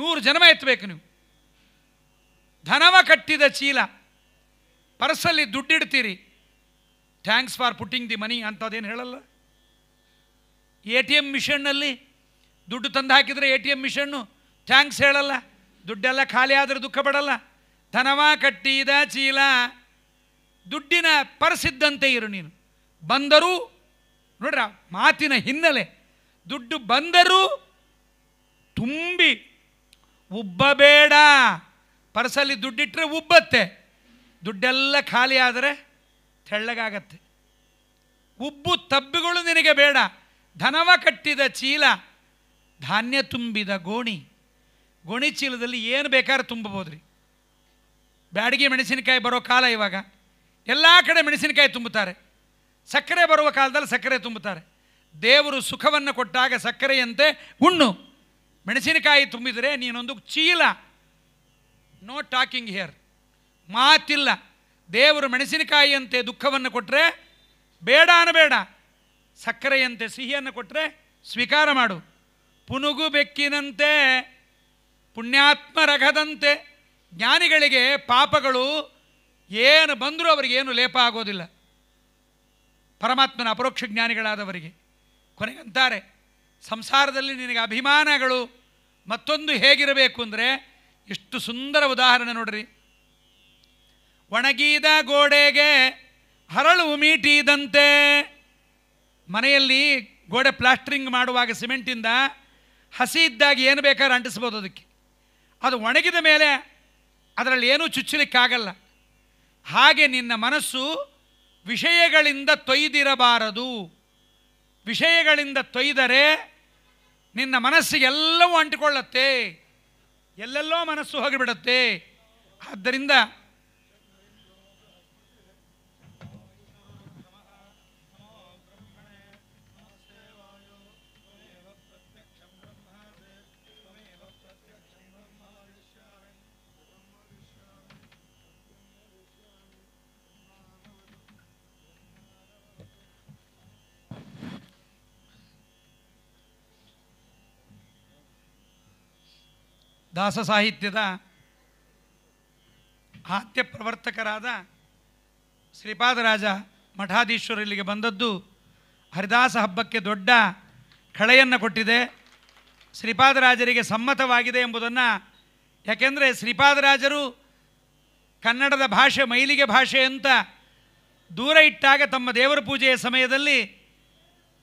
ನೂರು ಜನ್ಮ ಎತ್ತಬೇಕು ನೀವು ಧನವ ಕಟ್ಟಿದ ಚೀಲ ಪರ್ಸಲ್ಲಿ ದುಡ್ಡಿಡ್ತೀರಿ thanks for putting the money ಅದೇನು ಹೇಳಲ್ಲ ಎ ಟಿ ಎಮ್ ಮಿಷನ್ನಲ್ಲಿ ದುಡ್ಡು ತಂದು ಹಾಕಿದರೆ A T M machine thanks ಹೇಳಲ್ಲ ದುಡ್ಡೆಲ್ಲ ಖಾಲಿ ಆದರೆ ದುಃಖ ಪಡಲ್ಲ ಧನವ ಕಟ್ಟಿದ ಚೀಲ ದುಡ್ಡಿನ ಪರಸಿದ್ದಂತೆ ಇರು ನೀನು ಬಂದರೂ ನೋಡ್ರ ಮಾತಿನ ಹಿನ್ನೆಲೆ ದುಡ್ಡು ಬಂದರೂ ತುಂಬಿ ಉಬ್ಬಬೇಡ ಪರ್ಸಲ್ಲಿ ದುಡ್ಡಿಟ್ಟರೆ ಉಬ್ಬತ್ತೆ ದುಡ್ಡೆಲ್ಲ ಖಾಲಿ ಆದರೆ ತೆಳ್ಳಗಾಗತ್ತೆ ಉಬ್ಬು ತಬ್ಬಿಗಳು ನಿನಗೆ ಬೇಡ ಧನವ ಕಟ್ಟಿದ ಚೀಲ ಧಾನ್ಯ ತುಂಬಿದ ಗೋಣಿ ಗೋಣಿ ಚೀಲದಲ್ಲಿ ಏನು ಬೇಕಾದ್ರೆ ತುಂಬಬೋದು ರೀ ಬ್ಯಾಡಗಿ ಮೆಣಸಿನಕಾಯಿ ಬರೋ ಕಾಲ ಇವಾಗ ಎಲ್ಲ ಕಡೆ ಮೆಣಸಿನಕಾಯಿ ತುಂಬುತ್ತಾರೆ ಸಕ್ಕರೆ ಬರುವ ಕಾಲದಲ್ಲಿ ಸಕ್ಕರೆ ತುಂಬುತ್ತಾರೆ ದೇವರು ಸುಖವನ್ನು ಕೊಟ್ಟಾಗ ಸಕ್ಕರೆಯಂತೆ ಉಣ್ಣು ಮೆಣಸಿನಕಾಯಿ ತುಂಬಿದರೆ ನೀನೊಂದು ಚೀಲ ನೋ ಟಾಕಿಂಗ್ ಹಿಯರ್ ಮಾತಿಲ್ಲ ದೇವರು ಮೆಣಸಿನಕಾಯಿಯಂತೆ ದುಃಖವನ್ನು ಕೊಟ್ಟರೆ ಬೇಡ ಅನ್ನಬೇಡ ಸಕ್ಕರೆಯಂತೆ ಸಿಹಿಯನ್ನು ಕೊಟ್ಟರೆ ಸ್ವೀಕಾರ ಮಾಡು ಪುನುಗು ಬೆಕ್ಕಿನಂತೆ ಪುಣ್ಯಾತ್ಮ ರಘದಂತೆ ಜ್ಞಾನಿಗಳಿಗೆ ಪಾಪಗಳು ಏನು ಬಂದರೂ ಅವರಿಗೆ ಏನು ಲೇಪ ಆಗೋದಿಲ್ಲ ಪರಮಾತ್ಮನ ಅಪರೋಕ್ಷ ಜ್ಞಾನಿಗಳಾದವರಿಗೆ ಕೊನೆಗಂತಾರೆ ಸಂಸಾರದಲ್ಲಿ ನಿನಗೆ ಅಭಿಮಾನಗಳು ಮತ್ತೊಂದು ಹೇಗಿರಬೇಕು ಅಂದರೆ ಎಷ್ಟು ಸುಂದರ ಉದಾಹರಣೆ ನೋಡ್ರಿ ಒಣಗಿದ ಗೋಡೆಗೆ ಹರಳು ಮೀಟಿದಂತೆ ಮನೆಯಲ್ಲಿ ಗೋಡೆ ಪ್ಲಾಸ್ಟ್ರಿಂಗ್ ಮಾಡುವಾಗ ಸಿಮೆಂಟಿಂದ ಹಸಿ ಇದ್ದಾಗ ಏನು ಬೇಕಾದ್ರೆ ಅಂಟಿಸ್ಬೋದು ಅದಕ್ಕೆ ಅದು ಒಣಗಿದ ಮೇಲೆ ಅದರಲ್ಲಿ ಏನೂ ಚುಚ್ಚಲಿಕ್ಕಾಗಲ್ಲ ಹಾಗೆ ನಿನ್ನ ಮನಸ್ಸು ವಿಷಯಗಳಿಂದ ತೊಯ್ದಿರಬಾರದು ವಿಷಯಗಳಿಂದ ತೊಯ್ದರೆ ನಿನ್ನ ಮನಸ್ಸಿಗೆಲ್ಲವೂ ಅಂಟಿಕೊಳ್ಳತ್ತೆ ಎಲ್ಲೆಲ್ಲೋ ಮನಸ್ಸು ಹೋಗಿಬಿಡುತ್ತೆ ಆದ್ದರಿಂದ ದಾಸ ಸಾಹಿತ್ಯದ ಹಾತ್ಯ ಪ್ರವರ್ತಕರಾದ ಶ್ರೀಪಾದರಾಜ ಮಠಾಧೀಶ್ವರ ಇಲ್ಲಿಗೆ ಬಂದದ್ದು ಹರಿದಾಸ ಹಬ್ಬಕ್ಕೆ ದೊಡ್ಡ ಕಳೆಯನ್ನು ಕೊಟ್ಟಿದೆ ಶ್ರೀಪಾದರಾಜರಿಗೆ ಸಮ್ಮತವಾಗಿದೆ ಎಂಬುದನ್ನು ಯಾಕೆಂದರೆ ಶ್ರೀಪಾದರಾಜರು ಕನ್ನಡದ ಭಾಷೆ ಮೈಲಿಗೆ ಭಾಷೆ ಅಂತ ದೂರ ಇಟ್ಟಾಗ ತಮ್ಮ ದೇವರ ಪೂಜೆಯ ಸಮಯದಲ್ಲಿ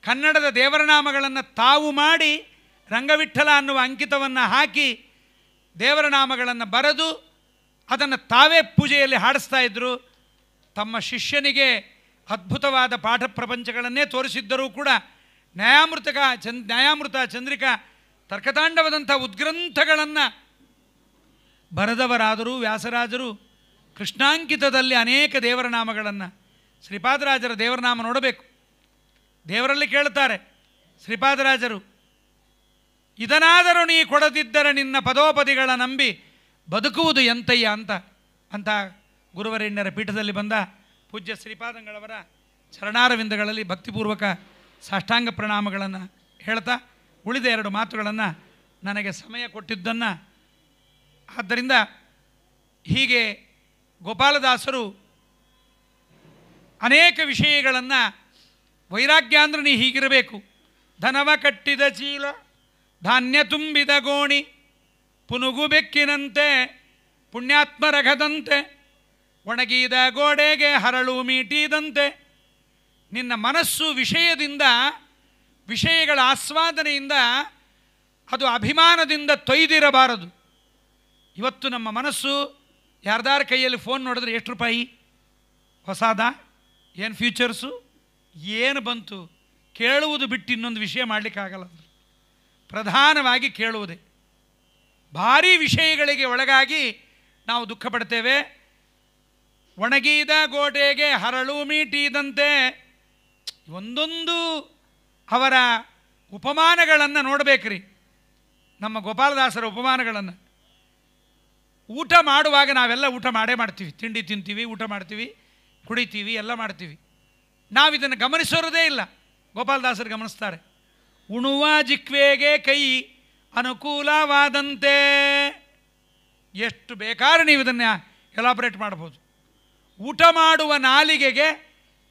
ಕನ್ನಡದ ದೇವರನಾಮಗಳನ್ನು ತಾವು ಮಾಡಿ ರಂಗವಿಠಲ ಅನ್ನುವ ಅಂಕಿತವನ್ನು ಹಾಕಿ ದೇವರ ನಾಮಗಳನ್ನು ಬರೆದು ಅದನ್ನು ತಾವೇ ಪೂಜೆಯಲ್ಲಿ ಹಾಡಿಸ್ತಾ ಇದ್ದರು ತಮ್ಮ ಶಿಷ್ಯನಿಗೆ ಅದ್ಭುತವಾದ ಪಾಠ ಪ್ರಪಂಚಗಳನ್ನೇ ತೋರಿಸಿದ್ದರೂ ಕೂಡ ನ್ಯಾಯಾಮೃತಕ ಚಂದ್ ನ್ಯಾಯಾಮೃತ ಚಂದ್ರಿಕಾ ತರ್ಕತಾಂಡವದಂಥ ಉದ್ಗ್ರಂಥಗಳನ್ನು ಬರೆದವರಾದರೂ ವ್ಯಾಸರಾಜರು ಕೃಷ್ಣಾಂಕಿತದಲ್ಲಿ ಅನೇಕ ದೇವರ ನಾಮಗಳನ್ನು ಶ್ರೀಪಾದರಾಜರ ದೇವರನಾಮ ನೋಡಬೇಕು ದೇವರಲ್ಲಿ ಕೇಳುತ್ತಾರೆ ಶ್ರೀಪಾದರಾಜರು ಇದನಾದರೂ ನೀ ಕೊಡದಿದ್ದರೆ ನಿನ್ನ ಪದೋಪದಿಗಳ ನಂಬಿ ಬದುಕುವುದು ಎಂತಯ್ಯ ಅಂತ ಅಂತ ಗುರುವರೆಣ್ಯರ ಪೀಠದಲ್ಲಿ ಬಂದ ಪೂಜ್ಯ ಶ್ರೀಪಾದಂಗಳವರ ಚರಣಾರವಿಂದಗಳಲ್ಲಿ ಭಕ್ತಿಪೂರ್ವಕ ಸಾಷ್ಟಾಂಗ ಪ್ರಣಾಮಗಳನ್ನು ಹೇಳ್ತಾ ಉಳಿದ ಎರಡು ಮಾತುಗಳನ್ನು ನನಗೆ ಸಮಯ ಕೊಟ್ಟಿದ್ದನ್ನು ಆದ್ದರಿಂದ ಹೀಗೆ ಗೋಪಾಲದಾಸರು ಅನೇಕ ವಿಷಯಗಳನ್ನು ವೈರಾಗ್ಯ ಅಂದ್ರೆ ನೀ ಹೀಗಿರಬೇಕು ಧನವ ಕಟ್ಟಿದ ಚೀಲ ಧಾನ್ಯ ತುಂಬಿದ ಗೋಣಿ ಪುನುಗು ಬೆಕ್ಕಿನಂತೆ ಪುಣ್ಯಾತ್ಮರಘದಂತೆ ಒಣಗಿದ ಗೋಡೆಗೆ ಹರಳು ಮೀಟಿದಂತೆ ನಿನ್ನ ಮನಸ್ಸು ವಿಷಯದಿಂದ ವಿಷಯಗಳ ಆಸ್ವಾದನೆಯಿಂದ ಅದು ಅಭಿಮಾನದಿಂದ ತೊಯ್ದಿರಬಾರದು ಇವತ್ತು ನಮ್ಮ ಮನಸ್ಸು ಯಾರ್ದಾರ ಕೈಯಲ್ಲಿ ಫೋನ್ ನೋಡಿದ್ರೆ ಎಷ್ಟು ರೂಪಾಯಿ ಹೊಸಾದ ಏನು ಫ್ಯೂಚರ್ಸು ಏನು ಬಂತು ಕೇಳುವುದು ಬಿಟ್ಟು ಇನ್ನೊಂದು ವಿಷಯ ಮಾಡಲಿಕ್ಕಾಗಲ್ಲ ಪ್ರಧಾನವಾಗಿ ಕೇಳುವುದೇ ಭಾರಿ ವಿಷಯಗಳಿಗೆ ಒಳಗಾಗಿ ನಾವು ದುಃಖ ಪಡ್ತೇವೆ ಒಣಗಿದ ಗೋಡೆಗೆ ಹರಳು ಮೀಟಿದಂತೆ ಒಂದೊಂದು ಅವರ ಉಪಮಾನಗಳನ್ನು ನೋಡಬೇಕ್ರಿ ನಮ್ಮ ಗೋಪಾಲದಾಸರ ಉಪಮಾನಗಳನ್ನು ಊಟ ಮಾಡುವಾಗ ನಾವೆಲ್ಲ ಊಟ ಮಾಡೇ ಮಾಡ್ತೀವಿ ತಿಂಡಿ ತಿಂತೀವಿ ಊಟ ಮಾಡ್ತೀವಿ ಕುಡಿತೀವಿ ಎಲ್ಲ ಮಾಡ್ತೀವಿ ಇದನ್ನು ಗಮನಿಸೋರದೇ ಇಲ್ಲ ಗೋಪಾಲದಾಸರು ಗಮನಿಸ್ತಾರೆ ಉಣುವ ಜಿಕ್ವೆಗೆ ಕೈ ಅನುಕೂಲವಾದಂತೆ ಎಷ್ಟು ಬೇಕಾದ್ರೆ ನೀವು ಇದನ್ನು ಎಲಾಬ್ರೇಟ್ ಮಾಡ್ಬೋದು ಊಟ ಮಾಡುವ ನಾಲಿಗೆಗೆ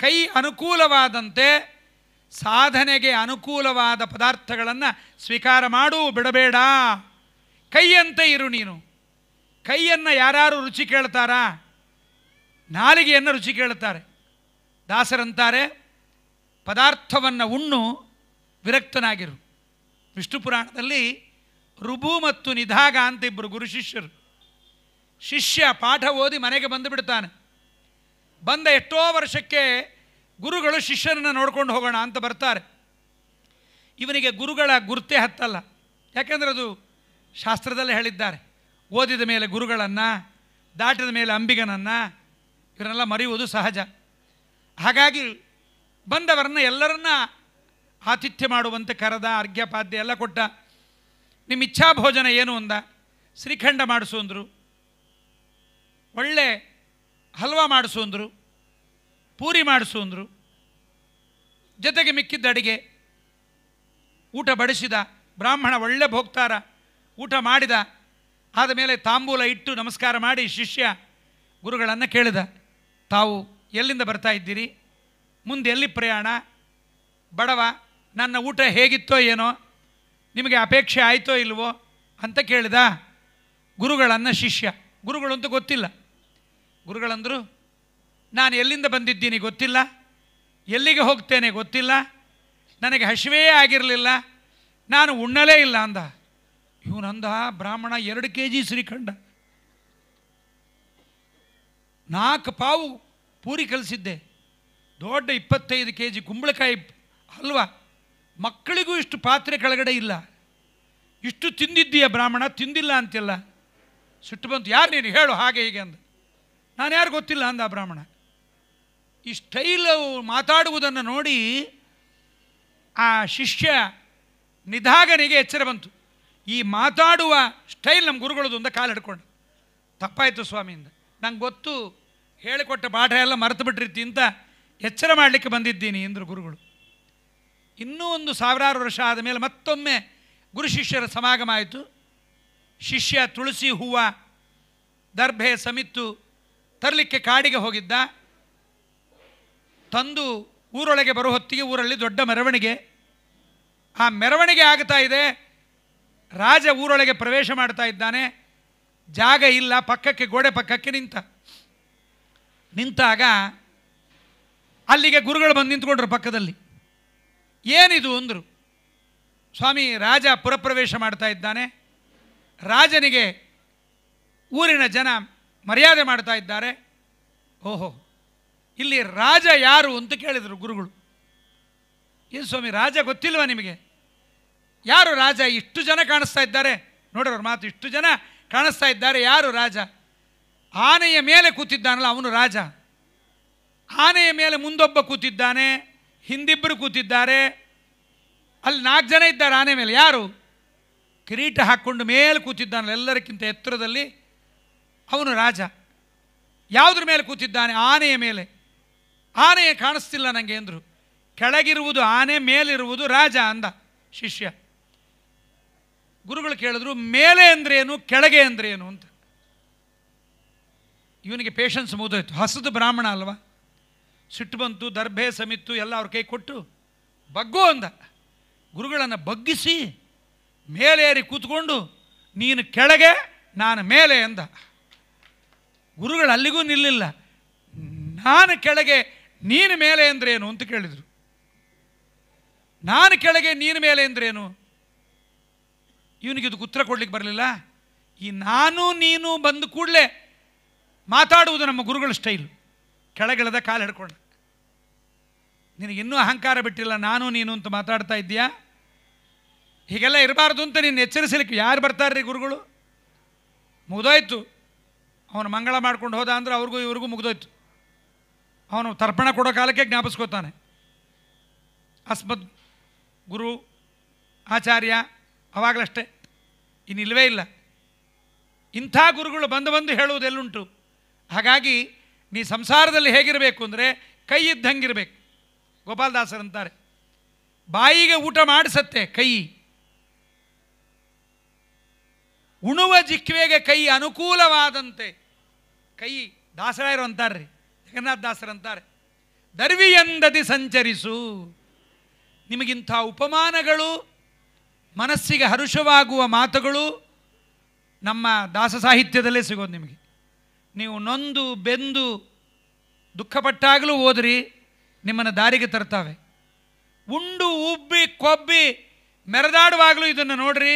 ಕೈ ಅನುಕೂಲವಾದಂತೆ ಸಾಧನೆಗೆ ಅನುಕೂಲವಾದ ಪದಾರ್ಥಗಳನ್ನು ಸ್ವೀಕಾರ ಮಾಡು ಬಿಡಬೇಡ ಕೈಯಂತೆ ಇರು ನೀನು ಕೈಯನ್ನು ಯಾರು ರುಚಿ ಕೇಳ್ತಾರಾ ನಾಲಿಗೆಯನ್ನು ರುಚಿ ಕೇಳ್ತಾರೆ ದಾಸರಂತಾರೆ ಪದಾರ್ಥವನ್ನು ಉಣ್ಣು ವಿರಕ್ತನಾಗಿರು ವಿಷ್ಣು ಪುರಾಣದಲ್ಲಿ ರುಬು ಮತ್ತು ನಿಧಾಗ ಅಂತ ಇಬ್ಬರು ಗುರು ಶಿಷ್ಯರು ಶಿಷ್ಯ ಪಾಠ ಓದಿ ಮನೆಗೆ ಬಂದು ಬಿಡ್ತಾನೆ ಬಂದ ಎಷ್ಟೋ ವರ್ಷಕ್ಕೆ ಗುರುಗಳು ಶಿಷ್ಯರನ್ನು ನೋಡ್ಕೊಂಡು ಹೋಗೋಣ ಅಂತ ಬರ್ತಾರೆ ಇವನಿಗೆ ಗುರುಗಳ ಗುರುತೇ ಹತ್ತಲ್ಲ ಯಾಕೆಂದರೆ ಅದು ಶಾಸ್ತ್ರದಲ್ಲೇ ಹೇಳಿದ್ದಾರೆ ಓದಿದ ಮೇಲೆ ಗುರುಗಳನ್ನು ದಾಟಿದ ಮೇಲೆ ಅಂಬಿಗನನ್ನು ಇವರನ್ನೆಲ್ಲ ಮರೆಯುವುದು ಸಹಜ ಹಾಗಾಗಿ ಬಂದವರನ್ನ ಎಲ್ಲರನ್ನ ಆತಿಥ್ಯ ಮಾಡುವಂತೆ ಕರೆದ ಅರ್ಘ್ಯಪಾದ್ಯ ಎಲ್ಲ ಕೊಟ್ಟ ನಿಮ್ಮ ಇಚ್ಛಾ ಭೋಜನ ಏನು ಅಂದ ಶ್ರೀಖಂಡ ಮಾಡಿಸು ಅಂದರು ಒಳ್ಳೆ ಹಲ್ವಾ ಮಾಡಿಸು ಅಂದರು ಪೂರಿ ಮಾಡಿಸು ಅಂದರು ಜೊತೆಗೆ ಮಿಕ್ಕಿದ್ದ ಅಡಿಗೆ ಊಟ ಬಡಿಸಿದ ಬ್ರಾಹ್ಮಣ ಒಳ್ಳೆ ಭೋಗ್ತಾರ ಊಟ ಮಾಡಿದ ಆದ ಮೇಲೆ ತಾಂಬೂಲ ಇಟ್ಟು ನಮಸ್ಕಾರ ಮಾಡಿ ಶಿಷ್ಯ ಗುರುಗಳನ್ನು ಕೇಳಿದ ತಾವು ಎಲ್ಲಿಂದ ಬರ್ತಾ ಇದ್ದೀರಿ ಮುಂದೆ ಎಲ್ಲಿ ಪ್ರಯಾಣ ಬಡವ ನನ್ನ ಊಟ ಹೇಗಿತ್ತೋ ಏನೋ ನಿಮಗೆ ಅಪೇಕ್ಷೆ ಆಯಿತೋ ಇಲ್ವೋ ಅಂತ ಕೇಳಿದ ಗುರುಗಳನ್ನ ಶಿಷ್ಯ ಗುರುಗಳಂತೂ ಗೊತ್ತಿಲ್ಲ ಗುರುಗಳಂದರು ನಾನು ಎಲ್ಲಿಂದ ಬಂದಿದ್ದೀನಿ ಗೊತ್ತಿಲ್ಲ ಎಲ್ಲಿಗೆ ಹೋಗ್ತೇನೆ ಗೊತ್ತಿಲ್ಲ ನನಗೆ ಹಸಿವೇ ಆಗಿರಲಿಲ್ಲ ನಾನು ಉಣ್ಣಲೇ ಇಲ್ಲ ಅಂದ ಇವನಂದ ಬ್ರಾಹ್ಮಣ ಎರಡು ಕೆ ಜಿ ಶ್ರೀಖಂಡ ನಾಲ್ಕು ಪಾವು ಪೂರಿ ಕಲಿಸಿದ್ದೆ ದೊಡ್ಡ ಇಪ್ಪತ್ತೈದು ಕೆ ಜಿ ಕುಂಬಳಕಾಯಿ ಹಲ್ವಾ ಮಕ್ಕಳಿಗೂ ಇಷ್ಟು ಪಾತ್ರೆ ಕೆಳಗಡೆ ಇಲ್ಲ ಇಷ್ಟು ತಿಂದಿದ್ದೀಯ ಬ್ರಾಹ್ಮಣ ತಿಂದಿಲ್ಲ ಅಂತಿಲ್ಲ ಸುಟ್ಟು ಬಂತು ಯಾರು ನೀನು ಹೇಳು ಹಾಗೆ ಹೀಗೆ ಅಂದ ನಾನು ಯಾರು ಗೊತ್ತಿಲ್ಲ ಅಂದ ಬ್ರಾಹ್ಮಣ ಈ ಸ್ಟೈಲ್ ಮಾತಾಡುವುದನ್ನು ನೋಡಿ ಆ ಶಿಷ್ಯ ನಿಧಾಗನಿಗೆ ಎಚ್ಚರ ಬಂತು ಈ ಮಾತಾಡುವ ಸ್ಟೈಲ್ ನಮ್ಮ ಗುರುಗಳದು ಅಂತ ಕಾಲು ಹಿಡ್ಕೊಂಡು ತಪ್ಪಾಯಿತು ಸ್ವಾಮಿಯಿಂದ ನಂಗೆ ಗೊತ್ತು ಹೇಳಿಕೊಟ್ಟ ಪಾಠ ಎಲ್ಲ ಮರೆತು ಬಿಟ್ಟಿರ್ತಿ ಅಂತ ಎಚ್ಚರ ಮಾಡಲಿಕ್ಕೆ ಬಂದಿದ್ದೀನಿ ಎಂದರು ಗುರುಗಳು ಇನ್ನೂ ಒಂದು ಸಾವಿರಾರು ವರ್ಷ ಆದ ಮೇಲೆ ಮತ್ತೊಮ್ಮೆ ಗುರು ಶಿಷ್ಯರ ಸಮಾಗಮ ಆಯಿತು ಶಿಷ್ಯ ತುಳಸಿ ಹೂವು ದರ್ಭೆ ಸಮಿತ್ತು ತರಲಿಕ್ಕೆ ಕಾಡಿಗೆ ಹೋಗಿದ್ದ ತಂದು ಊರೊಳಗೆ ಬರೋ ಹೊತ್ತಿಗೆ ಊರಲ್ಲಿ ದೊಡ್ಡ ಮೆರವಣಿಗೆ ಆ ಮೆರವಣಿಗೆ ಆಗ್ತಾ ಇದೆ ರಾಜ ಊರೊಳಗೆ ಪ್ರವೇಶ ಮಾಡ್ತಾ ಇದ್ದಾನೆ ಜಾಗ ಇಲ್ಲ ಪಕ್ಕಕ್ಕೆ ಗೋಡೆ ಪಕ್ಕಕ್ಕೆ ನಿಂತ ನಿಂತಾಗ ಅಲ್ಲಿಗೆ ಗುರುಗಳು ಬಂದು ನಿಂತ್ಕೊಂಡ್ರು ಪಕ್ಕದಲ್ಲಿ ಏನಿದು ಅಂದರು ಸ್ವಾಮಿ ರಾಜ ಪುರಪ್ರವೇಶ ಮಾಡ್ತಾ ಇದ್ದಾನೆ ರಾಜನಿಗೆ ಊರಿನ ಜನ ಮರ್ಯಾದೆ ಮಾಡ್ತಾ ಇದ್ದಾರೆ ಓಹೋ ಇಲ್ಲಿ ರಾಜ ಯಾರು ಅಂತ ಕೇಳಿದರು ಗುರುಗಳು ಏನು ಸ್ವಾಮಿ ರಾಜ ಗೊತ್ತಿಲ್ವ ನಿಮಗೆ ಯಾರು ರಾಜ ಇಷ್ಟು ಜನ ಕಾಣಿಸ್ತಾ ಇದ್ದಾರೆ ನೋಡೋರು ಮಾತು ಇಷ್ಟು ಜನ ಕಾಣಿಸ್ತಾ ಇದ್ದಾರೆ ಯಾರು ರಾಜ ಆನೆಯ ಮೇಲೆ ಕೂತಿದ್ದಾನಲ್ಲ ಅವನು ರಾಜ ಆನೆಯ ಮೇಲೆ ಮುಂದೊಬ್ಬ ಕೂತಿದ್ದಾನೆ ಹಿಂದಿಬ್ಬರು ಕೂತಿದ್ದಾರೆ ಅಲ್ಲಿ ನಾಲ್ಕು ಜನ ಇದ್ದಾರೆ ಆನೆ ಮೇಲೆ ಯಾರು ಕಿರೀಟ ಹಾಕ್ಕೊಂಡು ಮೇಲೆ ಕೂತಿದ್ದಾನೆ ಎಲ್ಲರಿಗಿಂತ ಎತ್ತರದಲ್ಲಿ ಅವನು ರಾಜ ಯಾವುದ್ರ ಮೇಲೆ ಕೂತಿದ್ದಾನೆ ಆನೆಯ ಮೇಲೆ ಆನೆಯ ಕಾಣಿಸ್ತಿಲ್ಲ ನನಗೆ ಅಂದರು ಕೆಳಗಿರುವುದು ಆನೆ ಮೇಲಿರುವುದು ರಾಜ ಅಂದ ಶಿಷ್ಯ ಗುರುಗಳು ಕೇಳಿದ್ರು ಮೇಲೆ ಅಂದ್ರೇನು ಕೆಳಗೆ ಅಂದ್ರೇನು ಅಂತ ಇವನಿಗೆ ಪೇಷನ್ಸ್ ಮುದೋಯ್ತು ಹಸದು ಬ್ರಾಹ್ಮಣ ಅಲ್ವಾ ಸಿಟ್ಟು ಬಂತು ದರ್ಭೆ ಸಮಿತ್ತು ಎಲ್ಲ ಅವ್ರ ಕೈ ಕೊಟ್ಟು ಬಗ್ಗು ಅಂದ ಗುರುಗಳನ್ನು ಬಗ್ಗಿಸಿ ಮೇಲೇರಿ ಕೂತ್ಕೊಂಡು ನೀನು ಕೆಳಗೆ ನಾನು ಮೇಲೆ ಅಂದ ಗುರುಗಳು ಅಲ್ಲಿಗೂ ನಿಲ್ಲಿಲ್ಲ ನಾನು ಕೆಳಗೆ ನೀನು ಮೇಲೆ ಅಂದ್ರೇನು ಅಂತ ಕೇಳಿದರು ನಾನು ಕೆಳಗೆ ನೀನು ಮೇಲೆ ಅಂದ್ರೇನು ಇವನಿಗೆ ಇದಕ್ಕೆ ಉತ್ತರ ಕೊಡ್ಲಿಕ್ಕೆ ಬರಲಿಲ್ಲ ಈ ನಾನು ನೀನು ಬಂದ ಕೂಡಲೇ ಮಾತಾಡುವುದು ನಮ್ಮ ಗುರುಗಳ ಸ್ಟೈಲು ಕೆಳಗಿಳದ ಕಾಲು ನಿನಗೆ ಇನ್ನೂ ಅಹಂಕಾರ ಬಿಟ್ಟಿಲ್ಲ ನಾನು ನೀನು ಅಂತ ಮಾತಾಡ್ತಾ ಇದ್ದೀಯಾ ಹೀಗೆಲ್ಲ ಇರಬಾರ್ದು ಅಂತ ನೀನು ಎಚ್ಚರಿಸಲಿಕ್ಕೆ ಯಾರು ಬರ್ತಾರ್ರಿ ಗುರುಗಳು ಮುಗ್ದೋಯ್ತು ಅವನು ಮಂಗಳ ಮಾಡ್ಕೊಂಡು ಹೋದ ಅಂದ್ರೆ ಅವ್ರಿಗೂ ಇವ್ರಿಗೂ ಮುಗ್ದೋಯ್ತು ಅವನು ತರ್ಪಣ ಕೊಡೋ ಕಾಲಕ್ಕೆ ಜ್ಞಾಪಿಸ್ಕೋತಾನೆ ಅಸ್ಮದ್ ಗುರು ಆಚಾರ್ಯ ಅವಾಗಲಷ್ಟೇ ಇನ್ನಿಲ್ವೇ ಇಲ್ಲ ಇಂಥ ಗುರುಗಳು ಬಂದು ಬಂದು ಹೇಳುವುದೆಲ್ಲುಂಟು ಹಾಗಾಗಿ ನೀ ಸಂಸಾರದಲ್ಲಿ ಹೇಗಿರಬೇಕು ಅಂದರೆ ಕೈ ಇದ್ದಂಗಿರಬೇಕು ಅಂತಾರೆ ಬಾಯಿಗೆ ಊಟ ಮಾಡಿಸತ್ತೆ ಕೈ ಉಣುವ ಜಿಕ್ವೆಗೆ ಕೈ ಅನುಕೂಲವಾದಂತೆ ಕೈ ದಾಸರಾಯರು ಅಂತಾರ್ರಿ ಜಗನ್ನಾಥ ದಾಸರಂತಾರೆ ದರ್ವಿಯಂದದಿ ಸಂಚರಿಸು ನಿಮಗಿಂಥ ಉಪಮಾನಗಳು ಮನಸ್ಸಿಗೆ ಹರುಷವಾಗುವ ಮಾತುಗಳು ನಮ್ಮ ದಾಸ ಸಾಹಿತ್ಯದಲ್ಲೇ ಸಿಗೋದು ನಿಮಗೆ ನೀವು ನೊಂದು ಬೆಂದು ದುಃಖಪಟ್ಟಾಗಲೂ ಓದ್ರಿ ನಿಮ್ಮನ್ನು ದಾರಿಗೆ ತರ್ತಾವೆ ಉಂಡು ಉಬ್ಬಿ ಕೊಬ್ಬಿ ಮೆರೆದಾಡುವಾಗಲೂ ಇದನ್ನು ನೋಡ್ರಿ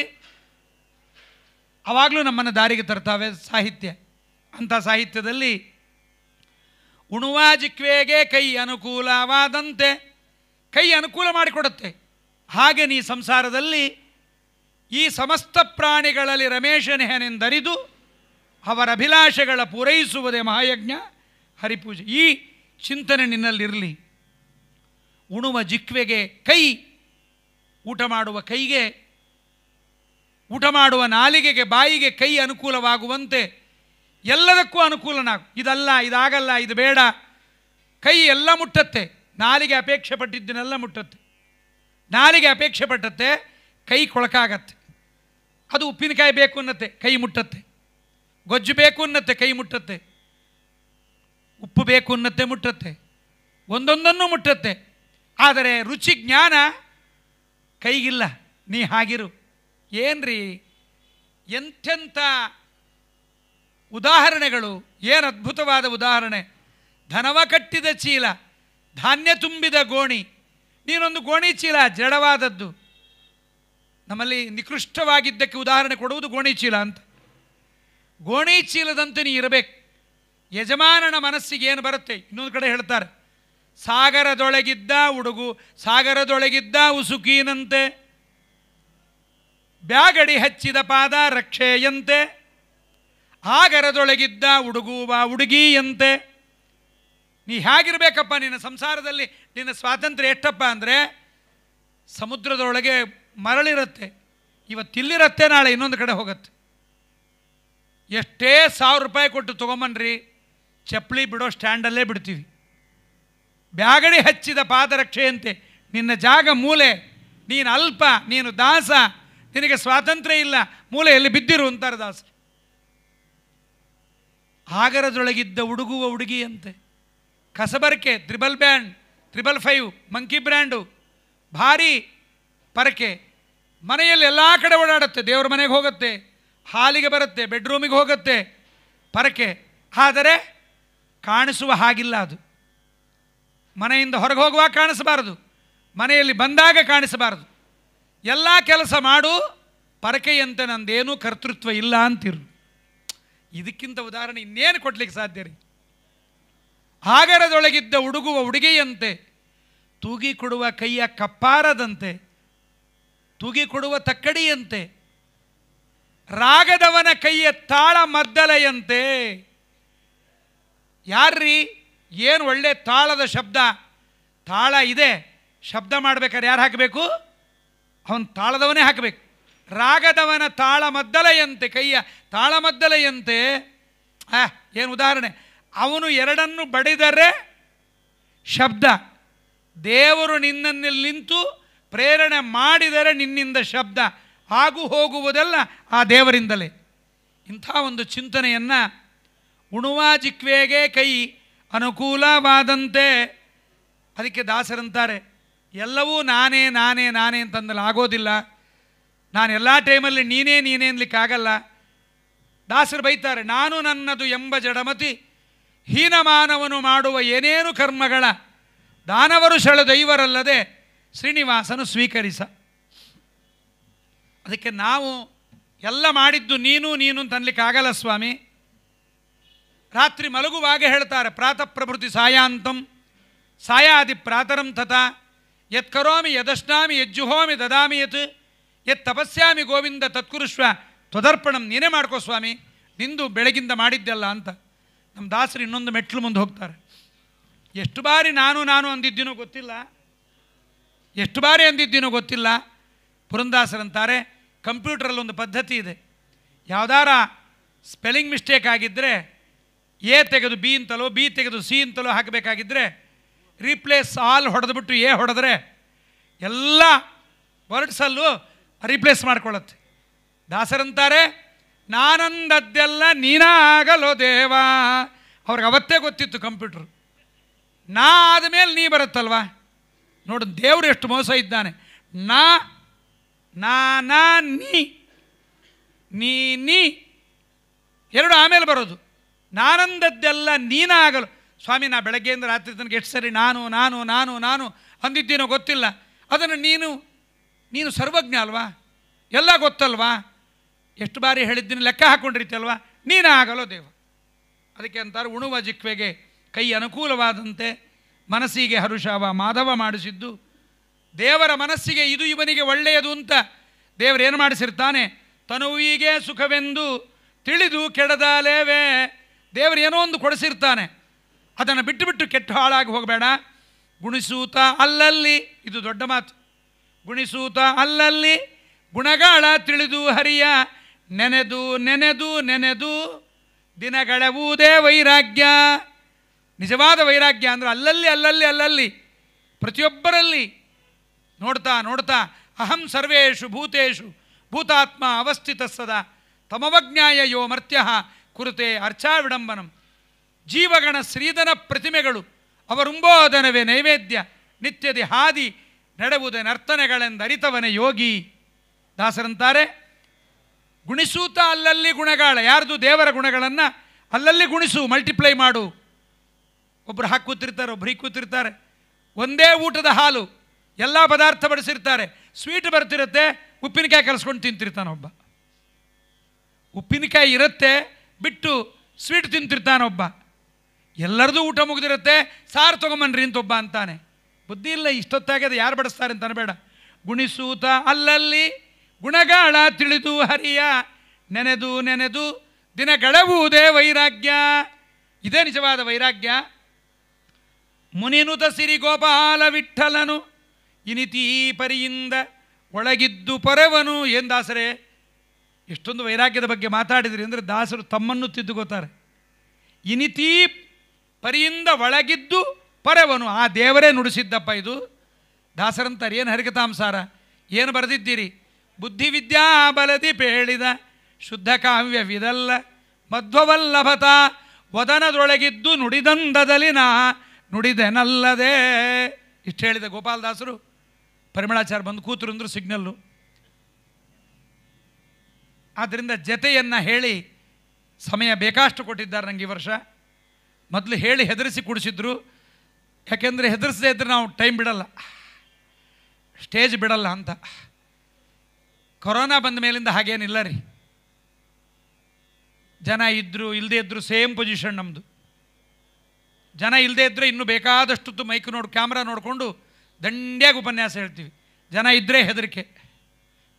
ಆವಾಗಲೂ ನಮ್ಮನ್ನು ದಾರಿಗೆ ತರ್ತಾವೆ ಸಾಹಿತ್ಯ ಅಂಥ ಸಾಹಿತ್ಯದಲ್ಲಿ ಉಣುವಾಜಿಕ್ವೇಗೆ ಕೈ ಅನುಕೂಲವಾದಂತೆ ಕೈ ಅನುಕೂಲ ಮಾಡಿಕೊಡುತ್ತೆ ಹಾಗೆ ನೀ ಸಂಸಾರದಲ್ಲಿ ಈ ಸಮಸ್ತ ಪ್ರಾಣಿಗಳಲ್ಲಿ ರಮೇಶನೇಹನೆಂದರಿದು ಅವರ ಅಭಿಲಾಷೆಗಳ ಪೂರೈಸುವುದೇ ಮಹಾಯಜ್ಞ ಹರಿಪೂಜೆ ಈ ಚಿಂತನೆ ನಿನ್ನಲ್ಲಿರಲಿ ಉಣುವ ಜಿಕ್ವೆಗೆ ಕೈ ಊಟ ಮಾಡುವ ಕೈಗೆ ಊಟ ಮಾಡುವ ನಾಲಿಗೆಗೆ ಬಾಯಿಗೆ ಕೈ ಅನುಕೂಲವಾಗುವಂತೆ ಎಲ್ಲದಕ್ಕೂ ಅನುಕೂಲನಾಗ ಇದಲ್ಲ ಇದಾಗಲ್ಲ ಇದು ಬೇಡ ಕೈ ಎಲ್ಲ ಮುಟ್ಟತ್ತೆ ನಾಲಿಗೆ ಅಪೇಕ್ಷೆ ಪಟ್ಟಿದ್ದನ್ನೆಲ್ಲ ಮುಟ್ಟತ್ತೆ ನಾಲಿಗೆ ಅಪೇಕ್ಷೆ ಪಟ್ಟತ್ತೆ ಕೈ ಕೊಳಕಾಗತ್ತೆ ಅದು ಉಪ್ಪಿನಕಾಯಿ ಬೇಕು ಅನ್ನತ್ತೆ ಕೈ ಮುಟ್ಟತ್ತೆ ಗೊಜ್ಜು ಬೇಕು ಅನ್ನತ್ತೆ ಕೈ ಮುಟ್ಟತ್ತೆ ಉಪ್ಪು ಬೇಕು ಅನ್ನತ್ತೆ ಮುಟ್ಟತ್ತೆ ಒಂದೊಂದನ್ನು ಮುಟ್ಟತ್ತೆ ಆದರೆ ರುಚಿ ಜ್ಞಾನ ಕೈಗಿಲ್ಲ ನೀ ಹಾಗಿರು ಏನ್ರಿ ಎಂಥೆಂಥ ಉದಾಹರಣೆಗಳು ಏನು ಅದ್ಭುತವಾದ ಉದಾಹರಣೆ ಧನವ ಕಟ್ಟಿದ ಚೀಲ ಧಾನ್ಯ ತುಂಬಿದ ಗೋಣಿ ನೀನೊಂದು ಗೋಣಿ ಚೀಲ ಜಡವಾದದ್ದು ನಮ್ಮಲ್ಲಿ ನಿಕೃಷ್ಟವಾಗಿದ್ದಕ್ಕೆ ಉದಾಹರಣೆ ಕೊಡುವುದು ಗೋಣಿ ಚೀಲ ಅಂತ ಗೋಣಿ ಚೀಲದಂತೆ ನೀ ಇರಬೇಕು ಯಜಮಾನನ ಮನಸ್ಸಿಗೆ ಏನು ಬರುತ್ತೆ ಇನ್ನೊಂದು ಕಡೆ ಹೇಳ್ತಾರೆ ಸಾಗರದೊಳಗಿದ್ದ ಉಡುಗು ಸಾಗರದೊಳಗಿದ್ದ ಉಸುಕೀನಂತೆ ಬ್ಯಾಗಡಿ ಹಚ್ಚಿದ ಪಾದ ರಕ್ಷೆಯಂತೆ ಆಗರದೊಳಗಿದ್ದ ಬಾ ಉಡುಗಿಯಂತೆ ನೀ ಹೇಗಿರಬೇಕಪ್ಪ ನಿನ್ನ ಸಂಸಾರದಲ್ಲಿ ನಿನ್ನ ಸ್ವಾತಂತ್ರ್ಯ ಎಷ್ಟಪ್ಪ ಅಂದರೆ ಸಮುದ್ರದೊಳಗೆ ಮರಳಿರುತ್ತೆ ಇವತ್ತಿಲ್ಲಿರತ್ತೆ ನಾಳೆ ಇನ್ನೊಂದು ಕಡೆ ಹೋಗುತ್ತೆ ಎಷ್ಟೇ ಸಾವಿರ ರೂಪಾಯಿ ಕೊಟ್ಟು ತೊಗೊಂಬನ್ರಿ ಚಪ್ಪಲಿ ಬಿಡೋ ಸ್ಟ್ಯಾಂಡಲ್ಲೇ ಬಿಡ್ತೀವಿ ಬ್ಯಾಗಡಿ ಹಚ್ಚಿದ ಪಾದರಕ್ಷೆಯಂತೆ ನಿನ್ನ ಜಾಗ ಮೂಲೆ ನೀನು ಅಲ್ಪ ನೀನು ದಾಸ ನಿನಗೆ ಸ್ವಾತಂತ್ರ್ಯ ಇಲ್ಲ ಮೂಲೆಯಲ್ಲಿ ಬಿದ್ದಿರು ಅಂತಾರೆ ದಾಸ ಆಗರದೊಳಗಿದ್ದ ಉಡುಗುವ ಹುಡುಗಿಯಂತೆ ಕಸಬರಕೆ triple band triple five monkey brand ಭಾರಿ ಪರಕೆ ಮನೆಯಲ್ಲಿ ಎಲ್ಲ ಕಡೆ ಓಡಾಡುತ್ತೆ ದೇವ್ರ ಮನೆಗೆ ಹೋಗುತ್ತೆ ಹಾಲಿಗೆ ಬರುತ್ತೆ ಬೆಡ್ರೂಮಿಗೆ ಹೋಗುತ್ತೆ ಪರಕೆ ಆದರೆ ಕಾಣಿಸುವ ಹಾಗಿಲ್ಲ ಅದು ಮನೆಯಿಂದ ಹೊರಗೆ ಹೋಗುವಾಗ ಕಾಣಿಸಬಾರದು ಮನೆಯಲ್ಲಿ ಬಂದಾಗ ಕಾಣಿಸಬಾರದು ಎಲ್ಲ ಕೆಲಸ ಮಾಡು ಪರಕೆಯಂತೆ ನಂದೇನೂ ಕರ್ತೃತ್ವ ಇಲ್ಲ ಅಂತಿರು ಇದಕ್ಕಿಂತ ಉದಾಹರಣೆ ಇನ್ನೇನು ಕೊಡಲಿಕ್ಕೆ ಸಾಧ್ಯ ರೀ ಆಗರದೊಳಗಿದ್ದ ಉಡುಗುವ ಉಡುಗೆಯಂತೆ ತೂಗಿ ಕೊಡುವ ಕೈಯ ಕಪ್ಪಾರದಂತೆ ತೂಗಿ ಕೊಡುವ ತಕ್ಕಡಿಯಂತೆ ರಾಗದವನ ಕೈಯ ತಾಳ ಮದ್ದಲೆಯಂತೆ ಯಾರ್ರೀ ಏನು ಒಳ್ಳೆ ತಾಳದ ಶಬ್ದ ತಾಳ ಇದೆ ಶಬ್ದ ಮಾಡ್ಬೇಕಾದ್ರೆ ಯಾರು ಹಾಕಬೇಕು ಅವನು ತಾಳದವನೇ ಹಾಕಬೇಕು ರಾಗದವನ ತಾಳ ಮದ್ದಲೆಯಂತೆ ಕೈಯ ತಾಳಮದ್ದಲೆಯಂತೆ ಆ ಏನು ಉದಾಹರಣೆ ಅವನು ಎರಡನ್ನು ಬಡಿದರೆ ಶಬ್ದ ದೇವರು ನಿನ್ನಲ್ಲಿ ನಿಂತು ಪ್ರೇರಣೆ ಮಾಡಿದರೆ ನಿನ್ನಿಂದ ಶಬ್ದ ಆಗು ಹೋಗುವುದೆಲ್ಲ ಆ ದೇವರಿಂದಲೇ ಇಂಥ ಒಂದು ಚಿಂತನೆಯನ್ನು ಉಣುವ ಜಿಕ್ವೆಗೆ ಕೈ ಅನುಕೂಲವಾದಂತೆ ಅದಕ್ಕೆ ದಾಸರಂತಾರೆ ಎಲ್ಲವೂ ನಾನೇ ನಾನೇ ನಾನೇ ಅಂತಂದಲ್ಲಿ ಆಗೋದಿಲ್ಲ ನಾನು ಎಲ್ಲ ಟೈಮಲ್ಲಿ ನೀನೇ ನೀನೇ ಅನ್ಲಿಕ್ಕಾಗಲ್ಲ ದಾಸರು ಬೈತಾರೆ ನಾನು ನನ್ನದು ಎಂಬ ಜಡಮತಿ ಹೀನಮಾನವನು ಮಾಡುವ ಏನೇನು ಕರ್ಮಗಳ ದಾನವರು ಶಳ ದೈವರಲ್ಲದೆ ಶ್ರೀನಿವಾಸನು ಸ್ವೀಕರಿಸ ಅದಕ್ಕೆ ನಾವು ಎಲ್ಲ ಮಾಡಿದ್ದು ನೀನು ನೀನು ಆಗಲ್ಲ ಸ್ವಾಮಿ ರಾತ್ರಿ ಮಲಗುವಾಗ ಹೇಳ್ತಾರೆ ಪ್ರಾತಃ ಪ್ರಭೃತಿ ಸಾಯಾಂತಂ ಸಾಯಾದಿ ಪ್ರಾತರಂ ತಥ ಯತ್ಕರೋಮಿ ಯದಶ್ನಾಮಿ ಯಜ್ಜುಹೋಮಿ ದದಾಮಿ ಯತ್ ಯತ್ ತಪಸ್ಯಾಮಿ ಗೋವಿಂದ ತತ್ಕುರುಶ್ವ ತ್ವದರ್ಪಣಂ ನೀನೇ ಮಾಡ್ಕೋ ಸ್ವಾಮಿ ನಿಂದು ಬೆಳಗಿಂದ ಮಾಡಿದ್ದೆಲ್ಲ ಅಂತ ನಮ್ಮ ದಾಸರು ಇನ್ನೊಂದು ಮೆಟ್ಲು ಮುಂದೆ ಹೋಗ್ತಾರೆ ಎಷ್ಟು ಬಾರಿ ನಾನು ನಾನು ಅಂದಿದ್ದೀನೋ ಗೊತ್ತಿಲ್ಲ ಎಷ್ಟು ಬಾರಿ ಅಂದಿದ್ದೀನೋ ಗೊತ್ತಿಲ್ಲ ಪುರಂದಾಸರಂತಾರೆ ಕಂಪ್ಯೂಟ್ರಲ್ಲೊಂದು ಪದ್ಧತಿ ಇದೆ ಯಾವ್ದಾರ ಸ್ಪೆಲ್ಲಿಂಗ್ ಮಿಸ್ಟೇಕ್ ಆಗಿದ್ದರೆ ಎ ತೆಗೆದು ಬಿ ಅಂತಲೋ ಬಿ ತೆಗೆದು ಸಿ ಅಂತಲೋ ಹಾಕಬೇಕಾಗಿದ್ದರೆ ರೀಪ್ಲೇಸ್ ಆಲ್ ಹೊಡೆದು ಬಿಟ್ಟು ಎ ಹೊಡೆದ್ರೆ ಎಲ್ಲ ವರ್ಡ್ಸಲ್ಲೂ ರೀಪ್ಲೇಸ್ ಮಾಡ್ಕೊಳ್ಳುತ್ತೆ ದಾಸರಂತಾರೆ ನಾನಂದದ್ದೆಲ್ಲ ನೀನಾಗಲೋ ದೇವಾ ಅವ್ರಿಗೆ ಅವತ್ತೇ ಗೊತ್ತಿತ್ತು ಕಂಪ್ಯೂಟರ್ ನಾ ಆದಮೇಲೆ ನೀ ಬರುತ್ತಲ್ವಾ ನೋಡು ದೇವರು ಎಷ್ಟು ಮೋಸ ಇದ್ದಾನೆ ನಾ ನಾನಾ ನೀ ನೀ ನೀ ಎರಡು ಆಮೇಲೆ ಬರೋದು ನಾನಂದದ್ದೆಲ್ಲ ನೀನಾಗಲು ಸ್ವಾಮಿ ನಾ ಬೆಳಗ್ಗೆಯಿಂದ ರಾತ್ರಿ ತನಕ ಎಷ್ಟು ಸರಿ ನಾನು ನಾನು ನಾನು ನಾನು ಅಂದಿದ್ದೀನೋ ಗೊತ್ತಿಲ್ಲ ಅದನ್ನು ನೀನು ನೀನು ಸರ್ವಜ್ಞ ಅಲ್ವಾ ಎಲ್ಲ ಗೊತ್ತಲ್ವಾ ಎಷ್ಟು ಬಾರಿ ಹೇಳಿದ್ದೀನಿ ಲೆಕ್ಕ ಹಾಕ್ಕೊಂಡಿರ್ತೀಯಲ್ವಾ ನೀನು ಆಗಲೋ ದೇವ ಅದಕ್ಕೆ ಅಂತಾರೆ ಉಣುವ ಜಿಕ್ವೆಗೆ ಕೈ ಅನುಕೂಲವಾದಂತೆ ಮನಸ್ಸಿಗೆ ಹರುಷಾವ ಮಾಧವ ಮಾಡಿಸಿದ್ದು ದೇವರ ಮನಸ್ಸಿಗೆ ಇದು ಇವನಿಗೆ ಒಳ್ಳೆಯದು ಅಂತ ದೇವರೇನು ಮಾಡಿಸಿರ್ತಾನೆ ತನುವಿಗೆ ಸುಖವೆಂದು ತಿಳಿದು ಕೆಡದಲೇವೇ ದೇವರು ಏನೋ ಒಂದು ಕೊಡಿಸಿರ್ತಾನೆ ಅದನ್ನು ಬಿಟ್ಟು ಬಿಟ್ಟು ಕೆಟ್ಟು ಹಾಳಾಗಿ ಹೋಗಬೇಡ ಗುಣಿಸೂತ ಅಲ್ಲಲ್ಲಿ ಇದು ದೊಡ್ಡ ಮಾತು ಗುಣಿಸೂತ ಅಲ್ಲಲ್ಲಿ ಗುಣಗಾಳ ತಿಳಿದು ಹರಿಯ ನೆನೆದು ನೆನೆದು ನೆನೆದು ದಿನಗಳವುದೇ ವೈರಾಗ್ಯ ನಿಜವಾದ ವೈರಾಗ್ಯ ಅಂದರೆ ಅಲ್ಲಲ್ಲಿ ಅಲ್ಲಲ್ಲಿ ಅಲ್ಲಲ್ಲಿ ಪ್ರತಿಯೊಬ್ಬರಲ್ಲಿ ನೋಡ್ತಾ ನೋಡ್ತಾ ಅಹಂ ಸರ್ವೇಷು ಭೂತೇಶು ಭೂತಾತ್ಮ ಅವಸ್ಥಿತ ಸದಾ ತಮವಜ್ಞಾಯ ಯೋ ಮರ್ತ್ಯ ಕುರುತೆ ಅರ್ಚಾ ವಿಡಂಬನಂ ಜೀವಗಣ ಶ್ರೀಧನ ಪ್ರತಿಮೆಗಳು ಅವರುಂಬೋಧನವೇ ನೈವೇದ್ಯ ನಿತ್ಯದಿ ಹಾದಿ ನಡೆವುದೇ ನರ್ತನೆಗಳೆಂದರಿತವನ ಯೋಗಿ ದಾಸರಂತಾರೆ ಗುಣಿಸೂತ ಅಲ್ಲಲ್ಲಿ ಗುಣಗಳ ಯಾರ್ದು ದೇವರ ಗುಣಗಳನ್ನು ಅಲ್ಲಲ್ಲಿ ಗುಣಿಸು ಮಲ್ಟಿಪ್ಲೈ ಮಾಡು ಒಬ್ಬರು ಹಾಕಿ ಕೂತಿರ್ತಾರೆ ಒಬ್ರು ಹೀಗೆ ಕೂತಿರ್ತಾರೆ ಒಂದೇ ಊಟದ ಹಾಲು ಎಲ್ಲ ಪದಾರ್ಥ ಬಡಿಸಿರ್ತಾರೆ ಸ್ವೀಟ್ ಬರ್ತಿರುತ್ತೆ ಉಪ್ಪಿನಕಾಯಿ ಕಲಿಸ್ಕೊಂಡು ತಿಂತಿರ್ತಾನೊಬ್ಬ ಉಪ್ಪಿನಕಾಯಿ ಇರುತ್ತೆ ಬಿಟ್ಟು ಸ್ವೀಟ್ ತಿಂತಿರ್ತಾನೊಬ್ಬ ಎಲ್ಲರದು ಊಟ ಮುಗಿದಿರುತ್ತೆ ಸಾರು ತೊಗೊಂಬನ್ರಿ ಒಬ್ಬ ಅಂತಾನೆ ಬುದ್ಧಿ ಇಲ್ಲ ಇಷ್ಟೊತ್ತಾಗ್ಯದ ಯಾರು ಬಡಿಸ್ತಾರೆ ಅಂತಾನೆ ಬೇಡ ಗುಣಿಸೂತ ಅಲ್ಲಲ್ಲಿ ಗುಣಗಾಳ ತಿಳಿದು ಹರಿಯ ನೆನೆದು ನೆನೆದು ದಿನ ವೈರಾಗ್ಯ ಇದೇ ನಿಜವಾದ ವೈರಾಗ್ಯ ಮುನಿನುತ ಸಿರಿ ಗೋಪಾಲ ವಿಠಲನು ಇನಿತೀ ಪರಿಯಿಂದ ಒಳಗಿದ್ದು ಪರವನು ಏನು ದಾಸರೇ ಎಷ್ಟೊಂದು ವೈರಾಗ್ಯದ ಬಗ್ಗೆ ಮಾತಾಡಿದ್ರಿ ಅಂದರೆ ದಾಸರು ತಮ್ಮನ್ನು ತಿದ್ದುಕೋತಾರೆ ಇನಿತೀ ಪರಿಯಿಂದ ಒಳಗಿದ್ದು ಪರವನು ಆ ದೇವರೇ ನುಡಿಸಿದ್ದಪ್ಪ ಇದು ದಾಸರಂತಾರೆ ಏನು ಹರಿಕತಾಂಸಾರ ಏನು ಬರೆದಿದ್ದೀರಿ ಬುದ್ಧಿವಿದ್ಯಾ ಬಲದಿ ಪೇಳಿದ ಶುದ್ಧ ಕಾವ್ಯವಿದಲ್ಲ ಮಧ್ವವಲ್ಲಭತ ವದನದೊಳಗಿದ್ದು ನಾ ನುಡಿದೆನಲ್ಲದೆ ಇಷ್ಟು ಹೇಳಿದ ಗೋಪಾಲದಾಸರು ಪರಿಮಳಾಚಾರ ಬಂದು ಕೂತರು ಅಂದರು ಸಿಗ್ನಲ್ಲು ಆದ್ದರಿಂದ ಜತೆಯನ್ನು ಹೇಳಿ ಸಮಯ ಬೇಕಾಷ್ಟು ಕೊಟ್ಟಿದ್ದಾರೆ ನನಗೆ ಈ ವರ್ಷ ಮೊದಲು ಹೇಳಿ ಹೆದರಿಸಿ ಕುಡಿಸಿದ್ರು ಯಾಕೆಂದರೆ ಹೆದರಿಸದೇ ಇದ್ದರೆ ನಾವು ಟೈಮ್ ಬಿಡಲ್ಲ ಸ್ಟೇಜ್ ಬಿಡಲ್ಲ ಅಂತ ಕೊರೋನಾ ಬಂದ ಮೇಲಿಂದ ಹಾಗೇನಿಲ್ಲ ರೀ ಜನ ಇದ್ದರು ಇಲ್ಲದೇ ಇದ್ದರು ಸೇಮ್ ಪೊಸಿಷನ್ ನಮ್ಮದು ಜನ ಇಲ್ಲದೇ ಇದ್ದರೆ ಇನ್ನೂ ಬೇಕಾದಷ್ಟು ಮೈಕ್ ನೋಡಿ ಕ್ಯಾಮ್ರಾ ನೋಡಿಕೊಂಡು ದಂಡ್ಯಾಗಿ ಉಪನ್ಯಾಸ ಹೇಳ್ತೀವಿ ಜನ ಇದ್ದರೆ ಹೆದರಿಕೆ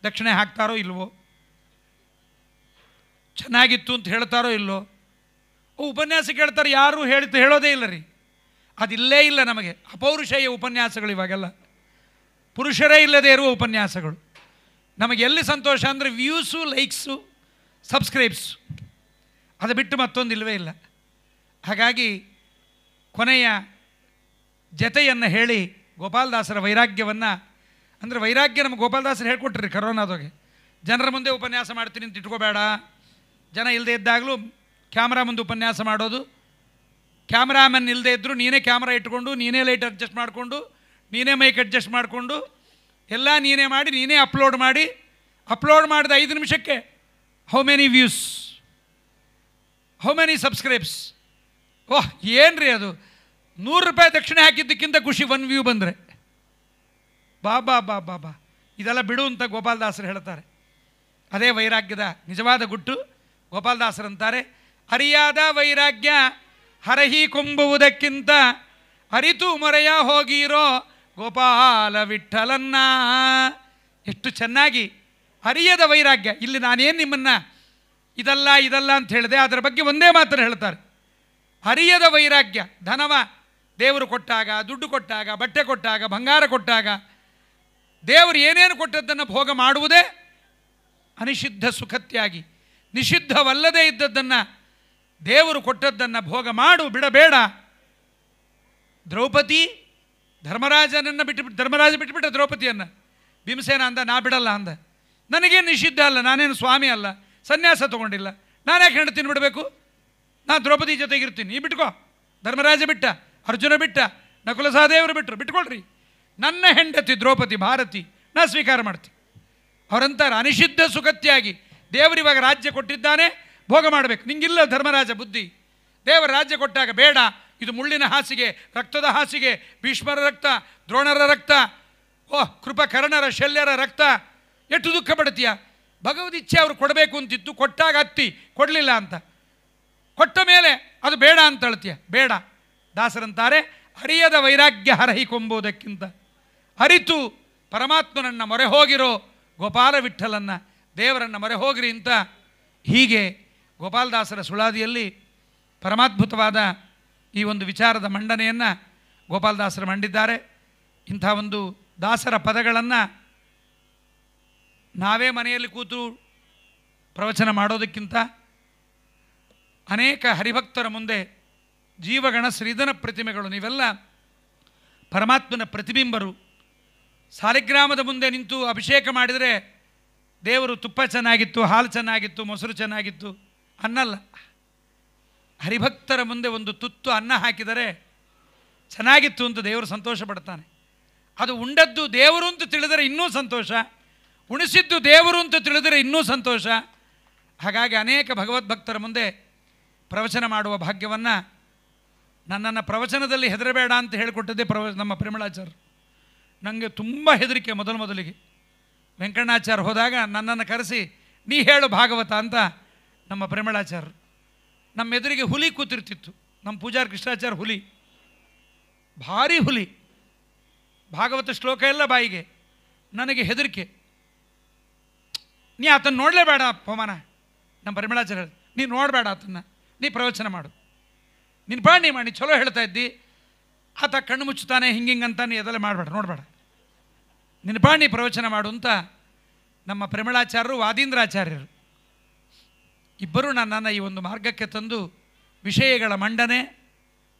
ದಕ್ಷಿಣೆ ಹಾಕ್ತಾರೋ ಇಲ್ವೋ ಚೆನ್ನಾಗಿತ್ತು ಅಂತ ಹೇಳ್ತಾರೋ ಇಲ್ಲೋ ಉಪನ್ಯಾಸ ಕೇಳ್ತಾರೆ ಯಾರೂ ಹೇಳ್ತು ಹೇಳೋದೇ ಇಲ್ಲ ರೀ ಅದಿಲ್ಲೇ ಇಲ್ಲ ನಮಗೆ ಅಪೌರುಷೇಯ ಉಪನ್ಯಾಸಗಳು ಇವಾಗೆಲ್ಲ ಪುರುಷರೇ ಇಲ್ಲದೇ ಇರುವ ಉಪನ್ಯಾಸಗಳು ನಮಗೆ ಎಲ್ಲಿ ಸಂತೋಷ ಅಂದರೆ ವ್ಯೂಸು ಲೈಕ್ಸು ಸಬ್ಸ್ಕ್ರೈಬ್ಸು ಅದು ಬಿಟ್ಟು ಮತ್ತೊಂದು ಇಲ್ಲವೇ ಇಲ್ಲ ಹಾಗಾಗಿ ಕೊನೆಯ ಜತೆಯನ್ನು ಹೇಳಿ ಗೋಪಾಲದಾಸರ ವೈರಾಗ್ಯವನ್ನು ಅಂದರೆ ವೈರಾಗ್ಯ ನಮ್ಮ ಗೋಪಾಲದಾಸರು ಹೇಳ್ಕೊಟ್ರಿ ಕರೋನಾದೋಗೆ ಜನರ ಮುಂದೆ ಉಪನ್ಯಾಸ ಮಾಡ್ತೀನಿ ಅಂತ ಇಟ್ಕೋಬೇಡ ಜನ ಇಲ್ಲದೆ ಇದ್ದಾಗಲೂ ಕ್ಯಾಮ್ರಾ ಮುಂದೆ ಉಪನ್ಯಾಸ ಮಾಡೋದು ಕ್ಯಾಮ್ರಾಮನ್ ಇಲ್ಲದೆ ಇದ್ದರೂ ನೀನೇ ಕ್ಯಾಮ್ರಾ ಇಟ್ಕೊಂಡು ನೀನೇ ಲೈಟ್ ಅಡ್ಜಸ್ಟ್ ಮಾಡಿಕೊಂಡು ನೀನೇ ಮೈಕ್ ಅಡ್ಜಸ್ಟ್ ಮಾಡಿಕೊಂಡು ಎಲ್ಲ ನೀನೇ ಮಾಡಿ ನೀನೇ ಅಪ್ಲೋಡ್ ಮಾಡಿ ಅಪ್ಲೋಡ್ ಮಾಡಿದ ಐದು ನಿಮಿಷಕ್ಕೆ how many views how many subscribes ಓಹ್ ಏನು ರೀ ಅದು ನೂರು ರೂಪಾಯಿ ದಕ್ಷಿಣೆ ಹಾಕಿದ್ದಕ್ಕಿಂತ ಖುಷಿ ಒನ್ ವ್ಯೂ ಬಂದರೆ ಬಾ ಬಾ ಬಾ ಬಾ ಬಾ ಇದೆಲ್ಲ ಬಿಡು ಅಂತ ಗೋಪಾಲದಾಸರು ಹೇಳ್ತಾರೆ ಅದೇ ವೈರಾಗ್ಯದ ನಿಜವಾದ ಗುಟ್ಟು ಗೋಪಾಲದಾಸರಂತಾರೆ ಅರಿಯಾದ ವೈರಾಗ್ಯ ಹರಹಿ ಕೊಂಬುವುದಕ್ಕಿಂತ ಅರಿತು ಮೊರೆಯ ಹೋಗಿರೋ ಗೋಪಾಲ ವಿಠಲನ್ನ ಎಷ್ಟು ಚೆನ್ನಾಗಿ ಅರಿಯದ ವೈರಾಗ್ಯ ಇಲ್ಲಿ ನಾನೇನು ನಿಮ್ಮನ್ನು ಇದಲ್ಲ ಇದಲ್ಲ ಅಂತ ಹೇಳಿದೆ ಅದರ ಬಗ್ಗೆ ಒಂದೇ ಮಾತ್ರ ಹೇಳ್ತಾರೆ ಅರಿಯದ ವೈರಾಗ್ಯ ಧನವ ದೇವರು ಕೊಟ್ಟಾಗ ದುಡ್ಡು ಕೊಟ್ಟಾಗ ಬಟ್ಟೆ ಕೊಟ್ಟಾಗ ಬಂಗಾರ ಕೊಟ್ಟಾಗ ದೇವರು ಏನೇನು ಕೊಟ್ಟದ್ದನ್ನು ಭೋಗ ಮಾಡುವುದೇ ಅನಿಷಿದ್ಧ ಸುಖತ್ಯಾಗಿ ನಿಷಿದ್ಧವಲ್ಲದೇ ಇದ್ದದ್ದನ್ನು ದೇವರು ಕೊಟ್ಟದ್ದನ್ನು ಭೋಗ ಮಾಡು ಬಿಡಬೇಡ ದ್ರೌಪದಿ ಧರ್ಮರಾಜನನ್ನು ಬಿಟ್ಟು ಧರ್ಮರಾಜ ಬಿಟ್ಟುಬಿಟ್ಟ ದ್ರೌಪದಿಯನ್ನು ಭೀಮಸೇನ ಅಂದ ನಾ ಬಿಡಲ್ಲ ಅಂದ ನನಗೇನು ನಿಷಿದ್ಧ ಅಲ್ಲ ನಾನೇನು ಸ್ವಾಮಿ ಅಲ್ಲ ಸನ್ಯಾಸ ತೊಗೊಂಡಿಲ್ಲ ನಾನು ಯಾಕೆ ಹೆಣ್ಣು ಬಿಡಬೇಕು ನಾನು ದ್ರೌಪದಿ ಜೊತೆಗಿರ್ತೀನಿ ಈ ಬಿಟ್ಕೋ ಧರ್ಮರಾಜ ಬಿಟ್ಟ ಅರ್ಜುನ ಬಿಟ್ಟ ನಕುಲ ಸಹದೇವರು ಬಿಟ್ಟರು ಬಿಟ್ಕೊಳ್ರಿ ನನ್ನ ಹೆಂಡತಿ ದ್ರೌಪದಿ ಭಾರತಿ ನಾ ಸ್ವೀಕಾರ ಮಾಡ್ತೀನಿ ಅವರಂತಾರೆ ಅನಿಷಿದ್ಧ ಸುಗತಿಯಾಗಿ ದೇವರಿವಾಗ ರಾಜ್ಯ ಕೊಟ್ಟಿದ್ದಾನೆ ಭೋಗ ಮಾಡಬೇಕು ನಿಂಗಿಲ್ಲ ಧರ್ಮರಾಜ ಬುದ್ಧಿ ದೇವರ ರಾಜ್ಯ ಕೊಟ್ಟಾಗ ಬೇಡ ಇದು ಮುಳ್ಳಿನ ಹಾಸಿಗೆ ರಕ್ತದ ಹಾಸಿಗೆ ಭೀಷ್ಮರ ರಕ್ತ ದ್ರೋಣರ ರಕ್ತ ಓಹ್ ಕೃಪಕರ್ಣರ ಶಲ್ಯರ ರಕ್ತ ಎಷ್ಟು ದುಃಖ ಪಡ್ತೀಯ ಇಚ್ಛೆ ಅವರು ಕೊಡಬೇಕು ಅಂತಿತ್ತು ಕೊಟ್ಟಾಗ ಹತ್ತಿ ಕೊಡಲಿಲ್ಲ ಅಂತ ಕೊಟ್ಟ ಮೇಲೆ ಅದು ಬೇಡ ಅಂತ ಹೇಳ್ತೀಯ ಬೇಡ ದಾಸರಂತಾರೆ ಅರಿಯದ ವೈರಾಗ್ಯ ಹರಹಿಕೊಂಬುದಕ್ಕಿಂತ ಅರಿತು ಪರಮಾತ್ಮನನ್ನು ಮೊರೆ ಹೋಗಿರೋ ಗೋಪಾಲ ವಿಠಲನ್ನು ದೇವರನ್ನು ಮೊರೆ ಹೋಗಿರಿ ಅಂತ ಹೀಗೆ ಗೋಪಾಲದಾಸರ ಸುಳಾದಿಯಲ್ಲಿ ಪರಮಾದ್ಭುತವಾದ ಈ ಒಂದು ವಿಚಾರದ ಮಂಡನೆಯನ್ನು ಗೋಪಾಲದಾಸರು ಮಂಡಿದ್ದಾರೆ ಇಂಥ ಒಂದು ದಾಸರ ಪದಗಳನ್ನು ನಾವೇ ಮನೆಯಲ್ಲಿ ಕೂತು ಪ್ರವಚನ ಮಾಡೋದಕ್ಕಿಂತ ಅನೇಕ ಹರಿಭಕ್ತರ ಮುಂದೆ ಜೀವಗಣ ಶ್ರೀಧನ ಪ್ರತಿಮೆಗಳು ನೀವೆಲ್ಲ ಪರಮಾತ್ಮನ ಪ್ರತಿಬಿಂಬರು ಸಾಲಿಗ್ರಾಮದ ಮುಂದೆ ನಿಂತು ಅಭಿಷೇಕ ಮಾಡಿದರೆ ದೇವರು ತುಪ್ಪ ಚೆನ್ನಾಗಿತ್ತು ಹಾಲು ಚೆನ್ನಾಗಿತ್ತು ಮೊಸರು ಚೆನ್ನಾಗಿತ್ತು ಅನ್ನಲ್ಲ ಹರಿಭಕ್ತರ ಮುಂದೆ ಒಂದು ತುತ್ತು ಅನ್ನ ಹಾಕಿದರೆ ಚೆನ್ನಾಗಿತ್ತು ಅಂತ ದೇವರು ಸಂತೋಷ ಪಡ್ತಾನೆ ಅದು ಉಂಡದ್ದು ದೇವರು ಅಂತ ತಿಳಿದರೆ ಇನ್ನೂ ಸಂತೋಷ ಉಣಿಸಿದ್ದು ದೇವರು ಅಂತ ತಿಳಿದರೆ ಇನ್ನೂ ಸಂತೋಷ ಹಾಗಾಗಿ ಅನೇಕ ಭಗವದ್ಭಕ್ತರ ಮುಂದೆ ಪ್ರವಚನ ಮಾಡುವ ಭಾಗ್ಯವನ್ನು ನನ್ನನ್ನು ಪ್ರವಚನದಲ್ಲಿ ಹೆದರಬೇಡ ಅಂತ ಹೇಳಿಕೊಟ್ಟದ್ದೇ ಪ್ರವ ನಮ್ಮ ಪ್ರೇಮಳಾಚಾರ್ಯ ನನಗೆ ತುಂಬ ಹೆದರಿಕೆ ಮೊದಲು ಮೊದಲಿಗೆ ವೆಂಕಣ್ಣಾಚಾರ್ಯ ಹೋದಾಗ ನನ್ನನ್ನು ಕರೆಸಿ ನೀ ಹೇಳು ಭಾಗವತ ಅಂತ ನಮ್ಮ ಪ್ರೇಮಳಾಚಾರ್ಯ ನಮ್ಮ ಎದುರಿಗೆ ಹುಲಿ ಕೂತಿರ್ತಿತ್ತು ನಮ್ಮ ಪೂಜಾರ್ ಕೃಷ್ಣಾಚಾರ್ಯ ಹುಲಿ ಭಾರಿ ಹುಲಿ ಭಾಗವತ ಶ್ಲೋಕ ಎಲ್ಲ ಬಾಯಿಗೆ ನನಗೆ ಹೆದರಿಕೆ ನೀ ಆತನ ನೋಡಲೇಬೇಡ ಅಪಮಾನ ನಮ್ಮ ಪರಿಮಳಾಚಾರ್ಯ ನೀ ನೋಡಬೇಡ ಆತನ್ನ ನೀ ಪ್ರವಚನ ಮಾಡು ನೀನು ಬಾಣಿ ಮಾಡಿ ಚಲೋ ಹೇಳ್ತಾ ಇದ್ದಿ ಆತ ಕಣ್ಣು ಮುಚ್ಚುತ್ತಾನೆ ಹಿಂಗೆ ಅಂತ ನೀ ಅದೆಲ್ಲ ಮಾಡಬೇಡ ನೋಡಬೇಡ ನಿನ್ನ ಬಾಣಿ ಪ್ರವಚನ ಮಾಡು ಅಂತ ನಮ್ಮ ಪ್ರಮಿಳಾಚಾರ್ಯರು ವಾದೀಂದ್ರಾಚಾರ್ಯರು ಇಬ್ಬರು ನನ್ನನ್ನು ಈ ಒಂದು ಮಾರ್ಗಕ್ಕೆ ತಂದು ವಿಷಯಗಳ ಮಂಡನೆ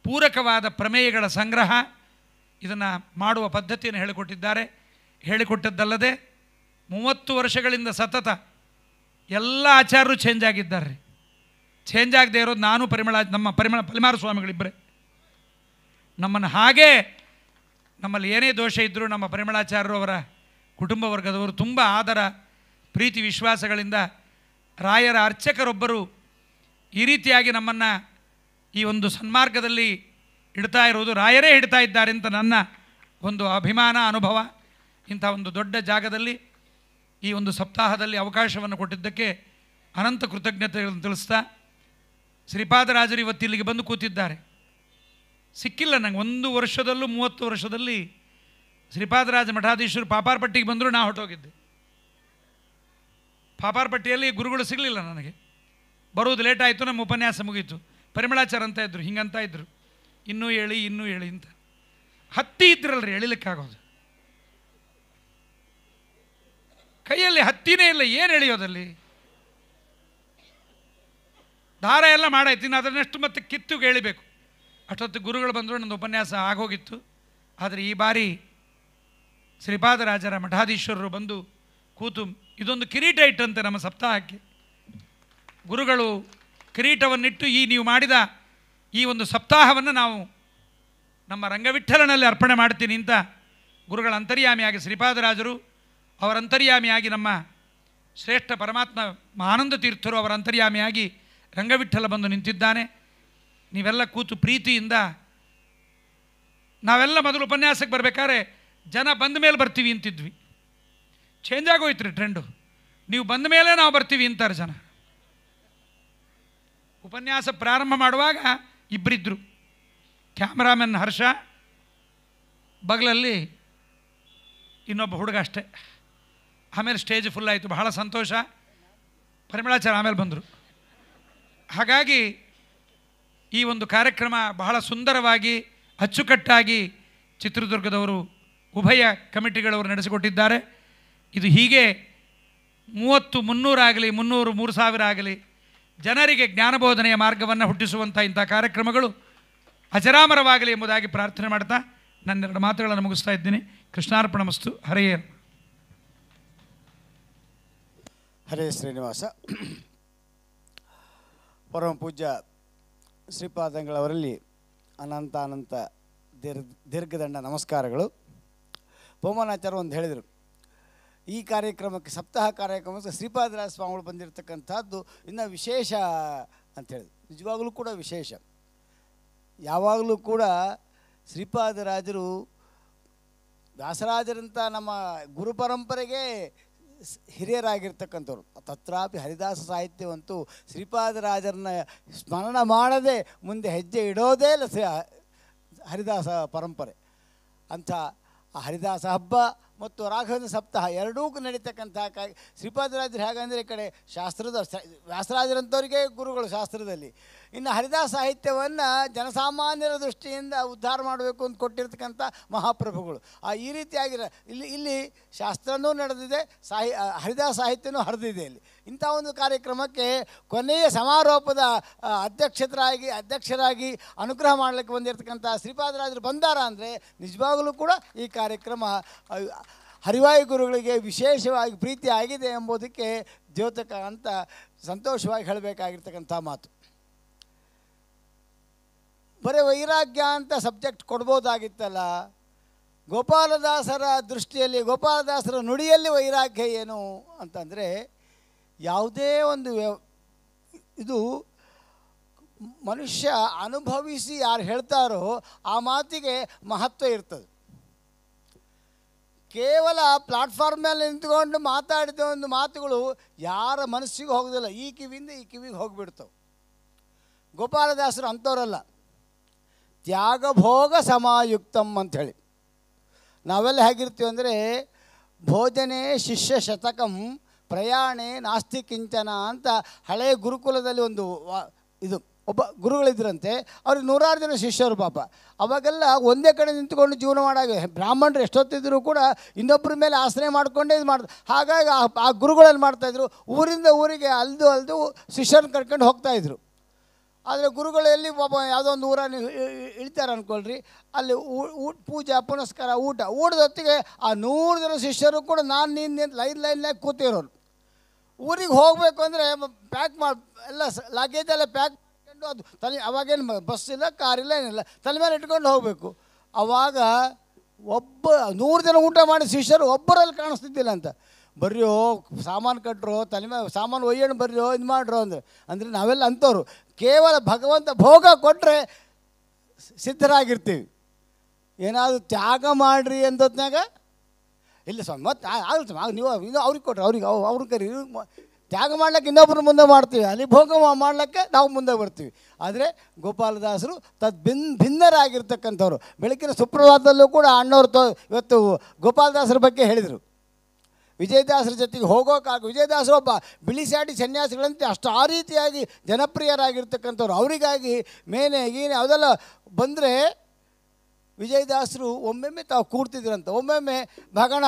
ಪೂರಕವಾದ ಪ್ರಮೇಯಗಳ ಸಂಗ್ರಹ ಇದನ್ನು ಮಾಡುವ ಪದ್ಧತಿಯನ್ನು ಹೇಳಿಕೊಟ್ಟಿದ್ದಾರೆ ಹೇಳಿಕೊಟ್ಟದ್ದಲ್ಲದೆ ಮೂವತ್ತು ವರ್ಷಗಳಿಂದ ಸತತ ಎಲ್ಲ ಆಚಾರರು ಚೇಂಜ್ ಆಗಿದ್ದಾರೆ ಚೇಂಜ್ ಆಗದೆ ಇರೋದು ನಾನು ಪರಿಮಳ ನಮ್ಮ ಪರಿಮಳ ಪರಿಮಾರ ಸ್ವಾಮಿಗಳಿಬ್ಬರೇ ನಮ್ಮನ್ನು ಹಾಗೇ ನಮ್ಮಲ್ಲಿ ಏನೇ ದೋಷ ಇದ್ದರೂ ನಮ್ಮ ಪರಿಮಳಾಚಾರ್ಯರು ಅವರ ಕುಟುಂಬ ವರ್ಗದವರು ತುಂಬ ಆದರ ಪ್ರೀತಿ ವಿಶ್ವಾಸಗಳಿಂದ ರಾಯರ ಅರ್ಚಕರೊಬ್ಬರು ಈ ರೀತಿಯಾಗಿ ನಮ್ಮನ್ನು ಈ ಒಂದು ಸನ್ಮಾರ್ಗದಲ್ಲಿ ಇಡ್ತಾ ಇರುವುದು ರಾಯರೇ ಇಡ್ತಾ ಇದ್ದಾರೆ ಅಂತ ನನ್ನ ಒಂದು ಅಭಿಮಾನ ಅನುಭವ ಇಂಥ ಒಂದು ದೊಡ್ಡ ಜಾಗದಲ್ಲಿ ಈ ಒಂದು ಸಪ್ತಾಹದಲ್ಲಿ ಅವಕಾಶವನ್ನು ಕೊಟ್ಟಿದ್ದಕ್ಕೆ ಅನಂತ ಕೃತಜ್ಞತೆಗಳನ್ನು ತಿಳಿಸ್ತಾ ಶ್ರೀಪಾದರಾಜರು ಇವತ್ತು ಇಲ್ಲಿಗೆ ಬಂದು ಕೂತಿದ್ದಾರೆ ಸಿಕ್ಕಿಲ್ಲ ನಂಗೆ ಒಂದು ವರ್ಷದಲ್ಲೂ ಮೂವತ್ತು ವರ್ಷದಲ್ಲಿ ಶ್ರೀಪಾದರಾಜ ಮಠಾಧೀಶರು ಪಾಪಾರ್ಪಟ್ಟಿಗೆ ಬಂದರೂ ನಾ ಹೊಟ್ಟೋಗಿದ್ದೆ ಪಾಪಾರ್ಪಟ್ಟಿಯಲ್ಲಿ ಗುರುಗಳು ಸಿಗಲಿಲ್ಲ ನನಗೆ ಬರೋದು ಲೇಟ್ ಆಯಿತು ನಮ್ಮ ಉಪನ್ಯಾಸ ಮುಗೀತು ಪರಿಮಳಾಚಾರ ಅಂತ ಇದ್ದರು ಹಿಂಗಂತ ಇದ್ರು ಇನ್ನೂ ಹೇಳಿ ಇನ್ನೂ ಹೇಳಿ ಅಂತ ಹತ್ತಿ ಇದ್ರಲ್ರಿ ಎಳಿಲಿಕ್ಕಾಗೋದು ಕೈಯಲ್ಲಿ ಹತ್ತಿನೇ ಇಲ್ಲ ಏನು ಎಳೆಯೋದಲ್ಲಿ ದಾರ ಎಲ್ಲ ಮಾಡಾಯ್ತು ಇನ್ನು ಅದನ್ನಷ್ಟು ಮತ್ತೆ ಕಿತ್ತು ಕೇಳಬೇಕು ಅಷ್ಟೊತ್ತು ಗುರುಗಳು ಬಂದರು ನನ್ನ ಉಪನ್ಯಾಸ ಆಗೋಗಿತ್ತು ಆದರೆ ಈ ಬಾರಿ ಶ್ರೀಪಾದರಾಜರ ಮಠಾಧೀಶ್ವರರು ಬಂದು ಕೂತು ಇದೊಂದು ಕಿರೀಟ ಇಟ್ಟಂತೆ ನಮ್ಮ ಸಪ್ತಾಹಕ್ಕೆ ಗುರುಗಳು ಕಿರೀಟವನ್ನಿಟ್ಟು ಈ ನೀವು ಮಾಡಿದ ಈ ಒಂದು ಸಪ್ತಾಹವನ್ನು ನಾವು ನಮ್ಮ ರಂಗವಿಠಲನಲ್ಲಿ ಅರ್ಪಣೆ ಮಾಡ್ತೀನಿ ಅಂತ ಗುರುಗಳ ಅಂತರ್ಯಾಮಿಯಾಗಿ ಶ್ರೀಪಾದರಾಜರು ಅವರ ಅಂತರ್ಯಾಮಿಯಾಗಿ ನಮ್ಮ ಶ್ರೇಷ್ಠ ಪರಮಾತ್ಮ ಆನಂದ ತೀರ್ಥರು ಅವರ ಅಂತರ್ಯಾಮಿಯಾಗಿ ರಂಗವಿಠಲ ಬಂದು ನಿಂತಿದ್ದಾನೆ ನೀವೆಲ್ಲ ಕೂತು ಪ್ರೀತಿಯಿಂದ ನಾವೆಲ್ಲ ಮೊದಲು ಉಪನ್ಯಾಸಕ್ಕೆ ಬರಬೇಕಾದ್ರೆ ಜನ ಬಂದ ಮೇಲೆ ಬರ್ತೀವಿ ಅಂತಿದ್ವಿ ಚೇಂಜ್ ಆಗೋಯ್ತು ರೀ ಟ್ರೆಂಡು ನೀವು ಬಂದ ಮೇಲೆ ನಾವು ಬರ್ತೀವಿ ಅಂತಾರೆ ಜನ ಉಪನ್ಯಾಸ ಪ್ರಾರಂಭ ಮಾಡುವಾಗ ಇಬ್ಬರಿದ್ದರು ಕ್ಯಾಮ್ರಾಮನ್ ಹರ್ಷ ಬಗಲಲ್ಲಿ ಇನ್ನೊಬ್ಬ ಹುಡುಗ ಅಷ್ಟೇ ಆಮೇಲೆ ಸ್ಟೇಜ್ ಫುಲ್ ಆಯಿತು ಬಹಳ ಸಂತೋಷ ಪರಿಮಳಾಚಾರ ಆಮೇಲೆ ಬಂದರು ಹಾಗಾಗಿ ಈ ಒಂದು ಕಾರ್ಯಕ್ರಮ ಬಹಳ ಸುಂದರವಾಗಿ ಅಚ್ಚುಕಟ್ಟಾಗಿ ಚಿತ್ರದುರ್ಗದವರು ಉಭಯ ಕಮಿಟಿಗಳವರು ನಡೆಸಿಕೊಟ್ಟಿದ್ದಾರೆ ಇದು ಹೀಗೆ ಮೂವತ್ತು ಮುನ್ನೂರಾಗಲಿ ಮುನ್ನೂರು ಮೂರು ಸಾವಿರ ಆಗಲಿ ಜನರಿಗೆ ಜ್ಞಾನಬೋಧನೆಯ ಮಾರ್ಗವನ್ನು ಹುಟ್ಟಿಸುವಂಥ ಇಂಥ ಕಾರ್ಯಕ್ರಮಗಳು ಅಜರಾಮರವಾಗಲಿ ಎಂಬುದಾಗಿ ಪ್ರಾರ್ಥನೆ ಮಾಡ್ತಾ ಎರಡು ಮಾತುಗಳನ್ನು ಮುಗಿಸ್ತಾ ಇದ್ದೀನಿ ಕೃಷ್ಣಾರ್ಪಣ ಮಸ್ತು ಹರೆಯೇ ಹರೇ ಶ್ರೀನಿವಾಸ ಪರಮ ಪೂಜ್ಯ ಶ್ರೀಪಾದಂಗಳವರಲ್ಲಿ ಅನಂತ ಅನಂತ ದೀರ್ಘ ದೀರ್ಘದಂಡ ನಮಸ್ಕಾರಗಳು ಪೋಮನಾಚಾರ ಒಂದು ಹೇಳಿದರು ಈ ಕಾರ್ಯಕ್ರಮಕ್ಕೆ ಸಪ್ತಾಹ ಕಾರ್ಯಕ್ರಮಕ್ಕೆ ಶ್ರೀಪಾದರಾಜ ಸ್ವಾಮಿಗಳು ಬಂದಿರತಕ್ಕಂಥದ್ದು ಇನ್ನು ವಿಶೇಷ ಅಂತ ನಿಜವಾಗಲೂ ಕೂಡ ವಿಶೇಷ ಯಾವಾಗಲೂ ಕೂಡ ಶ್ರೀಪಾದರಾಜರು ವ್ಯಾಸರಾಜರಂಥ ನಮ್ಮ ಗುರು ಪರಂಪರೆಗೆ ಹಿರಿಯರಾಗಿರ್ತಕ್ಕಂಥವ್ರು ತತ್ರಾಪಿ ಹರಿದಾಸ ಸಾಹಿತ್ಯವಂತೂ ಶ್ರೀಪಾದರಾಜರನ್ನ ಸ್ಮರಣ ಮಾಡದೆ ಮುಂದೆ ಹೆಜ್ಜೆ ಇಡೋದೇ ಇಲ್ಲ ಹರಿದಾಸ ಪರಂಪರೆ ಅಂಥ ಹರಿದಾಸ ಹಬ್ಬ ಮತ್ತು ರಾಘವೇಂದ್ರ ಸಪ್ತಾಹ ಎರಡೂ ನಡೀತಕ್ಕಂಥ ಶ್ರೀಪಾದರಾಜರು ಹೇಗಂದರೆ ಈ ಕಡೆ ಶಾಸ್ತ್ರದ ವ್ಯಾಸರಾಜರಂಥವ್ರಿಗೆ ಗುರುಗಳು ಶಾಸ್ತ್ರದಲ್ಲಿ ಇನ್ನು ಹರಿದಾಸ ಸಾಹಿತ್ಯವನ್ನು ಜನಸಾಮಾನ್ಯರ ದೃಷ್ಟಿಯಿಂದ ಉದ್ಧಾರ ಮಾಡಬೇಕು ಅಂತ ಕೊಟ್ಟಿರ್ತಕ್ಕಂಥ ಮಹಾಪ್ರಭುಗಳು ಆ ಈ ರೀತಿಯಾಗಿರ ಇಲ್ಲಿ ಇಲ್ಲಿ ಶಾಸ್ತ್ರನೂ ನಡೆದಿದೆ ಸಾಹಿ ಹರಿದಾಸ ಸಾಹಿತ್ಯನೂ ಹರಿದಿದೆ ಇಲ್ಲಿ ಇಂಥ ಒಂದು ಕಾರ್ಯಕ್ರಮಕ್ಕೆ ಕೊನೆಯ ಸಮಾರೋಪದ ಅಧ್ಯಕ್ಷತರಾಗಿ ಅಧ್ಯಕ್ಷರಾಗಿ ಅನುಗ್ರಹ ಮಾಡಲಿಕ್ಕೆ ಬಂದಿರತಕ್ಕಂಥ ಶ್ರೀಪಾದರಾಜರು ಬಂದಾರ ಅಂದರೆ ನಿಜವಾಗಲೂ ಕೂಡ ಈ ಕಾರ್ಯಕ್ರಮ ಹರಿವಾಯು ಗುರುಗಳಿಗೆ ವಿಶೇಷವಾಗಿ ಪ್ರೀತಿ ಆಗಿದೆ ಎಂಬುದಕ್ಕೆ ದ್ಯೋತಕ ಅಂತ ಸಂತೋಷವಾಗಿ ಹೇಳಬೇಕಾಗಿರ್ತಕ್ಕಂಥ ಮಾತು ಬರೀ ವೈರಾಗ್ಯ ಅಂತ ಸಬ್ಜೆಕ್ಟ್ ಕೊಡ್ಬೋದಾಗಿತ್ತಲ್ಲ ಗೋಪಾಲದಾಸರ ದೃಷ್ಟಿಯಲ್ಲಿ ಗೋಪಾಲದಾಸರ ನುಡಿಯಲ್ಲಿ ವೈರಾಗ್ಯ ಏನು ಅಂತಂದರೆ ಯಾವುದೇ ಒಂದು ಇದು ಮನುಷ್ಯ ಅನುಭವಿಸಿ ಯಾರು ಹೇಳ್ತಾರೋ ಆ ಮಾತಿಗೆ ಮಹತ್ವ ಇರ್ತದೆ ಕೇವಲ ಪ್ಲಾಟ್ಫಾರ್ಮ್ ಮೇಲೆ ನಿಂತ್ಕೊಂಡು ಮಾತಾಡಿದ ಒಂದು ಮಾತುಗಳು ಯಾರ ಮನಸ್ಸಿಗೂ ಹೋಗೋದಿಲ್ಲ ಈ ಕಿವಿಯಿಂದ ಈ ಕಿವಿಗೆ ಹೋಗಿಬಿಡ್ತವೆ ಗೋಪಾಲದಾಸರು ಅಂಥವರಲ್ಲ ತ್ಯಾಗ ಭೋಗ ಸಮಾಯುಕ್ತಂ ಅಂಥೇಳಿ ನಾವೆಲ್ಲ ಹೇಗಿರ್ತೀವಿ ಅಂದರೆ ಭೋಜನೆ ಶಿಷ್ಯ ಶತಕಂ ಪ್ರಯಾಣೆ ನಾಸ್ತಿ ಕಿಂಚನ ಅಂತ ಹಳೆಯ ಗುರುಕುಲದಲ್ಲಿ ಒಂದು ಇದು ಒಬ್ಬ ಗುರುಗಳಿದ್ರಂತೆ ಅವ್ರಿಗೆ ನೂರಾರು ಜನ ಶಿಷ್ಯರು ಪಾಪ ಅವಾಗೆಲ್ಲ ಒಂದೇ ಕಡೆ ನಿಂತ್ಕೊಂಡು ಜೀವನ ಮಾಡಾಗ ಬ್ರಾಹ್ಮಣರು ಎಷ್ಟೊತ್ತಿದ್ರು ಕೂಡ ಇನ್ನೊಬ್ಬರ ಮೇಲೆ ಆಶ್ರಯ ಮಾಡಿಕೊಂಡೇ ಇದು ಮಾಡ್ತಾರೆ ಹಾಗಾಗಿ ಆ ಗುರುಗಳಲ್ಲಿ ಮಾಡ್ತಾಯಿದ್ರು ಊರಿಂದ ಊರಿಗೆ ಅಲ್ದು ಅಲ್ದು ಶಿಷ್ಯರನ್ನ ಕರ್ಕೊಂಡು ಹೋಗ್ತಾಯಿದ್ರು ಆದರೆ ಗುರುಗಳು ಎಲ್ಲಿ ಪಾಪ ಯಾವುದೋ ಒಂದು ಊರನ್ನು ಇಳ್ತಾರೆ ಅಂದ್ಕೊಳ್ರಿ ಅಲ್ಲಿ ಊ ಪೂಜಾ ಪುನಸ್ಕಾರ ಊಟ ಊಟದೊತ್ತಿಗೆ ಆ ನೂರು ಜನ ಶಿಷ್ಯರು ಕೂಡ ನಾನು ನಿನ್ನೆ ಲೈನ್ ಲೈನ್ನಾಗ ಕೂತಿರೋರು ಊರಿಗೆ ಹೋಗಬೇಕು ಅಂದರೆ ಪ್ಯಾಕ್ ಮಾಡಿ ಎಲ್ಲ ಲಗೇಜ್ ಎಲ್ಲ ಪ್ಯಾಕ್ ಮಾಡ್ಕೊಂಡು ಅದು ತಲೆ ಅವಾಗೇನು ಬಸ್ ಇಲ್ಲ ಕಾರಿಲ್ಲ ಏನಿಲ್ಲ ತಲೆ ಮೇಲೆ ಇಟ್ಕೊಂಡು ಹೋಗಬೇಕು ಆವಾಗ ಒಬ್ಬ ನೂರು ಜನ ಊಟ ಮಾಡಿ ಶಿಷ್ಯರು ಒಬ್ಬರಲ್ಲಿ ಕಾಣಿಸ್ತಿದ್ದಿಲ್ಲ ಅಂತ ಬರ್ರಿಯೋ ಸಾಮಾನು ಕಟ್ಟರು ತಲೆ ಮೇಲೆ ಸಾಮಾನು ಒಯ್ಯೋಣ ಬರ್ರಿಯೋ ಇದು ಮಾಡ್ರೋ ಅಂದರೆ ಅಂದರೆ ನಾವೆಲ್ಲ ಅಂಥವ್ರು ಕೇವಲ ಭಗವಂತ ಭೋಗ ಕೊಟ್ಟರೆ ಸಿದ್ಧರಾಗಿರ್ತೀವಿ ಏನಾದರೂ ತ್ಯಾಗ ಮಾಡಿರಿ ಅಂದೊತ್ನಾಗ ಇಲ್ಲ ಸ್ವಾಮಿ ಮತ್ತೆ ಆಗಲ್ಲ ಸ್ವಾಮಿ ನೀವು ಇನ್ನೂ ಅವ್ರಿಗೆ ಕೊಟ್ಟರು ಅವ್ರಿಗೆ ಅವ್ರ ಕರಿ ತ್ಯಾಗ ಮಾಡ್ಲಿಕ್ಕೆ ಇನ್ನೊಬ್ಬರು ಮುಂದೆ ಮಾಡ್ತೀವಿ ಅಲ್ಲಿ ಭೋಗ ಮಾಡ್ಲಿಕ್ಕೆ ನಾವು ಮುಂದೆ ಬರ್ತೀವಿ ಆದರೆ ಗೋಪಾಲದಾಸರು ತದ್ ಭಿನ್ ಭಿನ್ನರಾಗಿರ್ತಕ್ಕಂಥವ್ರು ಬೆಳಕಿನ ಸುಪ್ರಭಾತದಲ್ಲೂ ಕೂಡ ಅಣ್ಣವ್ರು ತೋ ಇವತ್ತು ಗೋಪಾಲದಾಸರ ಬಗ್ಗೆ ಹೇಳಿದರು ವಿಜಯದಾಸರ ಜೊತೆಗೆ ಹೋಗೋಕ್ಕಾಗ ವಿಜಯದಾಸರು ಒಬ್ಬ ಬಿಳಿಸಾಡಿ ಸನ್ಯಾಸಿಗಳಂತೆ ಅಷ್ಟು ಆ ರೀತಿಯಾಗಿ ಜನಪ್ರಿಯರಾಗಿರ್ತಕ್ಕಂಥವ್ರು ಅವರಿಗಾಗಿ ಮೇನೆ ಗೀನೆ ಅದೆಲ್ಲ ಬಂದರೆ ವಿಜಯದಾಸರು ಒಮ್ಮೆಮ್ಮೆ ತಾವು ಕೂರ್ತಿದ್ರಂತ ಒಮ್ಮೆಮ್ಮೆ ಭಗಣ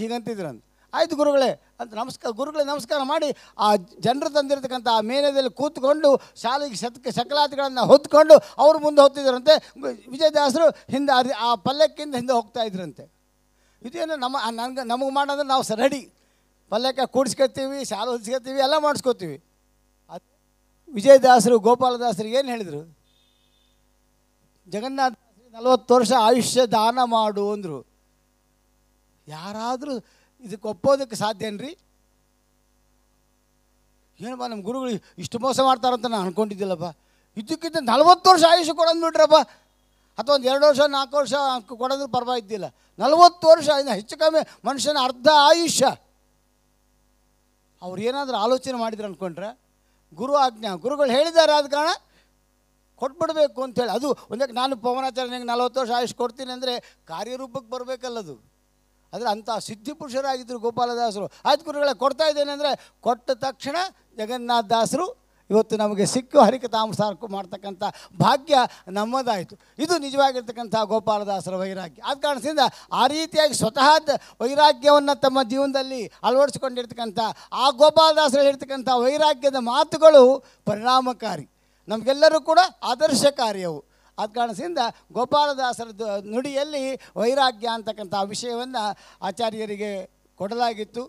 ಹೀಗಂತಿದ್ರಂತ ಆಯ್ತು ಗುರುಗಳೇ ಅಂತ ನಮಸ್ಕಾರ ಗುರುಗಳೇ ನಮಸ್ಕಾರ ಮಾಡಿ ಆ ಜನರು ತಂದಿರತಕ್ಕಂಥ ಆ ಮೇನದಲ್ಲಿ ಕೂತ್ಕೊಂಡು ಶಾಲೆಗೆ ಶತಕ ಶಕಲಾತಿಗಳನ್ನು ಹೊತ್ಕೊಂಡು ಅವರು ಮುಂದೆ ಹೋಗ್ತಿದ್ರಂತೆ ವಿಜಯದಾಸರು ಹಿಂದೆ ಆ ಪಲ್ಲಕ್ಕಿಂದ ಹಿಂದೆ ಹೋಗ್ತಾ ಇದ್ರಂತೆ ಇದೇನು ನಮ್ಮ ನನಗೆ ನಮಗೆ ಮಾಡೋದ್ರೆ ನಾವು ರೆಡಿ ಪಲ್ಲಕ್ಕ ಕೂಡಿಸ್ಕೊತೀವಿ ಶಾಲೆ ಹೊದಿಸ್ಕೊತೀವಿ ಎಲ್ಲ ಮಾಡಿಸ್ಕೋತೀವಿ ವಿಜಯದಾಸರು ಗೋಪಾಲದಾಸರು ಏನು ಹೇಳಿದರು ಜಗನ್ನಾಥ ನಲ್ವತ್ತು ವರ್ಷ ಆಯುಷ್ಯ ದಾನ ಮಾಡು ಅಂದರು ಯಾರಾದರೂ ಇದಕ್ಕೆ ಒಪ್ಪೋದಕ್ಕೆ ಸಾಧ್ಯ ರೀ ಏನಪ್ಪ ನಮ್ಮ ಗುರುಗಳು ಇಷ್ಟು ಮೋಸ ಮಾಡ್ತಾರಂತ ನಾನು ಅನ್ಕೊಂಡಿದ್ದಿಲ್ಲಪ್ಪ ಇದಕ್ಕಿಂತ ನಲ್ವತ್ತು ವರ್ಷ ಆಯುಷ್ಯ ಕೊಡಂದ್ಬಿಟ್ರಪ್ಪ ಅಥವಾ ಒಂದು ಎರಡು ವರ್ಷ ನಾಲ್ಕು ವರ್ಷ ಕೊಡೋದು ಪರವಾಗಿದ್ದಿಲ್ಲ ನಲ್ವತ್ತು ವರ್ಷ ಇನ್ನು ಹೆಚ್ಚು ಕಮ್ಮಿ ಮನುಷ್ಯನ ಅರ್ಧ ಆಯುಷ್ಯ ಅವ್ರು ಏನಾದರೂ ಆಲೋಚನೆ ಮಾಡಿದ್ರು ಅಂದ್ಕೊಂಡ್ರೆ ಗುರು ಆಜ್ಞಾ ಗುರುಗಳು ಹೇಳಿದ್ದಾರೆ ಆದ ಕಾರಣ ಕೊಟ್ಬಿಡಬೇಕು ಅಂತೇಳಿ ಅದು ಒಂದಕ್ಕೆ ನಾನು ಪವನಾಚಾರ್ಯನಿಗೆ ನಲವತ್ತು ವರ್ಷ ಆಯುಷ್ ಕೊಡ್ತೀನಿ ಅಂದರೆ ಕಾರ್ಯರೂಪಕ್ಕೆ ಬರಬೇಕಲ್ಲದು ಆದರೆ ಅಂಥ ಸಿದ್ಧಿಪುರುಷರಾಗಿದ್ದರು ಗೋಪಾಲದಾಸರು ಆಯ್ತು ಗುರುಗಳೇ ಕೊಡ್ತಾ ಇದ್ದೇನೆ ಅಂದರೆ ಕೊಟ್ಟ ತಕ್ಷಣ ಜಗನ್ನಾಥ ದಾಸರು ಇವತ್ತು ನಮಗೆ ಸಿಕ್ಕು ಹರಿಕತಾಮಸಾರಕ್ಕೂ ಮಾಡ್ತಕ್ಕಂಥ ಭಾಗ್ಯ ನಮ್ಮದಾಯಿತು ಇದು ನಿಜವಾಗಿರ್ತಕ್ಕಂಥ ಗೋಪಾಲದಾಸರ ವೈರಾಗ್ಯ ಆದ ಕಾರಣದಿಂದ ಆ ರೀತಿಯಾಗಿ ಸ್ವತಃ ವೈರಾಗ್ಯವನ್ನು ತಮ್ಮ ಜೀವನದಲ್ಲಿ ಅಳವಡಿಸಿಕೊಂಡಿರ್ತಕ್ಕಂಥ ಆ ಗೋಪಾಲದಾಸರು ಹೇಳ್ತಕ್ಕಂಥ ವೈರಾಗ್ಯದ ಮಾತುಗಳು ಪರಿಣಾಮಕಾರಿ ನಮಗೆಲ್ಲರೂ ಕೂಡ ಆದರ್ಶ ಕಾರ್ಯವು ಆದ ಕಾರಣದಿಂದ ಗೋಪಾಲದಾಸರ ನುಡಿಯಲ್ಲಿ ವೈರಾಗ್ಯ ಅಂತಕ್ಕಂಥ ವಿಷಯವನ್ನು ಆಚಾರ್ಯರಿಗೆ ಕೊಡಲಾಗಿತ್ತು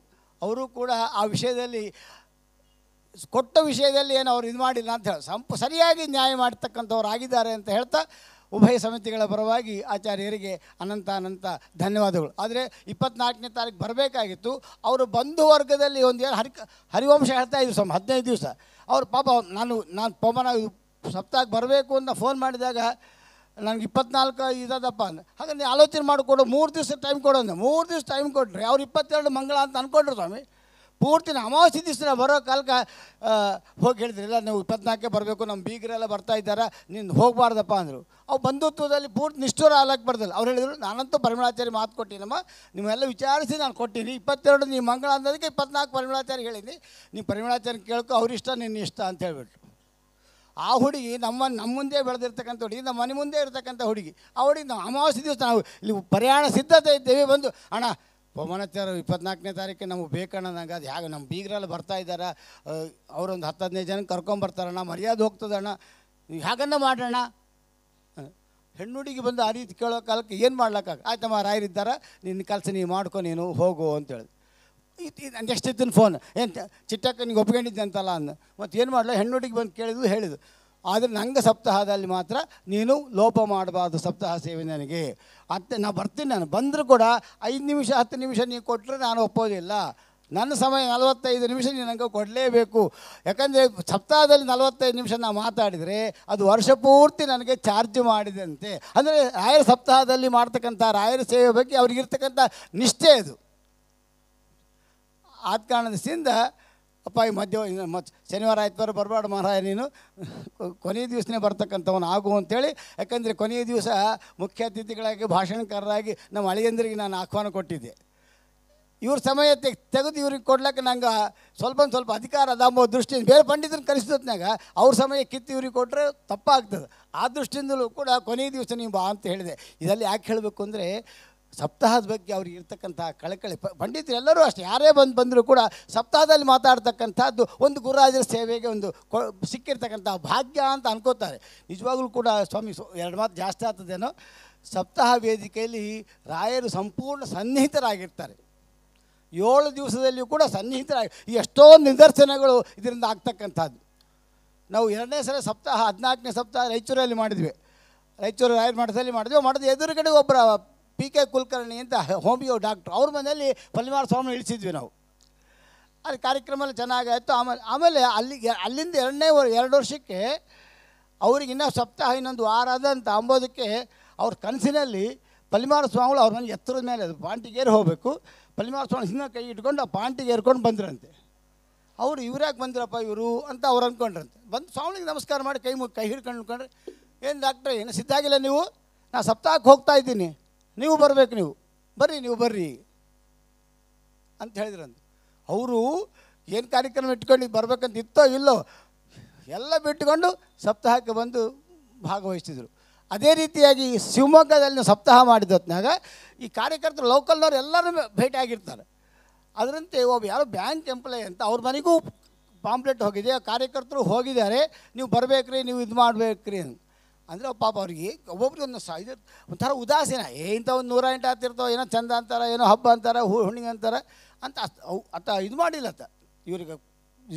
ಅವರು ಕೂಡ ಆ ವಿಷಯದಲ್ಲಿ ಕೊಟ್ಟ ವಿಷಯದಲ್ಲಿ ಏನು ಅವ್ರು ಇದು ಮಾಡಿಲ್ಲ ಅಂತ ಹೇಳಿ ಸಂಪ ಸರಿಯಾಗಿ ನ್ಯಾಯ ಮಾಡ್ತಕ್ಕಂಥವ್ರು ಆಗಿದ್ದಾರೆ ಅಂತ ಹೇಳ್ತಾ ಉಭಯ ಸಮಿತಿಗಳ ಪರವಾಗಿ ಆಚಾರ್ಯರಿಗೆ ಅನಂತ ಅನಂತ ಧನ್ಯವಾದಗಳು ಆದರೆ ಇಪ್ಪತ್ನಾಲ್ಕನೇ ತಾರೀಕು ಬರಬೇಕಾಗಿತ್ತು ಅವರು ಬಂಧು ವರ್ಗದಲ್ಲಿ ಒಂದು ಹರಿ ಹರಿವಂಶ ಹೇಳ್ತಾ ಇದ್ದರು ಸ್ವಾಮಿ ಹದಿನೈದು ದಿವಸ ಅವ್ರು ಪಾಪ ನಾನು ನಾನು ಪವನ ಸಪ್ತಾಹಕ್ಕೆ ಬರಬೇಕು ಅಂತ ಫೋನ್ ಮಾಡಿದಾಗ ನನಗೆ ಇಪ್ಪತ್ನಾಲ್ಕು ಇದಾದಪ್ಪ ಅಂದ ಹಾಗೆ ಆಲೋಚನೆ ಮಾಡಿಕೊಡು ಮೂರು ದಿವಸ ಟೈಮ್ ಕೊಡೋದು ಮೂರು ದಿವಸ ಟೈಮ್ ಕೊಟ್ಟರೆ ಅವ್ರು ಇಪ್ಪತ್ತೆರಡು ಮಂಗಳ ಅಂತ ಅಂದ್ಕೊಂಡ್ರು ಸ್ವಾಮಿ ಪೂರ್ತಿ ಅಮಾವಾಸ್ಯ ದಿವಸ ಬರೋ ಕಾಲಕ್ಕೆ ಹೋಗಿ ಹೇಳಿದ್ರಲ್ಲ ನೀವು ಇಪ್ಪತ್ನಾಲ್ಕೇ ಬರಬೇಕು ನಮ್ಮ ಬೀಗರೆಲ್ಲ ಬರ್ತಾ ಇದ್ದಾರೆ ನೀನು ಹೋಗಬಾರ್ದಪ್ಪ ಅಂದರು ಅವು ಬಂಧುತ್ವದಲ್ಲಿ ಪೂರ್ತಿ ನಿಷ್ಠೂರ ಆಗಕ್ಕೆ ಬರ್ದಲ್ಲ ಅವ್ರು ಹೇಳಿದರು ನಾನಂತೂ ಪರಿಮಳಾಚಾರಿ ಮಾತು ಕೊಟ್ಟಿನಮ್ಮ ನೀವೆಲ್ಲ ವಿಚಾರಿಸಿ ನಾನು ಕೊಟ್ಟಿನಿ ಇಪ್ಪತ್ತೆರಡು ನೀವು ಮಂಗಳ ಅನ್ನೋದಕ್ಕೆ ಇಪ್ಪತ್ನಾಲ್ಕು ಪರಿಮಳಾಚಾರಿ ಹೇಳಿದ್ದೀನಿ ನೀವು ಪರಿಮಳಾಚಾರಿ ಕೇಳ್ಕೊ ಅವ್ರಿಷ್ಟ ನಿನ್ನ ಇಷ್ಟ ಅಂತ ಹೇಳಿಬಿಟ್ರು ಆ ಹುಡುಗಿ ನಮ್ಮ ನಮ್ಮ ಮುಂದೆ ಬೆಳೆದಿರ್ತಕ್ಕಂಥ ಹುಡುಗಿ ನಮ್ಮ ಮನೆ ಮುಂದೆ ಇರ್ತಕ್ಕಂಥ ಹುಡುಗಿ ಆ ಹುಡುಗಿ ನಾವು ಅಮಾವಾಸ್ಯ ದಿವಸ ನಾವು ಇಲ್ಲಿ ಪ್ರಯಾಣ ಸಿದ್ಧತೆ ಇದ್ದೇವೆ ಬಂದು ಅಣ್ಣ ಬೊಮ್ಮನತ್ತರ ಇಪ್ಪತ್ನಾಲ್ಕನೇ ತಾರೀಕು ನಮಗೆ ನಂಗೆ ಅದು ಹೇಗೆ ನಮ್ಮ ಬೀಗರಲ್ಲಿ ಬರ್ತಾ ಇದ್ದಾರೆ ಅವರೊಂದು ಹತ್ತು ಹದಿನೈದು ಜನ ಕರ್ಕೊಂಬರ್ತಾರಣ್ಣ ಮರ್ಯಾದೆ ಹೋಗ್ತದಣ್ಣ ಹೇಗನ್ನ ಮಾಡೋಣ ಹೆಣ್ಣುಡಿಗೆ ಬಂದು ಆ ರೀತಿ ಕೇಳೋ ಕಾಲಕ್ಕೆ ಏನು ಮಾಡ್ಲಕ್ಕಾಗ ಆಯ್ತಮ್ಮ ರಾಯರಿದ್ದಾರೆ ನಿನ್ನ ಕೆಲಸ ನೀವು ಮಾಡ್ಕೊ ನೀನು ಹೋಗು ಅಂತೇಳಿ ಇದು ನೆಕ್ಸ್ಟ್ ಇತ್ತಿನ ಫೋನ್ ಏನು ಚಿಟ್ಟಕ್ಕ ನಿಂಗೆ ಒಪ್ಕೊಂಡಿದ್ದೆ ಅಂತಲ್ಲ ಅಂದ ಮತ್ತು ಏನು ಮಾಡಲ್ಲ ಹೆಣ್ಣುಡಿಗೆ ಬಂದು ಕೇಳಿದ್ದು ಹೇಳಿದ್ದು ಆದರೆ ನಂಗೆ ಸಪ್ತಾಹದಲ್ಲಿ ಮಾತ್ರ ನೀನು ಲೋಪ ಮಾಡಬಾರ್ದು ಸಪ್ತಾಹ ಸೇವೆ ನನಗೆ ಅಂತ ನಾನು ಬರ್ತೀನಿ ನಾನು ಬಂದರೂ ಕೂಡ ಐದು ನಿಮಿಷ ಹತ್ತು ನಿಮಿಷ ನೀವು ಕೊಟ್ಟರೆ ನಾನು ಒಪ್ಪೋದಿಲ್ಲ ನನ್ನ ಸಮಯ ನಲವತ್ತೈದು ನಿಮಿಷ ನೀವು ನನಗೆ ಕೊಡಲೇಬೇಕು ಯಾಕಂದರೆ ಸಪ್ತಾಹದಲ್ಲಿ ನಲವತ್ತೈದು ನಿಮಿಷ ನಾನು ಮಾತಾಡಿದರೆ ಅದು ವರ್ಷ ಪೂರ್ತಿ ನನಗೆ ಚಾರ್ಜ್ ಮಾಡಿದಂತೆ ಅಂದರೆ ರಾಯರ ಸಪ್ತಾಹದಲ್ಲಿ ಮಾಡ್ತಕ್ಕಂಥ ರಾಯರ ಸೇವೆ ಬಗ್ಗೆ ಅವ್ರಿಗಿರ್ತಕ್ಕಂಥ ನಿಷ್ಠೆ ಅದು ಆದ ಕಾರಣದಿಂದ ಅಪ್ಪ ಈ ಮಧ್ಯ ಮತ್ತು ಶನಿವಾರ ಆಯ್ತವಾರ ಬರಬಾರ್ದು ಮಹಾರಾಯ ನೀನು ಕೊನೆಯ ದಿವಸನೇ ಬರ್ತಕ್ಕಂಥವನು ಆಗು ಅಂತೇಳಿ ಯಾಕಂದರೆ ಕೊನೆಯ ದಿವಸ ಮುಖ್ಯ ಅತಿಥಿಗಳಾಗಿ ಭಾಷಣಕಾರರಾಗಿ ನಮ್ಮ ಅಳಿಯಂದ್ರಿಗೆ ನಾನು ಆಹ್ವಾನ ಕೊಟ್ಟಿದ್ದೆ ಇವ್ರ ಸಮಯ ತೆಗ್ ತೆಗೆದು ಇವ್ರಿಗೆ ಕೊಡ್ಲಿಕ್ಕೆ ನಂಗೆ ಸ್ವಲ್ಪ ಸ್ವಲ್ಪ ಅಧಿಕಾರ ಅದ ಅಂಬೋ ದೃಷ್ಟಿಯಿಂದ ಬೇರೆ ಪಂಡಿತನ ಕಲಿಸಿದ್ನಾಗ ಅವ್ರ ಸಮಯ ಕಿತ್ತು ಇವ್ರಿಗೆ ಕೊಟ್ಟರೆ ತಪ್ಪಾಗ್ತದೆ ಆ ದೃಷ್ಟಿಯಿಂದಲೂ ಕೂಡ ಕೊನೆಯ ದಿವಸ ನೀವು ಬಾ ಅಂತ ಹೇಳಿದೆ ಇದರಲ್ಲಿ ಯಾಕೆ ಹೇಳಬೇಕು ಅಂದರೆ ಸಪ್ತಾಹದ ಬಗ್ಗೆ ಅವ್ರಿಗೆ ಇರ್ತಕ್ಕಂಥ ಕಳಕಳಿ ಪಂಡಿತರೆಲ್ಲರೂ ಅಷ್ಟೇ ಯಾರೇ ಬಂದು ಬಂದರೂ ಕೂಡ ಸಪ್ತಾಹದಲ್ಲಿ ಮಾತಾಡ್ತಕ್ಕಂಥದ್ದು ಒಂದು ಗುರುರಾಜರ ಸೇವೆಗೆ ಒಂದು ಕೊ ಸಿಕ್ಕಿರ್ತಕ್ಕಂಥ ಭಾಗ್ಯ ಅಂತ ಅನ್ಕೋತಾರೆ ನಿಜವಾಗ್ಲೂ ಕೂಡ ಸ್ವಾಮಿ ಎರಡು ಮಾತು ಜಾಸ್ತಿ ಆಗ್ತದೇನೋ ಸಪ್ತಾಹ ವೇದಿಕೆಯಲ್ಲಿ ರಾಯರು ಸಂಪೂರ್ಣ ಸನ್ನಿಹಿತರಾಗಿರ್ತಾರೆ ಏಳು ದಿವಸದಲ್ಲಿಯೂ ಕೂಡ ಸನ್ನಿಹಿತರಾಗಿ ಎಷ್ಟೋ ನಿದರ್ಶನಗಳು ಇದರಿಂದ ಆಗ್ತಕ್ಕಂಥದ್ದು ನಾವು ಎರಡನೇ ಸಲ ಸಪ್ತಾಹ ಹದಿನಾಲ್ಕನೇ ಸಪ್ತಾಹ ರಾಯಚೂರಲ್ಲಿ ಮಾಡಿದ್ವಿ ರಾಯಚೂರು ರಾಯರ ಮಠದಲ್ಲಿ ಮಾಡಿದ್ವಿ ಮಾಡದ ಎದುರುಗಡೆ ಒಬ್ಬರ ಪಿ ಕೆ ಕುಲಕರ್ಣಿ ಅಂತ ಹೋಮಿಯೋ ಡಾಕ್ಟ್ರು ಅವ್ರ ಮನೆಯಲ್ಲಿ ಪಲ್ಲಿಮಾರ ಸ್ವಾಮಿ ಇಳಿಸಿದ್ವಿ ನಾವು ಅಲ್ಲಿ ಕಾರ್ಯಕ್ರಮ ಎಲ್ಲ ಚೆನ್ನಾಗಾಯಿತು ಆಮೇಲೆ ಆಮೇಲೆ ಅಲ್ಲಿಗೆ ಅಲ್ಲಿಂದ ಎರಡನೇ ಎರಡು ವರ್ಷಕ್ಕೆ ಅವ್ರಿಗೆ ಇನ್ನೂ ಸಪ್ತಾಹ ಇನ್ನೊಂದು ವಾರ ಅಂತ ಅಂಬೋದಕ್ಕೆ ಅವ್ರ ಕನಸಿನಲ್ಲಿ ಪಲಿಮಾರ ಸ್ವಾಮಿಗಳು ಅವ್ರ ಮನೆ ಎತ್ತರದ ಮೇಲೆ ಅದು ಪಾಂಟಿಗೇರಿ ಹೋಗಬೇಕು ಪಲಿಮಾರ ಸ್ವಾಮಿ ಹಿಂದೆ ಕೈ ಇಟ್ಕೊಂಡು ಆ ಪಾಂಟಿಗೆ ಏರ್ಕೊಂಡು ಬಂದ್ರಂತೆ ಅವರು ಇವ್ರ್ಯಾಕೆ ಬಂದಿರಪ್ಪ ಇವರು ಅಂತ ಅವ್ರು ಅಂದ್ಕೊಂಡ್ರಂತೆ ಬಂದು ಸ್ವಾಮಿಗೆ ನಮಸ್ಕಾರ ಮಾಡಿ ಕೈ ಮುಗಿ ಕೈ ಹಿಡ್ಕೊಂಡು ಏನು ಡಾಕ್ಟ್ರೆ ಏನು ಸಿದ್ಧಾಗಿಲ್ಲ ನೀವು ನಾನು ಸಪ್ತಾಹಕ್ಕೆ ಹೋಗ್ತಾ ಇದ್ದೀನಿ ನೀವು ಬರಬೇಕು ನೀವು ಬರ್ರಿ ನೀವು ಬರ್ರಿ ಅಂತ ಹೇಳಿದ್ರಂತ ಅವರು ಏನು ಕಾರ್ಯಕ್ರಮ ಇಟ್ಕೊಂಡು ಬರ್ಬೇಕಂತಿತ್ತೋ ಇತ್ತೋ ಇಲ್ಲೋ ಎಲ್ಲ ಬಿಟ್ಟುಕೊಂಡು ಸಪ್ತಾಹಕ್ಕೆ ಬಂದು ಭಾಗವಹಿಸ್ತಿದ್ರು ಅದೇ ರೀತಿಯಾಗಿ ಶಿವಮೊಗ್ಗದಲ್ಲಿ ಸಪ್ತಾಹ ಮಾಡಿದ ಹೊತ್ತಿನಾಗ ಈ ಕಾರ್ಯಕರ್ತರು ಲೋಕಲ್ನವ್ರು ಎಲ್ಲರೂ ಭೇಟಿಯಾಗಿರ್ತಾರೆ ಅದರಂತೆ ಒಬ್ಬ ಯಾರು ಬ್ಯಾಂಕ್ ಎಂಪ್ಲಾಯಿ ಅಂತ ಅವ್ರ ಮನೆಗೂ ಪಾಂಪ್ಲೆಟ್ ಹೋಗಿದೆ ಕಾರ್ಯಕರ್ತರು ಹೋಗಿದ್ದಾರೆ ನೀವು ಬರಬೇಕ್ರಿ ನೀವು ಇದು ಮಾಡಬೇಕ್ರಿ ಅಂತ ಅಂದರೆ ಪಾಪ ಅವ್ರಿಗೆ ಒಬ್ಬೊಬ್ರಿಗೆ ಒಂದು ಸ ಇದು ಒಂಥರ ಉದಾಸೀನ ಏ ಇಂಥ ಒಂದು ನೂರ ಎಂಟು ಹತ್ತಿರ್ತಾವೆ ಏನೋ ಚಂದ ಅಂತಾರೆ ಏನೋ ಹಬ್ಬ ಅಂತಾರೆ ಹೂ ಹುಣ್ಣಿಗೆ ಅಂತಾರೆ ಅಂತ ಅವು ಅತ್ತ ಇದು ಮಾಡಿಲ್ಲ ಅತ್ತ ಇವ್ರಿಗೆ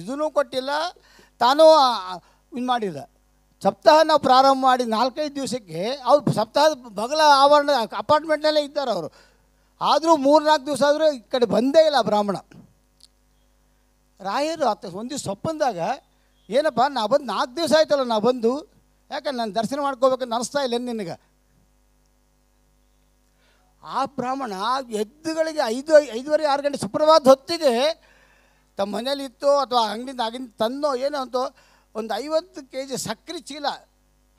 ಇದೂ ಕೊಟ್ಟಿಲ್ಲ ತಾನೂ ಇದು ಮಾಡಿಲ್ಲ ಸಪ್ತಾಹ ನಾವು ಪ್ರಾರಂಭ ಮಾಡಿ ನಾಲ್ಕೈದು ದಿವಸಕ್ಕೆ ಅವ್ರು ಸಪ್ತಾಹದ ಬಗಲ ಆವರಣ ಅಪಾರ್ಟ್ಮೆಂಟ್ನಲ್ಲೇ ಇದ್ದಾರೆ ಅವರು ಆದರೂ ಮೂರು ನಾಲ್ಕು ದಿವಸ ಆದರೂ ಈ ಕಡೆ ಬಂದೇ ಇಲ್ಲ ಬ್ರಾಹ್ಮಣ ರಾಯರು ಆತ ಒಂದು ದಿವಸ ಸೊಪ್ಪಂದಾಗ ಏನಪ್ಪ ನಾ ಬಂದು ನಾಲ್ಕು ದಿವಸ ಆಯ್ತಲ್ಲ ನಾ ಬಂದು ಯಾಕೆ ನಾನು ದರ್ಶನ ಮಾಡ್ಕೋಬೇಕಂತ ಅನಿಸ್ತಾ ಇಲ್ಲ ನಿನಗೆ ಆ ಬ್ರಾಹ್ಮಣ ಎದ್ದುಗಳಿಗೆ ಐದು ಐದುವರೆ ಆರು ಗಂಟೆ ಸುಪ್ರಭಾತ ಹೊತ್ತಿಗೆ ತಮ್ಮ ಮನೇಲಿ ಇತ್ತು ಅಥವಾ ಅಂಗಡಿಯಿಂದ ಆಗಿಂದ ತಂದೋ ಏನೋ ಅಂತೋ ಒಂದು ಐವತ್ತು ಕೆ ಜಿ ಸಕ್ಕರೆ ಚೀಲ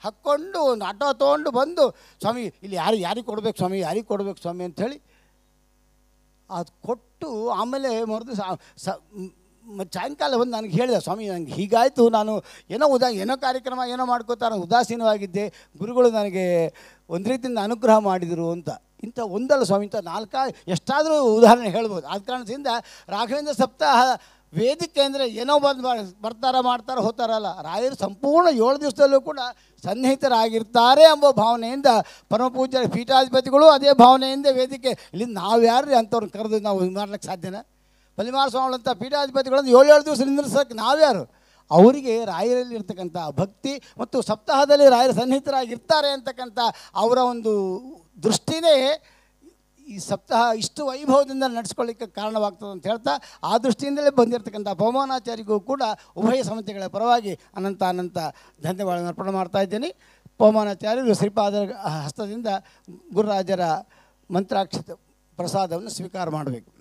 ಹಾಕ್ಕೊಂಡು ಒಂದು ಆಟೋ ತೊಗೊಂಡು ಬಂದು ಸ್ವಾಮಿ ಇಲ್ಲಿ ಯಾರು ಯಾರಿಗೆ ಕೊಡ್ಬೇಕು ಸ್ವಾಮಿ ಯಾರಿಗೆ ಕೊಡ್ಬೇಕು ಸ್ವಾಮಿ ಅಂಥೇಳಿ ಅದು ಕೊಟ್ಟು ಆಮೇಲೆ ಮರುದಿವಸ ಸಾಯಂಕಾಲ ಒಂದು ನನಗೆ ಹೇಳಿದೆ ಸ್ವಾಮಿ ನನಗೆ ಹೀಗಾಯಿತು ನಾನು ಏನೋ ಉದಾ ಏನೋ ಕಾರ್ಯಕ್ರಮ ಏನೋ ಮಾಡ್ಕೋತಾರ ಉದಾಸೀನವಾಗಿದ್ದೆ ಗುರುಗಳು ನನಗೆ ಒಂದು ರೀತಿಯಿಂದ ಅನುಗ್ರಹ ಮಾಡಿದರು ಅಂತ ಇಂಥ ಒಂದಲ್ಲ ಸ್ವಾಮಿ ಇಂಥ ನಾಲ್ಕಾ ಎಷ್ಟಾದರೂ ಉದಾಹರಣೆ ಹೇಳ್ಬೋದು ಆದ ಕಾರಣದಿಂದ ರಾಘವೇಂದ್ರ ಸಪ್ತಾಹ ವೇದಿಕೆ ಅಂದರೆ ಏನೋ ಬಂದು ಬರ್ತಾರ ಮಾಡ್ತಾರ ಹೋಗ್ತಾರಲ್ಲ ರಾಯರು ಸಂಪೂರ್ಣ ಏಳು ದಿವಸದಲ್ಲೂ ಕೂಡ ಸನ್ನಿಹಿತರಾಗಿರ್ತಾರೆ ಎಂಬ ಭಾವನೆಯಿಂದ ಪರಮಪೂಜ್ಯ ಪೀಠಾಧಿಪತಿಗಳು ಅದೇ ಭಾವನೆಯಿಂದ ವೇದಿಕೆ ಇಲ್ಲಿ ನಾವು ಯಾರು ಅಂಥವ್ರನ್ನ ಕರೆದು ನಾವು ಮಾಡ್ಲಿಕ್ಕೆ ಸಾಧ್ಯನಾ ಬಲಿಮಾರ ಸ್ವಾಮಿಗಳಂಥ ಪೀಠಾಧಿಪತಿಗಳನ್ನು ಏಳು ದಿವಸ ನಿಂದಿರ್ಸೋಕ್ಕೆ ನಾವ್ಯಾರು ಅವರಿಗೆ ರಾಯರಲ್ಲಿ ಇರ್ತಕ್ಕಂಥ ಭಕ್ತಿ ಮತ್ತು ಸಪ್ತಾಹದಲ್ಲಿ ರಾಯರ ಸನ್ನಿಹಿತರಾಗಿರ್ತಾರೆ ಅಂತಕ್ಕಂಥ ಅವರ ಒಂದು ದೃಷ್ಟಿನೇ ಈ ಸಪ್ತಾಹ ಇಷ್ಟು ವೈಭವದಿಂದ ನಡೆಸ್ಕೊಳ್ಳಿಕ್ಕೆ ಕಾರಣವಾಗ್ತದೆ ಅಂತ ಹೇಳ್ತಾ ಆ ದೃಷ್ಟಿಯಿಂದಲೇ ಬಂದಿರತಕ್ಕಂಥ ಪವಮಾನಾಚಾರಿಗೂ ಕೂಡ ಉಭಯ ಸಮಿತಿಗಳ ಪರವಾಗಿ ಅನಂತ ಅನಂತ ಧನ್ಯವಾದಗಳನ್ನು ಅರ್ಪಣೆ ಮಾಡ್ತಾ ಇದ್ದೀನಿ ಪವಮಾನಾಚಾರ್ಯರು ಶ್ರೀಪಾದರ ಹಸ್ತದಿಂದ ಗುರುರಾಜರ ಮಂತ್ರಾಕ್ಷಿತ ಪ್ರಸಾದವನ್ನು ಸ್ವೀಕಾರ ಮಾಡಬೇಕು